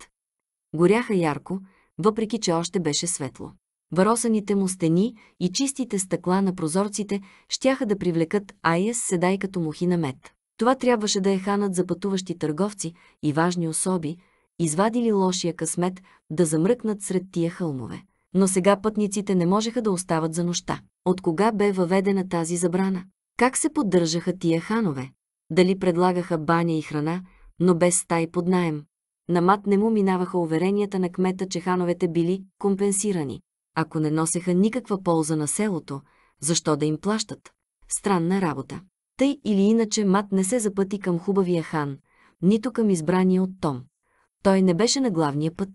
Горяха ярко, въпреки че още беше светло. Варосаните му стени и чистите стъкла на прозорците щяха да привлекат Айес седай като мухи на мед. Това трябваше да е ханат за пътуващи търговци и важни особи, извадили лошия късмет да замръкнат сред тия хълмове. Но сега пътниците не можеха да остават за нощта. От кога бе въведена тази забрана? Как се поддържаха тия ханове? Дали предлагаха баня и храна, но без стай под найем? На мат не му минаваха уверенията на кмета, че хановете били компенсирани. Ако не носеха никаква полза на селото, защо да им плащат? Странна работа. Тъй или иначе мат не се запъти към хубавия хан, нито към избрания от Том. Той не беше на главния път,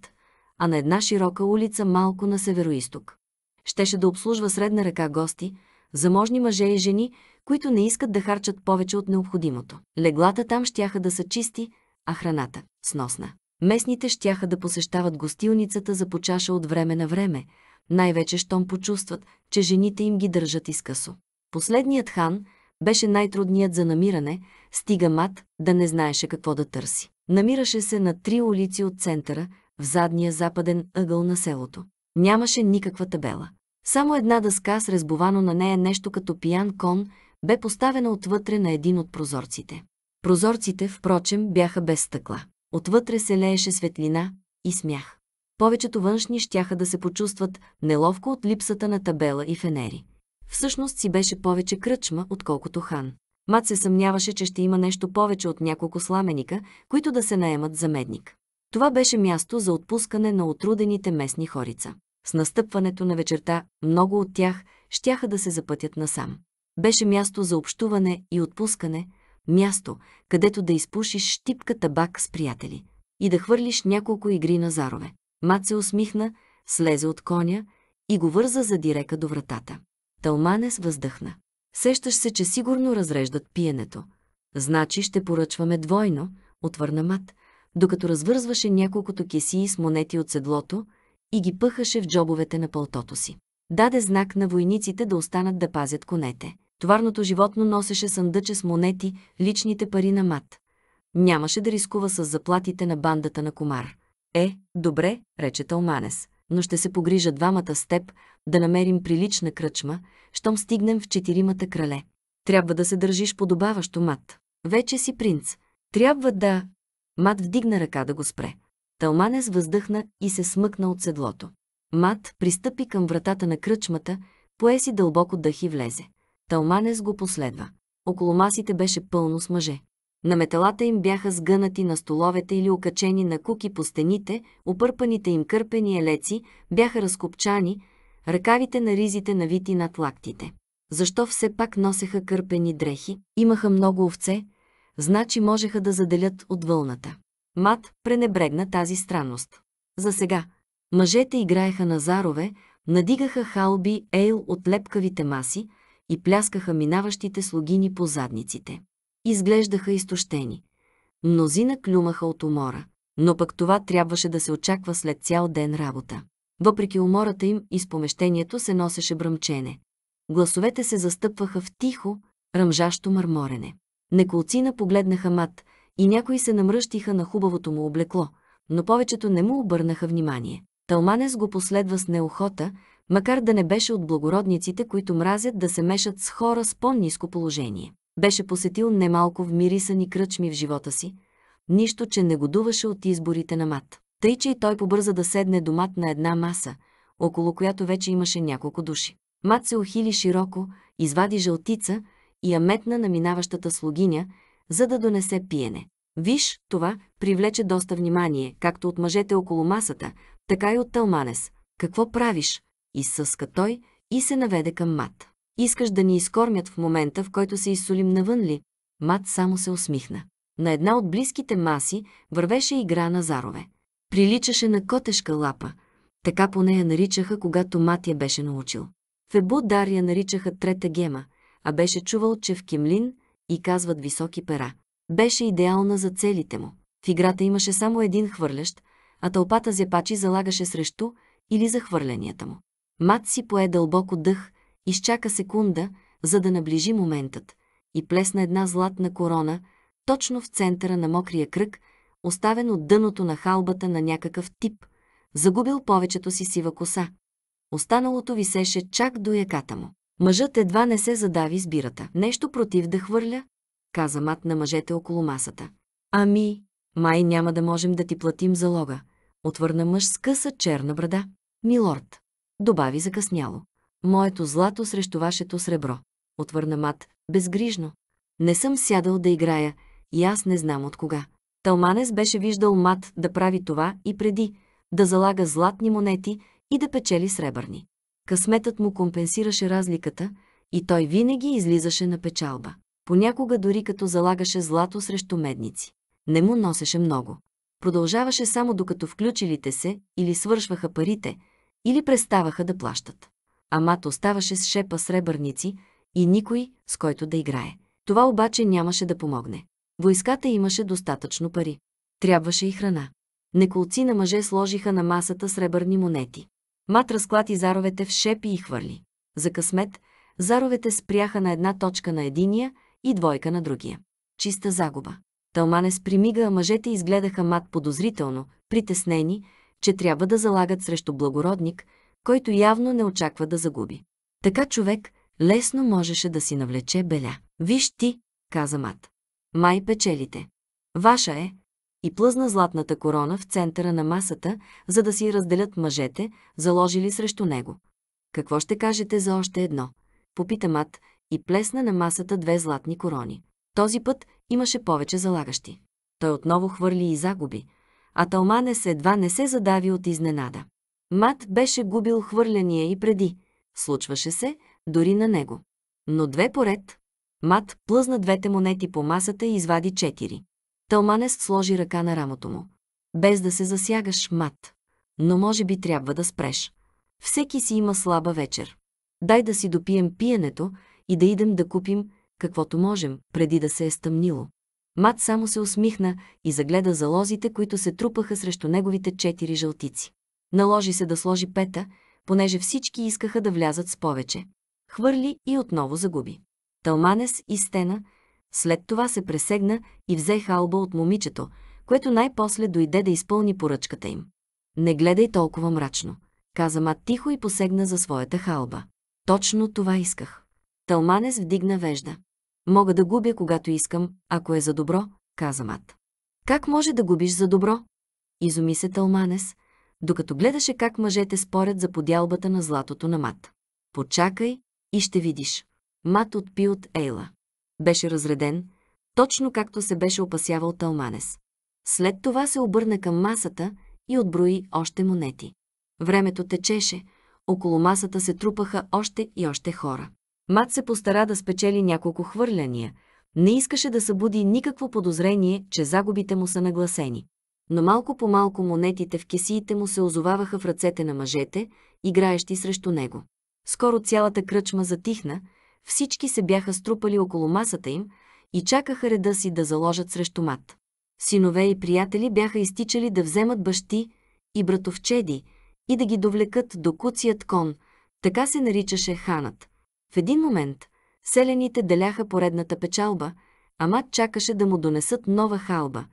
а на една широка улица малко на североисток. Щеше да обслужва средна ръка гости, заможни мъже и жени, които не искат да харчат повече от необходимото. Леглата там щяха да са чисти, а храната – сносна. Местните щяха да посещават гостилницата за почаша от време на време, най-вече щом почувстват, че жените им ги държат изкъсо. Последният хан беше най-трудният за намиране, стига мат да не знаеше какво да търси. Намираше се на три улици от центъра, в задния западен ъгъл на селото. Нямаше никаква табела. Само една дъска с резбовано на нея нещо като пиян кон бе поставена отвътре на един от прозорците. Прозорците, впрочем, бяха без стъкла. Отвътре се лееше светлина и смях. Повечето външни щяха да се почувстват неловко от липсата на табела и фенери. Всъщност си беше повече кръчма, отколкото хан. Мат се съмняваше, че ще има нещо повече от няколко сламеника, които да се наемат за медник. Това беше място за отпускане на отрудените местни хорица. С настъпването на вечерта много от тях щяха да се запътят насам. Беше място за общуване и отпускане, място, където да изпушиш щипка табак с приятели и да хвърлиш няколко игри на зарове. Мат се усмихна, слезе от коня и го върза за дирека до вратата. Талманес въздъхна. Сещаш се, че сигурно разреждат пиенето. Значи ще поръчваме двойно, отвърна Мат, докато развързваше няколкото кесии с монети от седлото, и ги пъхаше в джобовете на пълтото си. Даде знак на войниците да останат да пазят конете. Товарното животно носеше съндъче с монети, личните пари на мат. Нямаше да рискува с заплатите на бандата на комар. Е, добре, рече Талманес, но ще се погрижа двамата с теб да намерим прилична кръчма, щом стигнем в четиримата крале. Трябва да се държиш подобаващо мат. Вече си принц. Трябва да... Мат вдигна ръка да го спре. Талманес въздъхна и се смъкна от седлото. Мат пристъпи към вратата на кръчмата, пое си дълбоко дъх и влезе. Талманес го последва. Около масите беше пълно с мъже. На металата им бяха сгънати на столовете или окачени на куки по стените, опърпаните им кърпени елеци бяха разкопчани, ръкавите на ризите навити над лактите. Защо все пак носеха кърпени дрехи? Имаха много овце, значи можеха да заделят от вълната. Мат пренебрегна тази странност. За сега, мъжете играеха на зарове, надигаха халби ейл от лепкавите маси и пляскаха минаващите слугини по задниците. Изглеждаха изтощени. Мнозина клюмаха от умора, но пък това трябваше да се очаква след цял ден работа. Въпреки умората им, из помещението се носеше бръмчене. Гласовете се застъпваха в тихо, ръмжащо мърморене. Неколцина погледнаха мат – и някои се намръщиха на хубавото му облекло, но повечето не му обърнаха внимание. Талманес го последва с неохота, макар да не беше от благородниците, които мразят да се мешат с хора с по-низко положение. Беше посетил немалко в мирисани кръчми в живота си, нищо, че не годуваше от изборите на мат. Тъй, че и той побърза да седне до мат на една маса, около която вече имаше няколко души. Мат се охили широко, извади жълтица и я метна на минаващата слугиня, за да донесе пиене. Виж, това привлече доста внимание, както от мъжете около масата, така и от Талманес. Какво правиш? Изсъска той и се наведе към Мат. Искаш да ни изкормят в момента, в който се изсолим навън ли? Мат само се усмихна. На една от близките маси вървеше игра на зарове. Приличаше на котешка лапа. Така по нея наричаха, когато Мат я беше научил. В Ебу Дар я наричаха трета гема, а беше чувал, че в Кемлин и казват високи пера. Беше идеална за целите му. В играта имаше само един хвърлящ, а тълпата зепачи залагаше срещу или за му. Мат си пое дълбоко дъх, изчака секунда, за да наближи моментът, и плесна една златна корона, точно в центъра на мокрия кръг, оставен от дъното на халбата на някакъв тип, загубил повечето си сива коса. Останалото висеше чак до яката му. Мъжът едва не се задави с бирата. Нещо против да хвърля, каза мат на мъжете около масата. Ами, май няма да можем да ти платим залога, отвърна мъж с къса черна брада. Милорд, добави закъсняло. Моето злато срещу вашето сребро, отвърна мат, безгрижно. Не съм сядал да играя и аз не знам от кога. Талманес беше виждал мат да прави това и преди, да залага златни монети и да печели сребърни късметът му компенсираше разликата и той винаги излизаше на печалба. Понякога дори като залагаше злато срещу медници. Не му носеше много. Продължаваше само докато включилите се или свършваха парите, или преставаха да плащат. Амат оставаше с шепа сребърници и никой, с който да играе. Това обаче нямаше да помогне. Войската имаше достатъчно пари. Трябваше и храна. Неколци на мъже сложиха на масата сребърни монети. Мат разклати заровете в шепи и хвърли. За късмет, заровете спряха на една точка на единия и двойка на другия. Чиста загуба. Талманес примига, а мъжете изгледаха Мат подозрително, притеснени, че трябва да залагат срещу благородник, който явно не очаква да загуби. Така човек лесно можеше да си навлече беля. Виж ти, каза Мат. Май печелите. Ваша е, и плъзна златната корона в центъра на масата, за да си разделят мъжете, заложили срещу него. Какво ще кажете за още едно? Попита Мат и плесна на масата две златни корони. Този път имаше повече залагащи. Той отново хвърли и загуби, а талмане се едва не се задави от изненада. Мат беше губил хвърляния и преди. Случваше се дори на него. Но две поред. Мат плъзна двете монети по масата и извади четири. Талманес сложи ръка на рамото му. Без да се засягаш, мат. Но може би трябва да спреш. Всеки си има слаба вечер. Дай да си допием пиенето и да идем да купим каквото можем, преди да се е стъмнило. Мат само се усмихна и загледа залозите, които се трупаха срещу неговите четири жълтици. Наложи се да сложи пета, понеже всички искаха да влязат с повече. Хвърли и отново загуби. Талманес и Стена – след това се пресегна и взе халба от момичето, което най-после дойде да изпълни поръчката им. Не гледай толкова мрачно, каза Мат тихо и посегна за своята халба. Точно това исках. Талманес вдигна вежда. Мога да губя, когато искам, ако е за добро, каза Мат. Как може да губиш за добро? Изуми се Талманес, докато гледаше как мъжете спорят за подялбата на златото на Мат. Почакай и ще видиш. Мат отпи от Ейла беше разреден, точно както се беше опасявал Талманес. След това се обърна към масата и отброи още монети. Времето течеше, около масата се трупаха още и още хора. Мат се постара да спечели няколко хвърляния, не искаше да събуди никакво подозрение, че загубите му са нагласени. Но малко по малко монетите в кесиите му се озоваваха в ръцете на мъжете, играещи срещу него. Скоро цялата кръчма затихна, всички се бяха струпали около масата им и чакаха реда си да заложат срещу мат. Синове и приятели бяха изтичали да вземат бащи и братовчеди и да ги довлекат до куцият кон, така се наричаше ханът. В един момент селените деляха поредната печалба, а мат чакаше да му донесат нова халба.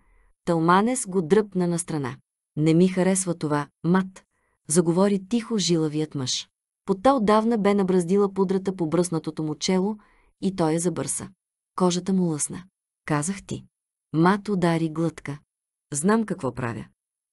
Талманес го дръпна на страна. Не ми харесва това, мат, заговори тихо жилавият мъж. Пота отдавна бе набраздила пудрата по бръснатото му чело и той я забърса. Кожата му лъсна. Казах ти. Мат удари глътка. Знам какво правя.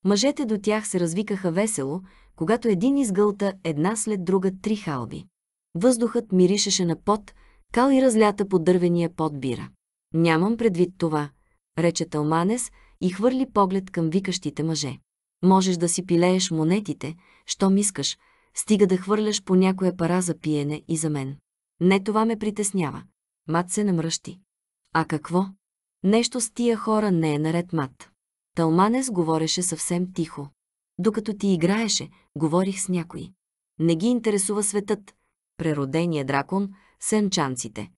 Мъжете до тях се развикаха весело, когато един изгълта една след друга три халби. Въздухът миришеше на пот, кал и разлята по дървения пот бира. Нямам предвид това, рече Талманес и хвърли поглед към викащите мъже. Можеш да си пилееш монетите, щом искаш, стига да хвърляш по някоя пара за пиене и за мен. Не това ме притеснява. Мат се намръщи. А какво? Нещо с тия хора не е наред, Мат. Талманес говореше съвсем тихо. Докато ти играеше, говорих с някои. Не ги интересува светът, преродения дракон, сенчанците.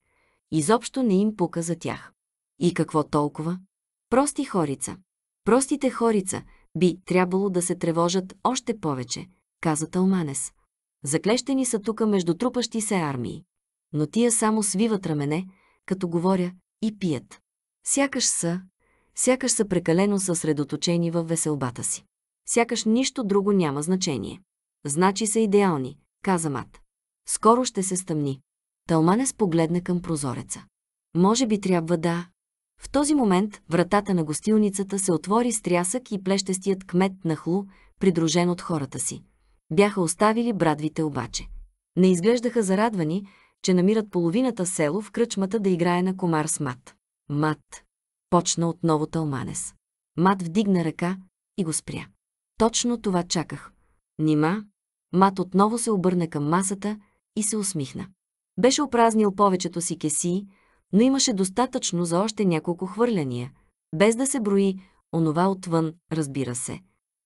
Изобщо не им пука за тях. И какво толкова? Прости хорица. Простите хорица би трябвало да се тревожат още повече, каза Талманес. Заклещени са тука между трупащи се армии. Но тия само свиват рамене, като говоря, и пият. Сякаш са, сякаш са прекалено съсредоточени в веселбата си. Сякаш нищо друго няма значение. Значи са идеални, каза Мат. Скоро ще се стъмни. Талманес погледна към прозореца. Може би трябва да... В този момент вратата на гостилницата се отвори с трясък и плещестият кмет на хлу, придружен от хората си, бяха оставили брадвите обаче. Не изглеждаха зарадвани, че намират половината село в кръчмата да играе на комар с мат. Мат. Почна отново Талманес. Мат вдигна ръка и го спря. Точно това чаках. Нима? Мат отново се обърна към масата и се усмихна. Беше опразнил повечето си кеси, но имаше достатъчно за още няколко хвърляния, без да се брои онова отвън, разбира се.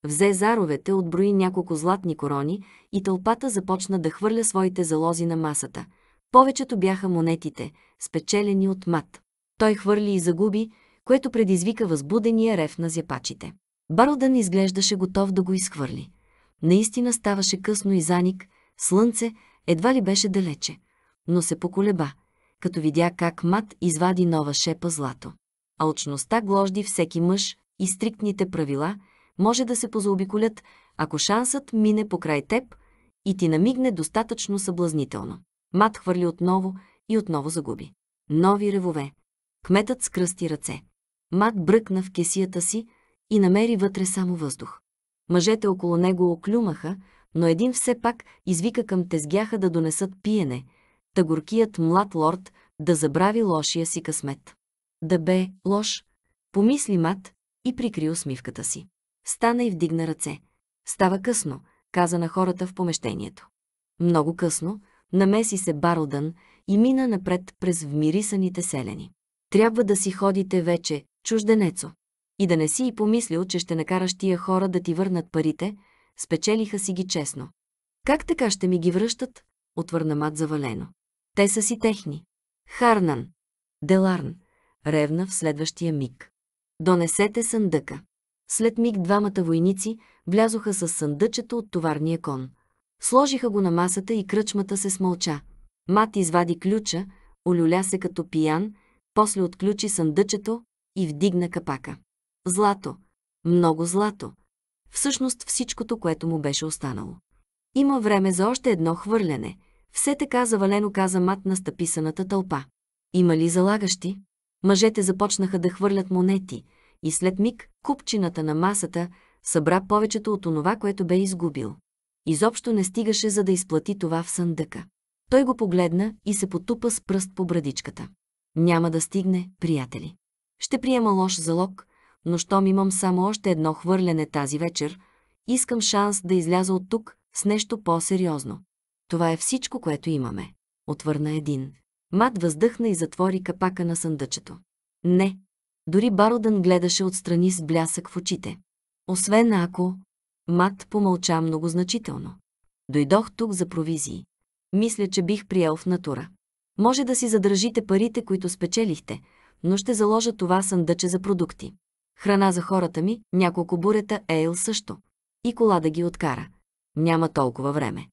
Взе заровете, отброи няколко златни корони и тълпата започна да хвърля своите залози на масата. Повечето бяха монетите, спечелени от мат. Той хвърли и загуби, което предизвика възбудения рев на зяпачите. Бародън изглеждаше готов да го изхвърли. Наистина ставаше късно и заник, слънце едва ли беше далече, но се поколеба, като видя как мат извади нова шепа злато. Алчността гложди всеки мъж и стриктните правила – може да се позаобиколят, ако шансът мине покрай теб и ти намигне достатъчно съблазнително. Мат хвърли отново и отново загуби. Нови ревове. Кметът скръсти ръце. Мат бръкна в кесията си и намери вътре само въздух. Мъжете около него оклюмаха, но един все пак извика към тезгяха да донесат пиене, та млад лорд да забрави лошия си късмет. Да бе лош, помисли мат и прикри усмивката си стана и вдигна ръце. Става късно, каза на хората в помещението. Много късно, намеси се Барлдън и мина напред през вмирисаните селени. Трябва да си ходите вече, чужденецо. И да не си и помислил, че ще накараш тия хора да ти върнат парите, спечелиха си ги честно. Как така ще ми ги връщат? Отвърна мат завалено. Те са си техни. Харнан. Деларн. Ревна в следващия миг. Донесете съндъка. След миг двамата войници влязоха с съндъчето от товарния кон. Сложиха го на масата и кръчмата се смълча. Мат извади ключа, олюля се като пиян, после отключи съндъчето и вдигна капака. Злато. Много злато. Всъщност всичкото, което му беше останало. Има време за още едно хвърляне. Все така завалено каза мат на стъписаната тълпа. Има ли залагащи? Мъжете започнаха да хвърлят монети – и след миг купчината на масата събра повечето от онова, което бе изгубил. Изобщо не стигаше, за да изплати това в съндъка. Той го погледна и се потупа с пръст по брадичката. Няма да стигне, приятели. Ще приема лош залог, но щом имам само още едно хвърляне тази вечер, искам шанс да изляза от тук с нещо по-сериозно. Това е всичко, което имаме. Отвърна един. Мат въздъхна и затвори капака на съндъчето. Не, дори Бародън гледаше отстрани с блясък в очите. Освен ако... Мат помълча много значително. Дойдох тук за провизии. Мисля, че бих приел в натура. Може да си задържите парите, които спечелихте, но ще заложа това съндъче за продукти. Храна за хората ми, няколко бурета, ейл също. И кола да ги откара. Няма толкова време.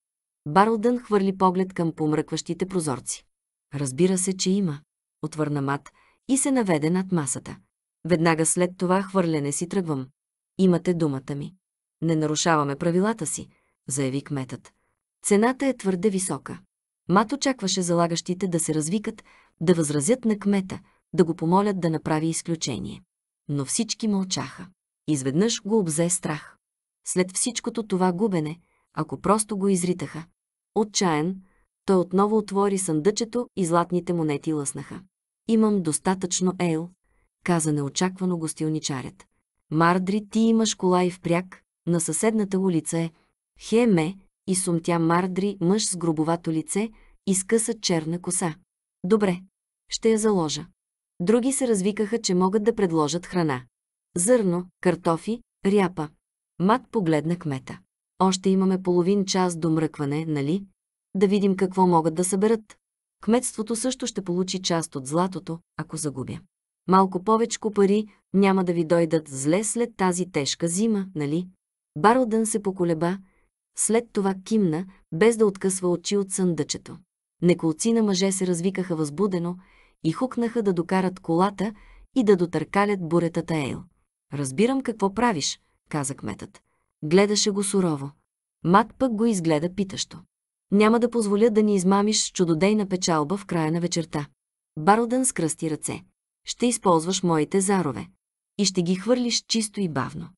Барлдън хвърли поглед към помръкващите прозорци. Разбира се, че има. Отвърна Мат – и се наведе над масата. Веднага след това хвърляне си тръгвам. Имате думата ми. Не нарушаваме правилата си, заяви кметът. Цената е твърде висока. Мат очакваше залагащите да се развикат, да възразят на кмета, да го помолят да направи изключение. Но всички мълчаха. Изведнъж го обзе страх. След всичкото това губене, ако просто го изритаха. Отчаян, той отново отвори съндъчето и златните монети лъснаха. Имам достатъчно ейл, каза неочаквано гостилничарят. Мардри, ти имаш кола и впряг, на съседната улица е. Хеме, и сумтя Мардри, мъж с грубовато лице и скъса черна коса. Добре, ще я заложа. Други се развикаха, че могат да предложат храна. Зърно, картофи, ряпа. Мат погледна кмета. Още имаме половин час до мръкване, нали? Да видим какво могат да съберат. Кметството също ще получи част от златото, ако загубя. Малко повечко пари няма да ви дойдат зле след тази тежка зима, нали? Бародън се поколеба, след това кимна, без да откъсва очи от съндъчето. Неколци на мъже се развикаха възбудено и хукнаха да докарат колата и да дотъркалят буретата Ейл. «Разбирам какво правиш», каза кметът. Гледаше го сурово. Мак пък го изгледа питащо. Няма да позволя да ни измамиш с чудодейна печалба в края на вечерта. Бародън скръсти ръце. Ще използваш моите зарове. И ще ги хвърлиш чисто и бавно.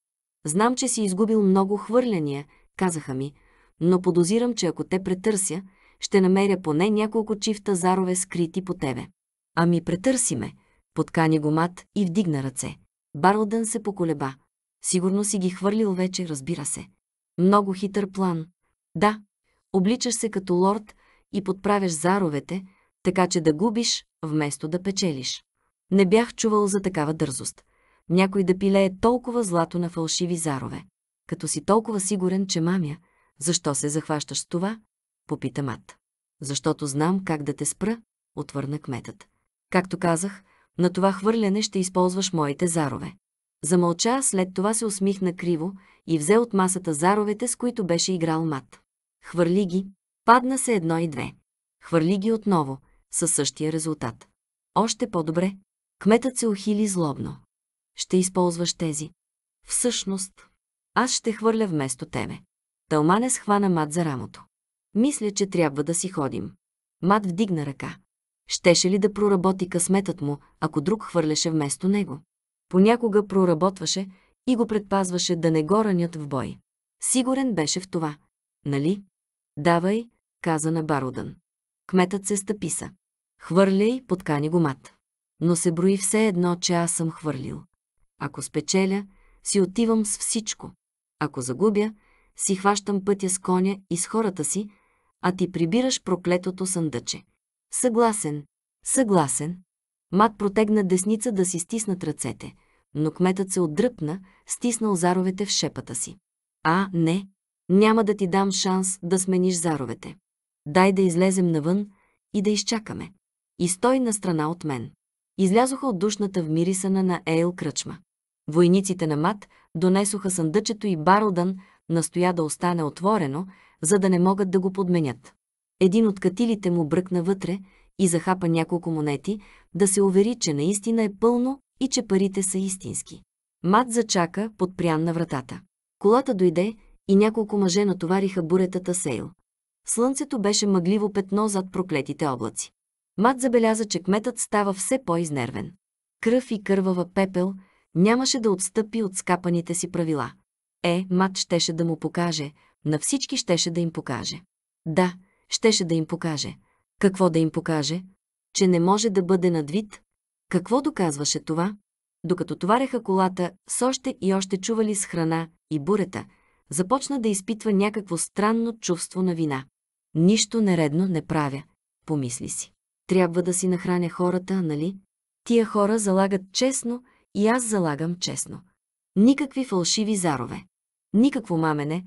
Знам, че си изгубил много хвърляния, казаха ми, но подозирам, че ако те претърся, ще намеря поне няколко чифта зарове скрити по тебе. Ами претърси ме, подкани го мат и вдигна ръце. Барлдън се поколеба. Сигурно си ги хвърлил вече, разбира се. Много хитър план. Да, обличаш се като лорд и подправяш заровете, така че да губиш, вместо да печелиш. Не бях чувал за такава дързост. Някой да пилее толкова злато на фалшиви зарове. Като си толкова сигурен, че мамя, защо се захващаш с това? Попита мат. Защото знам как да те спра, отвърна кметът. Както казах, на това хвърляне ще използваш моите зарове. Замълча, след това се усмихна криво и взе от масата заровете, с които беше играл мат. Хвърли ги, падна се едно и две. Хвърли ги отново, със същия резултат. Още по-добре. Кметът се ухили злобно. Ще използваш тези. Всъщност, аз ще хвърля вместо тебе. Тълмане схвана мат за рамото. Мисля, че трябва да си ходим. Мат вдигна ръка. Щеше ли да проработи късметът му, ако друг хвърляше вместо него? Понякога проработваше и го предпазваше да не го ранят в бой. Сигурен беше в това – нали? Давай, каза на Бародън. Кметът се стъписа. Хвърляй, подкани го мат. Но се брои все едно, че аз съм хвърлил. Ако спечеля, си отивам с всичко. Ако загубя, си хващам пътя с коня и с хората си, а ти прибираш проклетото съндъче. Съгласен, съгласен. Мат протегна десница да си стиснат ръцете, но кметът се отдръпна, стиснал заровете в шепата си. А, не, няма да ти дам шанс да смениш заровете. Дай да излезем навън и да изчакаме. И стой на страна от мен. Излязоха от душната в мирисана на Ейл кръчма. Войниците на Мат донесоха съндъчето и Барлдън настоя да остане отворено, за да не могат да го подменят. Един от катилите му бръкна вътре и захапа няколко монети, да се увери, че наистина е пълно и че парите са истински. Мат зачака, подпрян на вратата. Колата дойде и няколко мъже натовариха буретата сейл. Слънцето беше мъгливо петно зад проклетите облаци. Мат забеляза, че кметът става все по-изнервен. Кръв и кървава пепел нямаше да отстъпи от скапаните си правила. Е, Мат щеше да му покаже, на всички щеше да им покаже. Да, щеше да им покаже. Какво да им покаже? Че не може да бъде надвид? Какво доказваше това? Докато товареха колата, с още и още чували с храна и бурета – започна да изпитва някакво странно чувство на вина. Нищо нередно не правя, помисли си. Трябва да си нахраня хората, нали? Тия хора залагат честно и аз залагам честно. Никакви фалшиви зарове. Никакво мамене,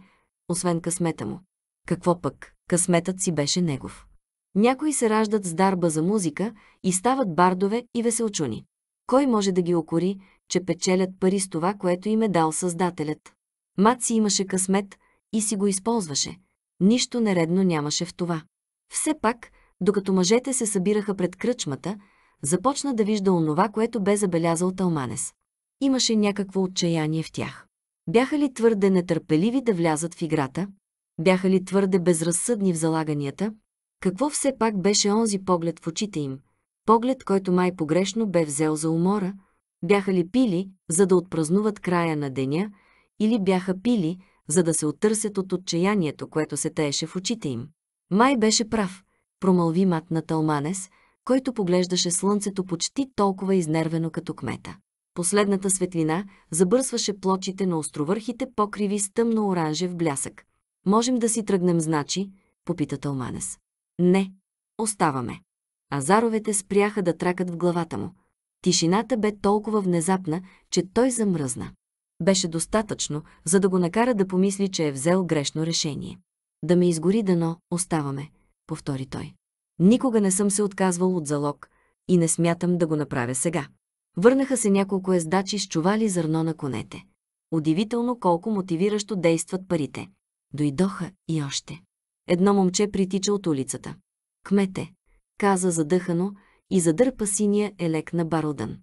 освен късмета му. Какво пък, късметът си беше негов. Някои се раждат с дарба за музика и стават бардове и веселчуни. Кой може да ги окори, че печелят пари с това, което им е дал Създателят? Мат си имаше късмет и си го използваше. Нищо нередно нямаше в това. Все пак, докато мъжете се събираха пред кръчмата, започна да вижда онова, което бе забелязал Талманес. Имаше някакво отчаяние в тях. Бяха ли твърде нетърпеливи да влязат в играта? Бяха ли твърде безразсъдни в залаганията? Какво все пак беше онзи поглед в очите им? Поглед, който май погрешно бе взел за умора? Бяха ли пили, за да отпразнуват края на деня или бяха пили, за да се оттърсят от отчаянието, което се тееше в очите им. Май беше прав, промълви на Талманес, който поглеждаше слънцето почти толкова изнервено като кмета. Последната светлина забърсваше плочите на островърхите покриви с тъмно-оранжев блясък. «Можем да си тръгнем, значи?» – попита Талманес. «Не, оставаме». Азаровете спряха да тракат в главата му. Тишината бе толкова внезапна, че той замръзна беше достатъчно, за да го накара да помисли, че е взел грешно решение. Да ме изгори дано, оставаме, повтори той. Никога не съм се отказвал от залог и не смятам да го направя сега. Върнаха се няколко ездачи с чували зърно на конете. Удивително колко мотивиращо действат парите. Дойдоха и още. Едно момче притича от улицата. Кмете, каза задъхано и задърпа синия елек на Барлдън.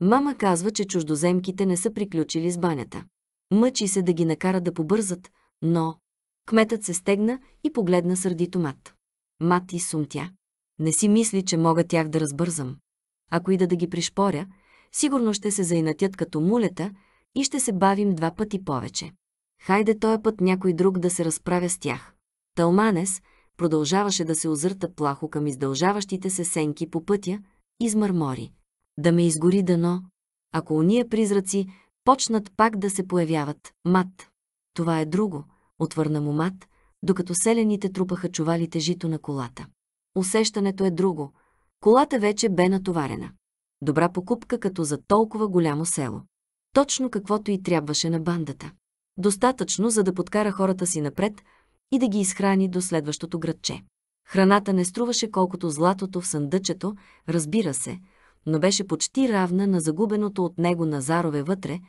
Мама казва, че чуждоземките не са приключили с банята. Мъчи се да ги накара да побързат, но... Кметът се стегна и погледна сърдито мат. Мат и сумтя. Не си мисли, че мога тях да разбързам. Ако и да да ги пришпоря, сигурно ще се заинатят като мулета и ще се бавим два пъти повече. Хайде този път някой друг да се разправя с тях. Талманес продължаваше да се озърта плахо към издължаващите се сенки по пътя, измърмори да ме изгори дано, ако уния призраци почнат пак да се появяват. Мат. Това е друго, отвърна му мат, докато селените трупаха чувалите жито на колата. Усещането е друго. Колата вече бе натоварена. Добра покупка като за толкова голямо село. Точно каквото и трябваше на бандата. Достатъчно, за да подкара хората си напред и да ги изхрани до следващото градче. Храната не струваше колкото златото в съндъчето, разбира се, но беше почти равна на загубеното от него Назарове вътре,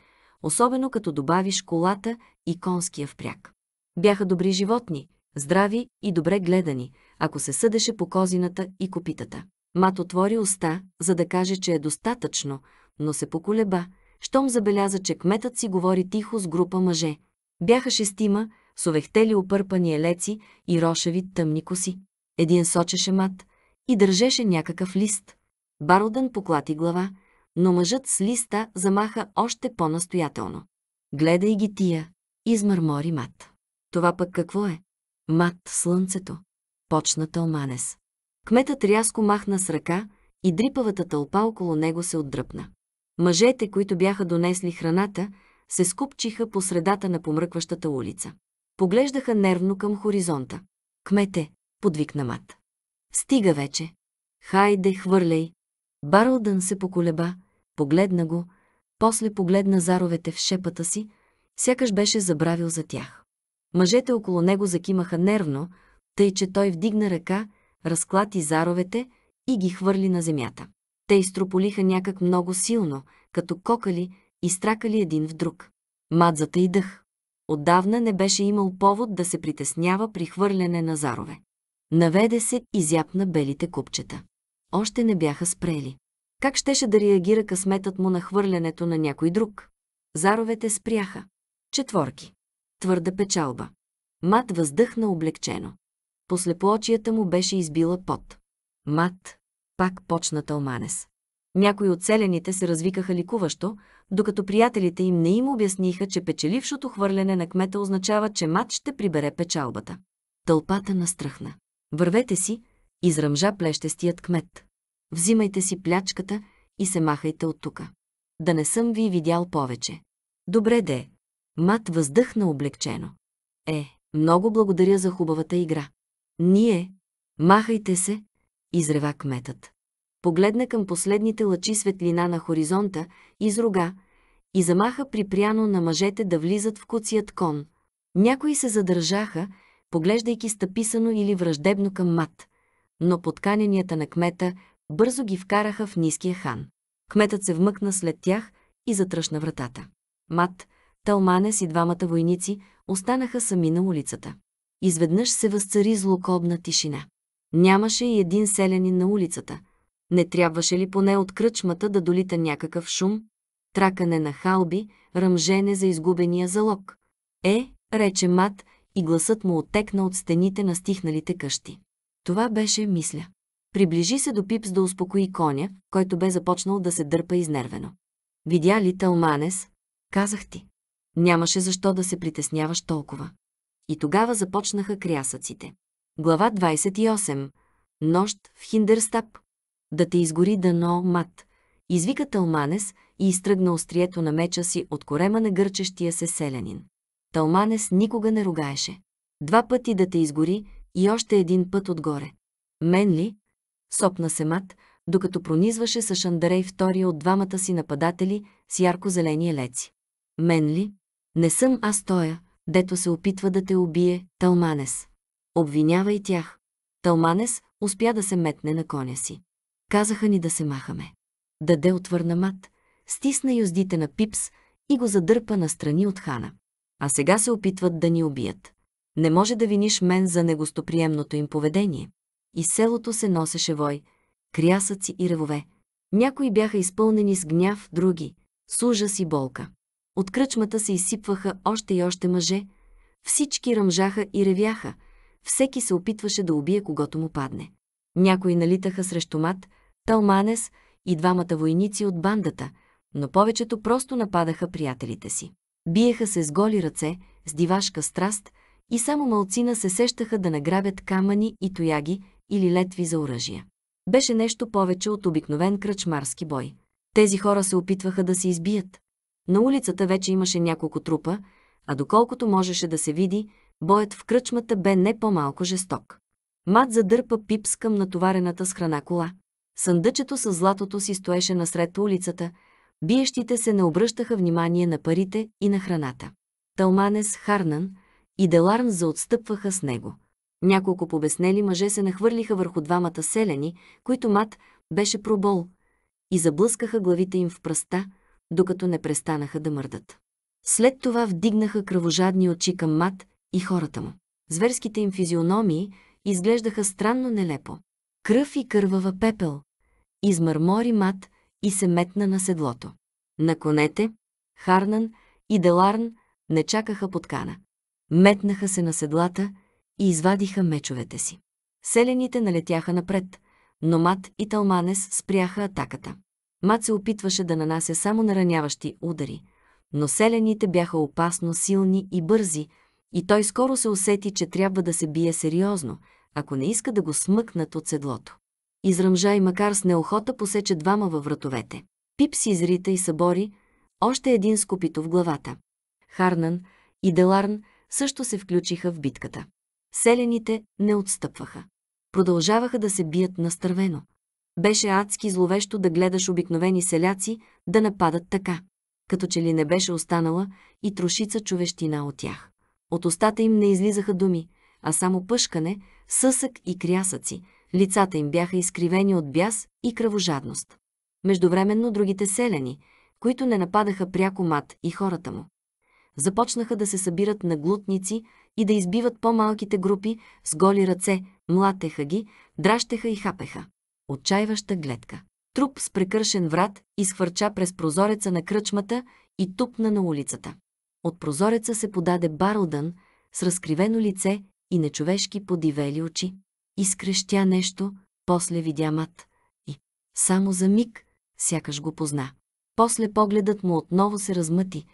особено като добавиш колата и конския впряг. Бяха добри животни, здрави и добре гледани, ако се съдеше по козината и копитата. Мат отвори уста, за да каже, че е достатъчно, но се поколеба, щом забеляза, че кметът си говори тихо с група мъже. Бяха шестима, с овехтели опърпани елеци и рошеви тъмни коси. Един сочеше мат и държеше някакъв лист. Бародън поклати глава, но мъжът с листа замаха още по-настоятелно. Гледай ги тия, измърмори мат. Това пък какво е? Мат слънцето. Почна Талманес. Кметът рязко махна с ръка и дрипавата тълпа около него се отдръпна. Мъжете, които бяха донесли храната, се скупчиха по средата на помръкващата улица. Поглеждаха нервно към хоризонта. Кмете, подвикна мат. Стига вече. Хайде, хвърляй, Барлдън се поколеба, погледна го, после погледна заровете в шепата си, сякаш беше забравил за тях. Мъжете около него закимаха нервно, тъй че той вдигна ръка, разклати заровете и ги хвърли на земята. Те изтрополиха някак много силно, като кокали и стракали един в друг. Мадзата и дъх. Отдавна не беше имал повод да се притеснява при хвърляне на зарове. Наведе се и зяпна белите купчета още не бяха спрели. Как щеше да реагира късметът му на хвърлянето на някой друг? Заровете спряха. Четворки. Твърда печалба. Мат въздъхна облегчено. После плочията му беше избила пот. Мат. Пак почна Талманес. Някои от селените се развикаха ликуващо, докато приятелите им не им обясниха, че печелившото хвърляне на кмета означава, че мат ще прибере печалбата. Тълпата настръхна. Вървете си, изръмжа плещестият кмет. Взимайте си плячката и се махайте от тука. Да не съм ви видял повече. Добре де. Мат въздъхна облегчено. Е, много благодаря за хубавата игра. Ние, махайте се, изрева кметът. Погледна към последните лъчи светлина на хоризонта, изруга и замаха припряно на мъжете да влизат в куцият кон. Някои се задържаха, поглеждайки стъписано или враждебно към мат – но подканенията на кмета бързо ги вкараха в ниския хан. Кметът се вмъкна след тях и затръшна вратата. Мат, Талманес и двамата войници останаха сами на улицата. Изведнъж се възцари злокобна тишина. Нямаше и един селянин на улицата. Не трябваше ли поне от кръчмата да долита някакъв шум, тракане на халби, ръмжене за изгубения залог? Е, рече Мат и гласът му отекна от стените на стихналите къщи. Това беше мисля. Приближи се до Пипс да успокои коня, който бе започнал да се дърпа изнервено. Видя ли Талманес? Казах ти. Нямаше защо да се притесняваш толкова. И тогава започнаха крясъците. Глава 28. Нощ в Хиндерстап. Да те изгори дано мат. Извика Талманес и изтръгна острието на меча си от корема на гърчещия се селянин. Талманес никога не ругаеше. Два пъти да те изгори, и още един път отгоре. Мен ли? Сопна се мат, докато пронизваше с Шандарей втория от двамата си нападатели с ярко-зелени елеци. Мен ли? Не съм аз тоя, дето се опитва да те убие, Талманес. Обвинявай тях. Талманес успя да се метне на коня си. Казаха ни да се махаме. Даде отвърна мат, стисна юздите на Пипс и го задърпа настрани от хана. А сега се опитват да ни убият. Не може да виниш мен за негостоприемното им поведение. И селото се носеше вой, крясъци и ревове. Някои бяха изпълнени с гняв, други – с ужас и болка. От кръчмата се изсипваха още и още мъже, всички ръмжаха и ревяха, всеки се опитваше да убие когато му падне. Някои налитаха срещу мат, Талманес и двамата войници от бандата, но повечето просто нападаха приятелите си. Биеха се с голи ръце, с дивашка страст, и само малцина се сещаха да награбят камъни и тояги или летви за оръжия. Беше нещо повече от обикновен кръчмарски бой. Тези хора се опитваха да се избият. На улицата вече имаше няколко трупа, а доколкото можеше да се види, боят в кръчмата бе не по-малко жесток. Мат задърпа пипс към натоварената с храна кола. Съндъчето с златото си стоеше насред улицата, биещите се не обръщаха внимание на парите и на храната. Талманес Харнан – и Деларн заотстъпваха с него. Няколко побеснели мъже се нахвърлиха върху двамата селени, които мат беше пробол, и заблъскаха главите им в пръста, докато не престанаха да мърдат. След това вдигнаха кръвожадни очи към мат и хората му. Зверските им физиономии изглеждаха странно нелепо. Кръв и кървава пепел. Измърмори мат и се метна на седлото. На конете, Харнан и Деларн не чакаха подкана. Метнаха се на седлата и извадиха мечовете си. Селените налетяха напред, но Мат и Талманес спряха атаката. Мат се опитваше да нанася само нараняващи удари, но селените бяха опасно силни и бързи, и той скоро се усети, че трябва да се бие сериозно, ако не иска да го смъкнат от седлото. Изръмжа и макар с неохота посече двама във вратовете. Пип си изрита и събори, още един скопито в главата. Харнан и Деларн също се включиха в битката. Селените не отстъпваха. Продължаваха да се бият настървено. Беше адски зловещо да гледаш обикновени селяци да нападат така, като че ли не беше останала и трошица човещина от тях. От устата им не излизаха думи, а само пъшкане, съсък и крясъци, лицата им бяха изкривени от бяс и кръвожадност. Междувременно другите селени, които не нападаха пряко мат и хората му, започнаха да се събират на глутници и да избиват по-малките групи с голи ръце, млатеха ги, дращеха и хапеха. Отчаиваща гледка. Труп с прекършен врат изхвърча през прозореца на кръчмата и тупна на улицата. От прозореца се подаде Барлдън с разкривено лице и нечовешки подивели очи. Изкрещя нещо, после видя мат. И само за миг, сякаш го позна. После погледът му отново се размъти,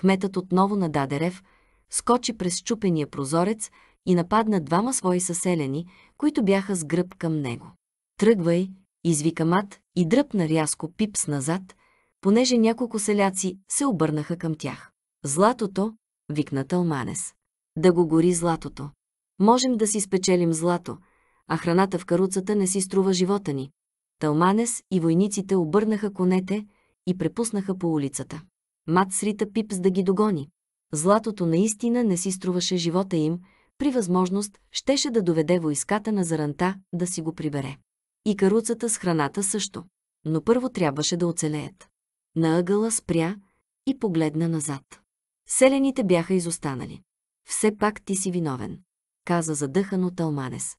кметът отново нададе рев, скочи през чупения прозорец и нападна двама свои съселени, които бяха с гръб към него. Тръгвай, извика мат и дръпна рязко пипс назад, понеже няколко селяци се обърнаха към тях. Златото, викна Талманес. Да го гори златото. Можем да си спечелим злато, а храната в каруцата не си струва живота ни. Талманес и войниците обърнаха конете и препуснаха по улицата. Мат срита Пипс да ги догони. Златото наистина не си струваше живота им, при възможност щеше да доведе войската на заранта да си го прибере. И каруцата с храната също. Но първо трябваше да оцелеят. Наъгъла спря и погледна назад. Селените бяха изостанали. Все пак ти си виновен, каза задъхано Талманес.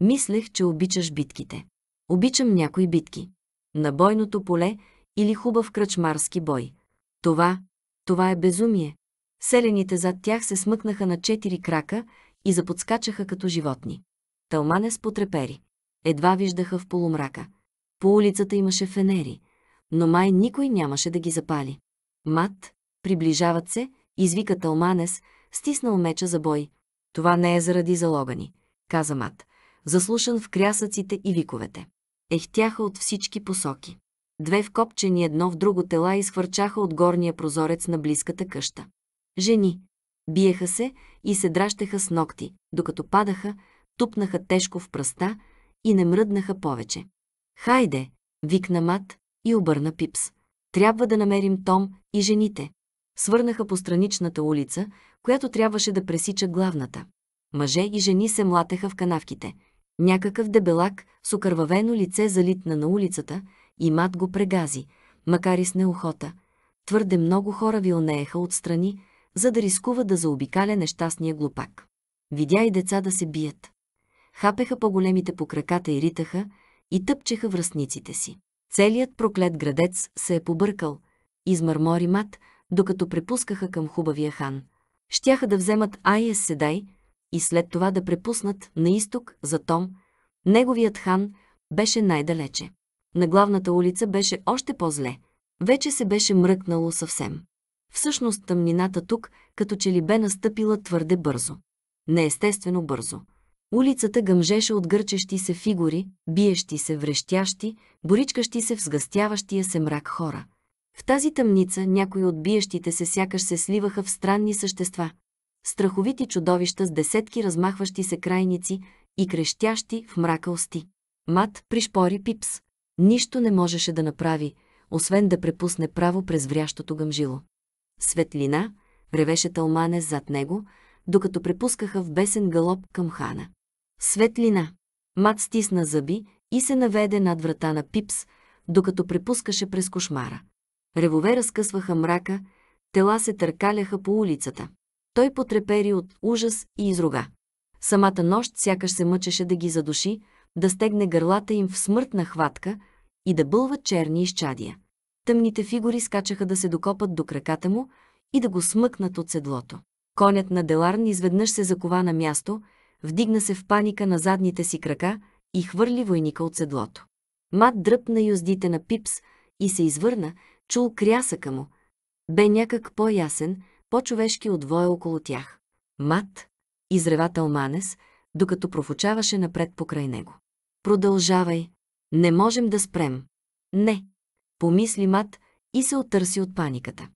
Мислех, че обичаш битките. Обичам някои битки. На бойното поле или хубав кръчмарски бой – това, това е безумие. Селените зад тях се смъкнаха на четири крака и заподскачаха като животни. Талманес потрепери. Едва виждаха в полумрака. По улицата имаше фенери, но май никой нямаше да ги запали. Мат, приближават се, извика Талманес, стиснал меча за бой. Това не е заради залогани, каза Мат, заслушан в крясъците и виковете. Ехтяха от всички посоки. Две вкопчени едно в друго тела изхвърчаха от горния прозорец на близката къща. Жени. Биеха се и се дращаха с ногти, докато падаха, тупнаха тежко в пръста и не мръднаха повече. Хайде, викна Мат и обърна Пипс. Трябва да намерим Том и жените. Свърнаха по страничната улица, която трябваше да пресича главната. Мъже и жени се млатеха в канавките. Някакъв дебелак с окървавено лице залитна на улицата – и мат го прегази, макар и с неохота. Твърде много хора вилнееха отстрани, за да рискува да заобикаля нещастния глупак. Видя и деца да се бият. Хапеха по-големите по краката и ритаха, и тъпчеха връзниците си. Целият проклет градец се е побъркал, измърмори мат, докато препускаха към хубавия хан. Щяха да вземат Айес Седай и след това да препуснат на изток за Том. Неговият хан беше най-далече. На главната улица беше още по-зле. Вече се беше мръкнало съвсем. Всъщност тъмнината тук, като че ли бе настъпила твърде бързо. Неестествено бързо. Улицата гъмжеше от гърчещи се фигури, биещи се, врещящи, боричкащи се в сгъстяващия се мрак хора. В тази тъмница някои от биещите се сякаш се сливаха в странни същества. Страховити чудовища с десетки размахващи се крайници и крещящи в мрака усти. Мат пришпори Пипс, Нищо не можеше да направи, освен да препусне право през врящото гъмжило. Светлина, ревеше Талмане зад него, докато препускаха в бесен галоп към хана. Светлина! Мат стисна зъби и се наведе над врата на Пипс, докато препускаше през кошмара. Ревове разкъсваха мрака, тела се търкаляха по улицата. Той потрепери от ужас и изруга. Самата нощ сякаш се мъчеше да ги задуши, да стегне гърлата им в смъртна хватка и да бълва черни изчадия. Тъмните фигури скачаха да се докопат до краката му и да го смъкнат от седлото. Конят на Деларн изведнъж се закова на място, вдигна се в паника на задните си крака и хвърли войника от седлото. Мат дръпна юздите на Пипс и се извърна, чул крясъка му. Бе някак по-ясен, по-човешки от воя около тях. Мат, изревател Манес, докато профучаваше напред покрай него. Продължавай. Не можем да спрем. Не. Помисли мат и се отърси от паниката.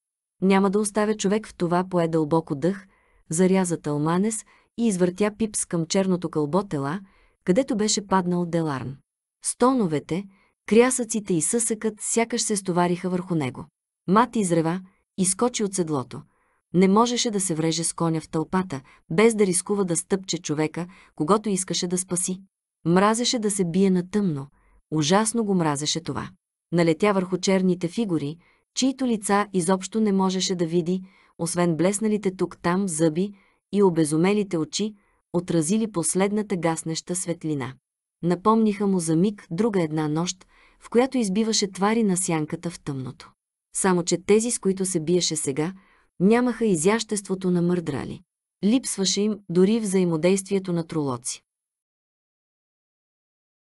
Няма да оставя човек в това пое дълбоко дъх, заряза Талманес и извъртя пипс към черното кълбо тела, където беше паднал Деларн. Стоновете, крясъците и съсъкът сякаш се стовариха върху него. Мат изрева, изкочи от седлото. Не можеше да се вреже с коня в тълпата, без да рискува да стъпче човека, когато искаше да спаси. Мразеше да се бие на тъмно. Ужасно го мразеше това. Налетя върху черните фигури, чието лица изобщо не можеше да види, освен блесналите тук-там зъби и обезумелите очи, отразили последната гаснеща светлина. Напомниха му за миг друга една нощ, в която избиваше твари на сянката в тъмното. Само, че тези, с които се биеше сега, нямаха изяществото на мърдрали. Липсваше им дори взаимодействието на тролоци.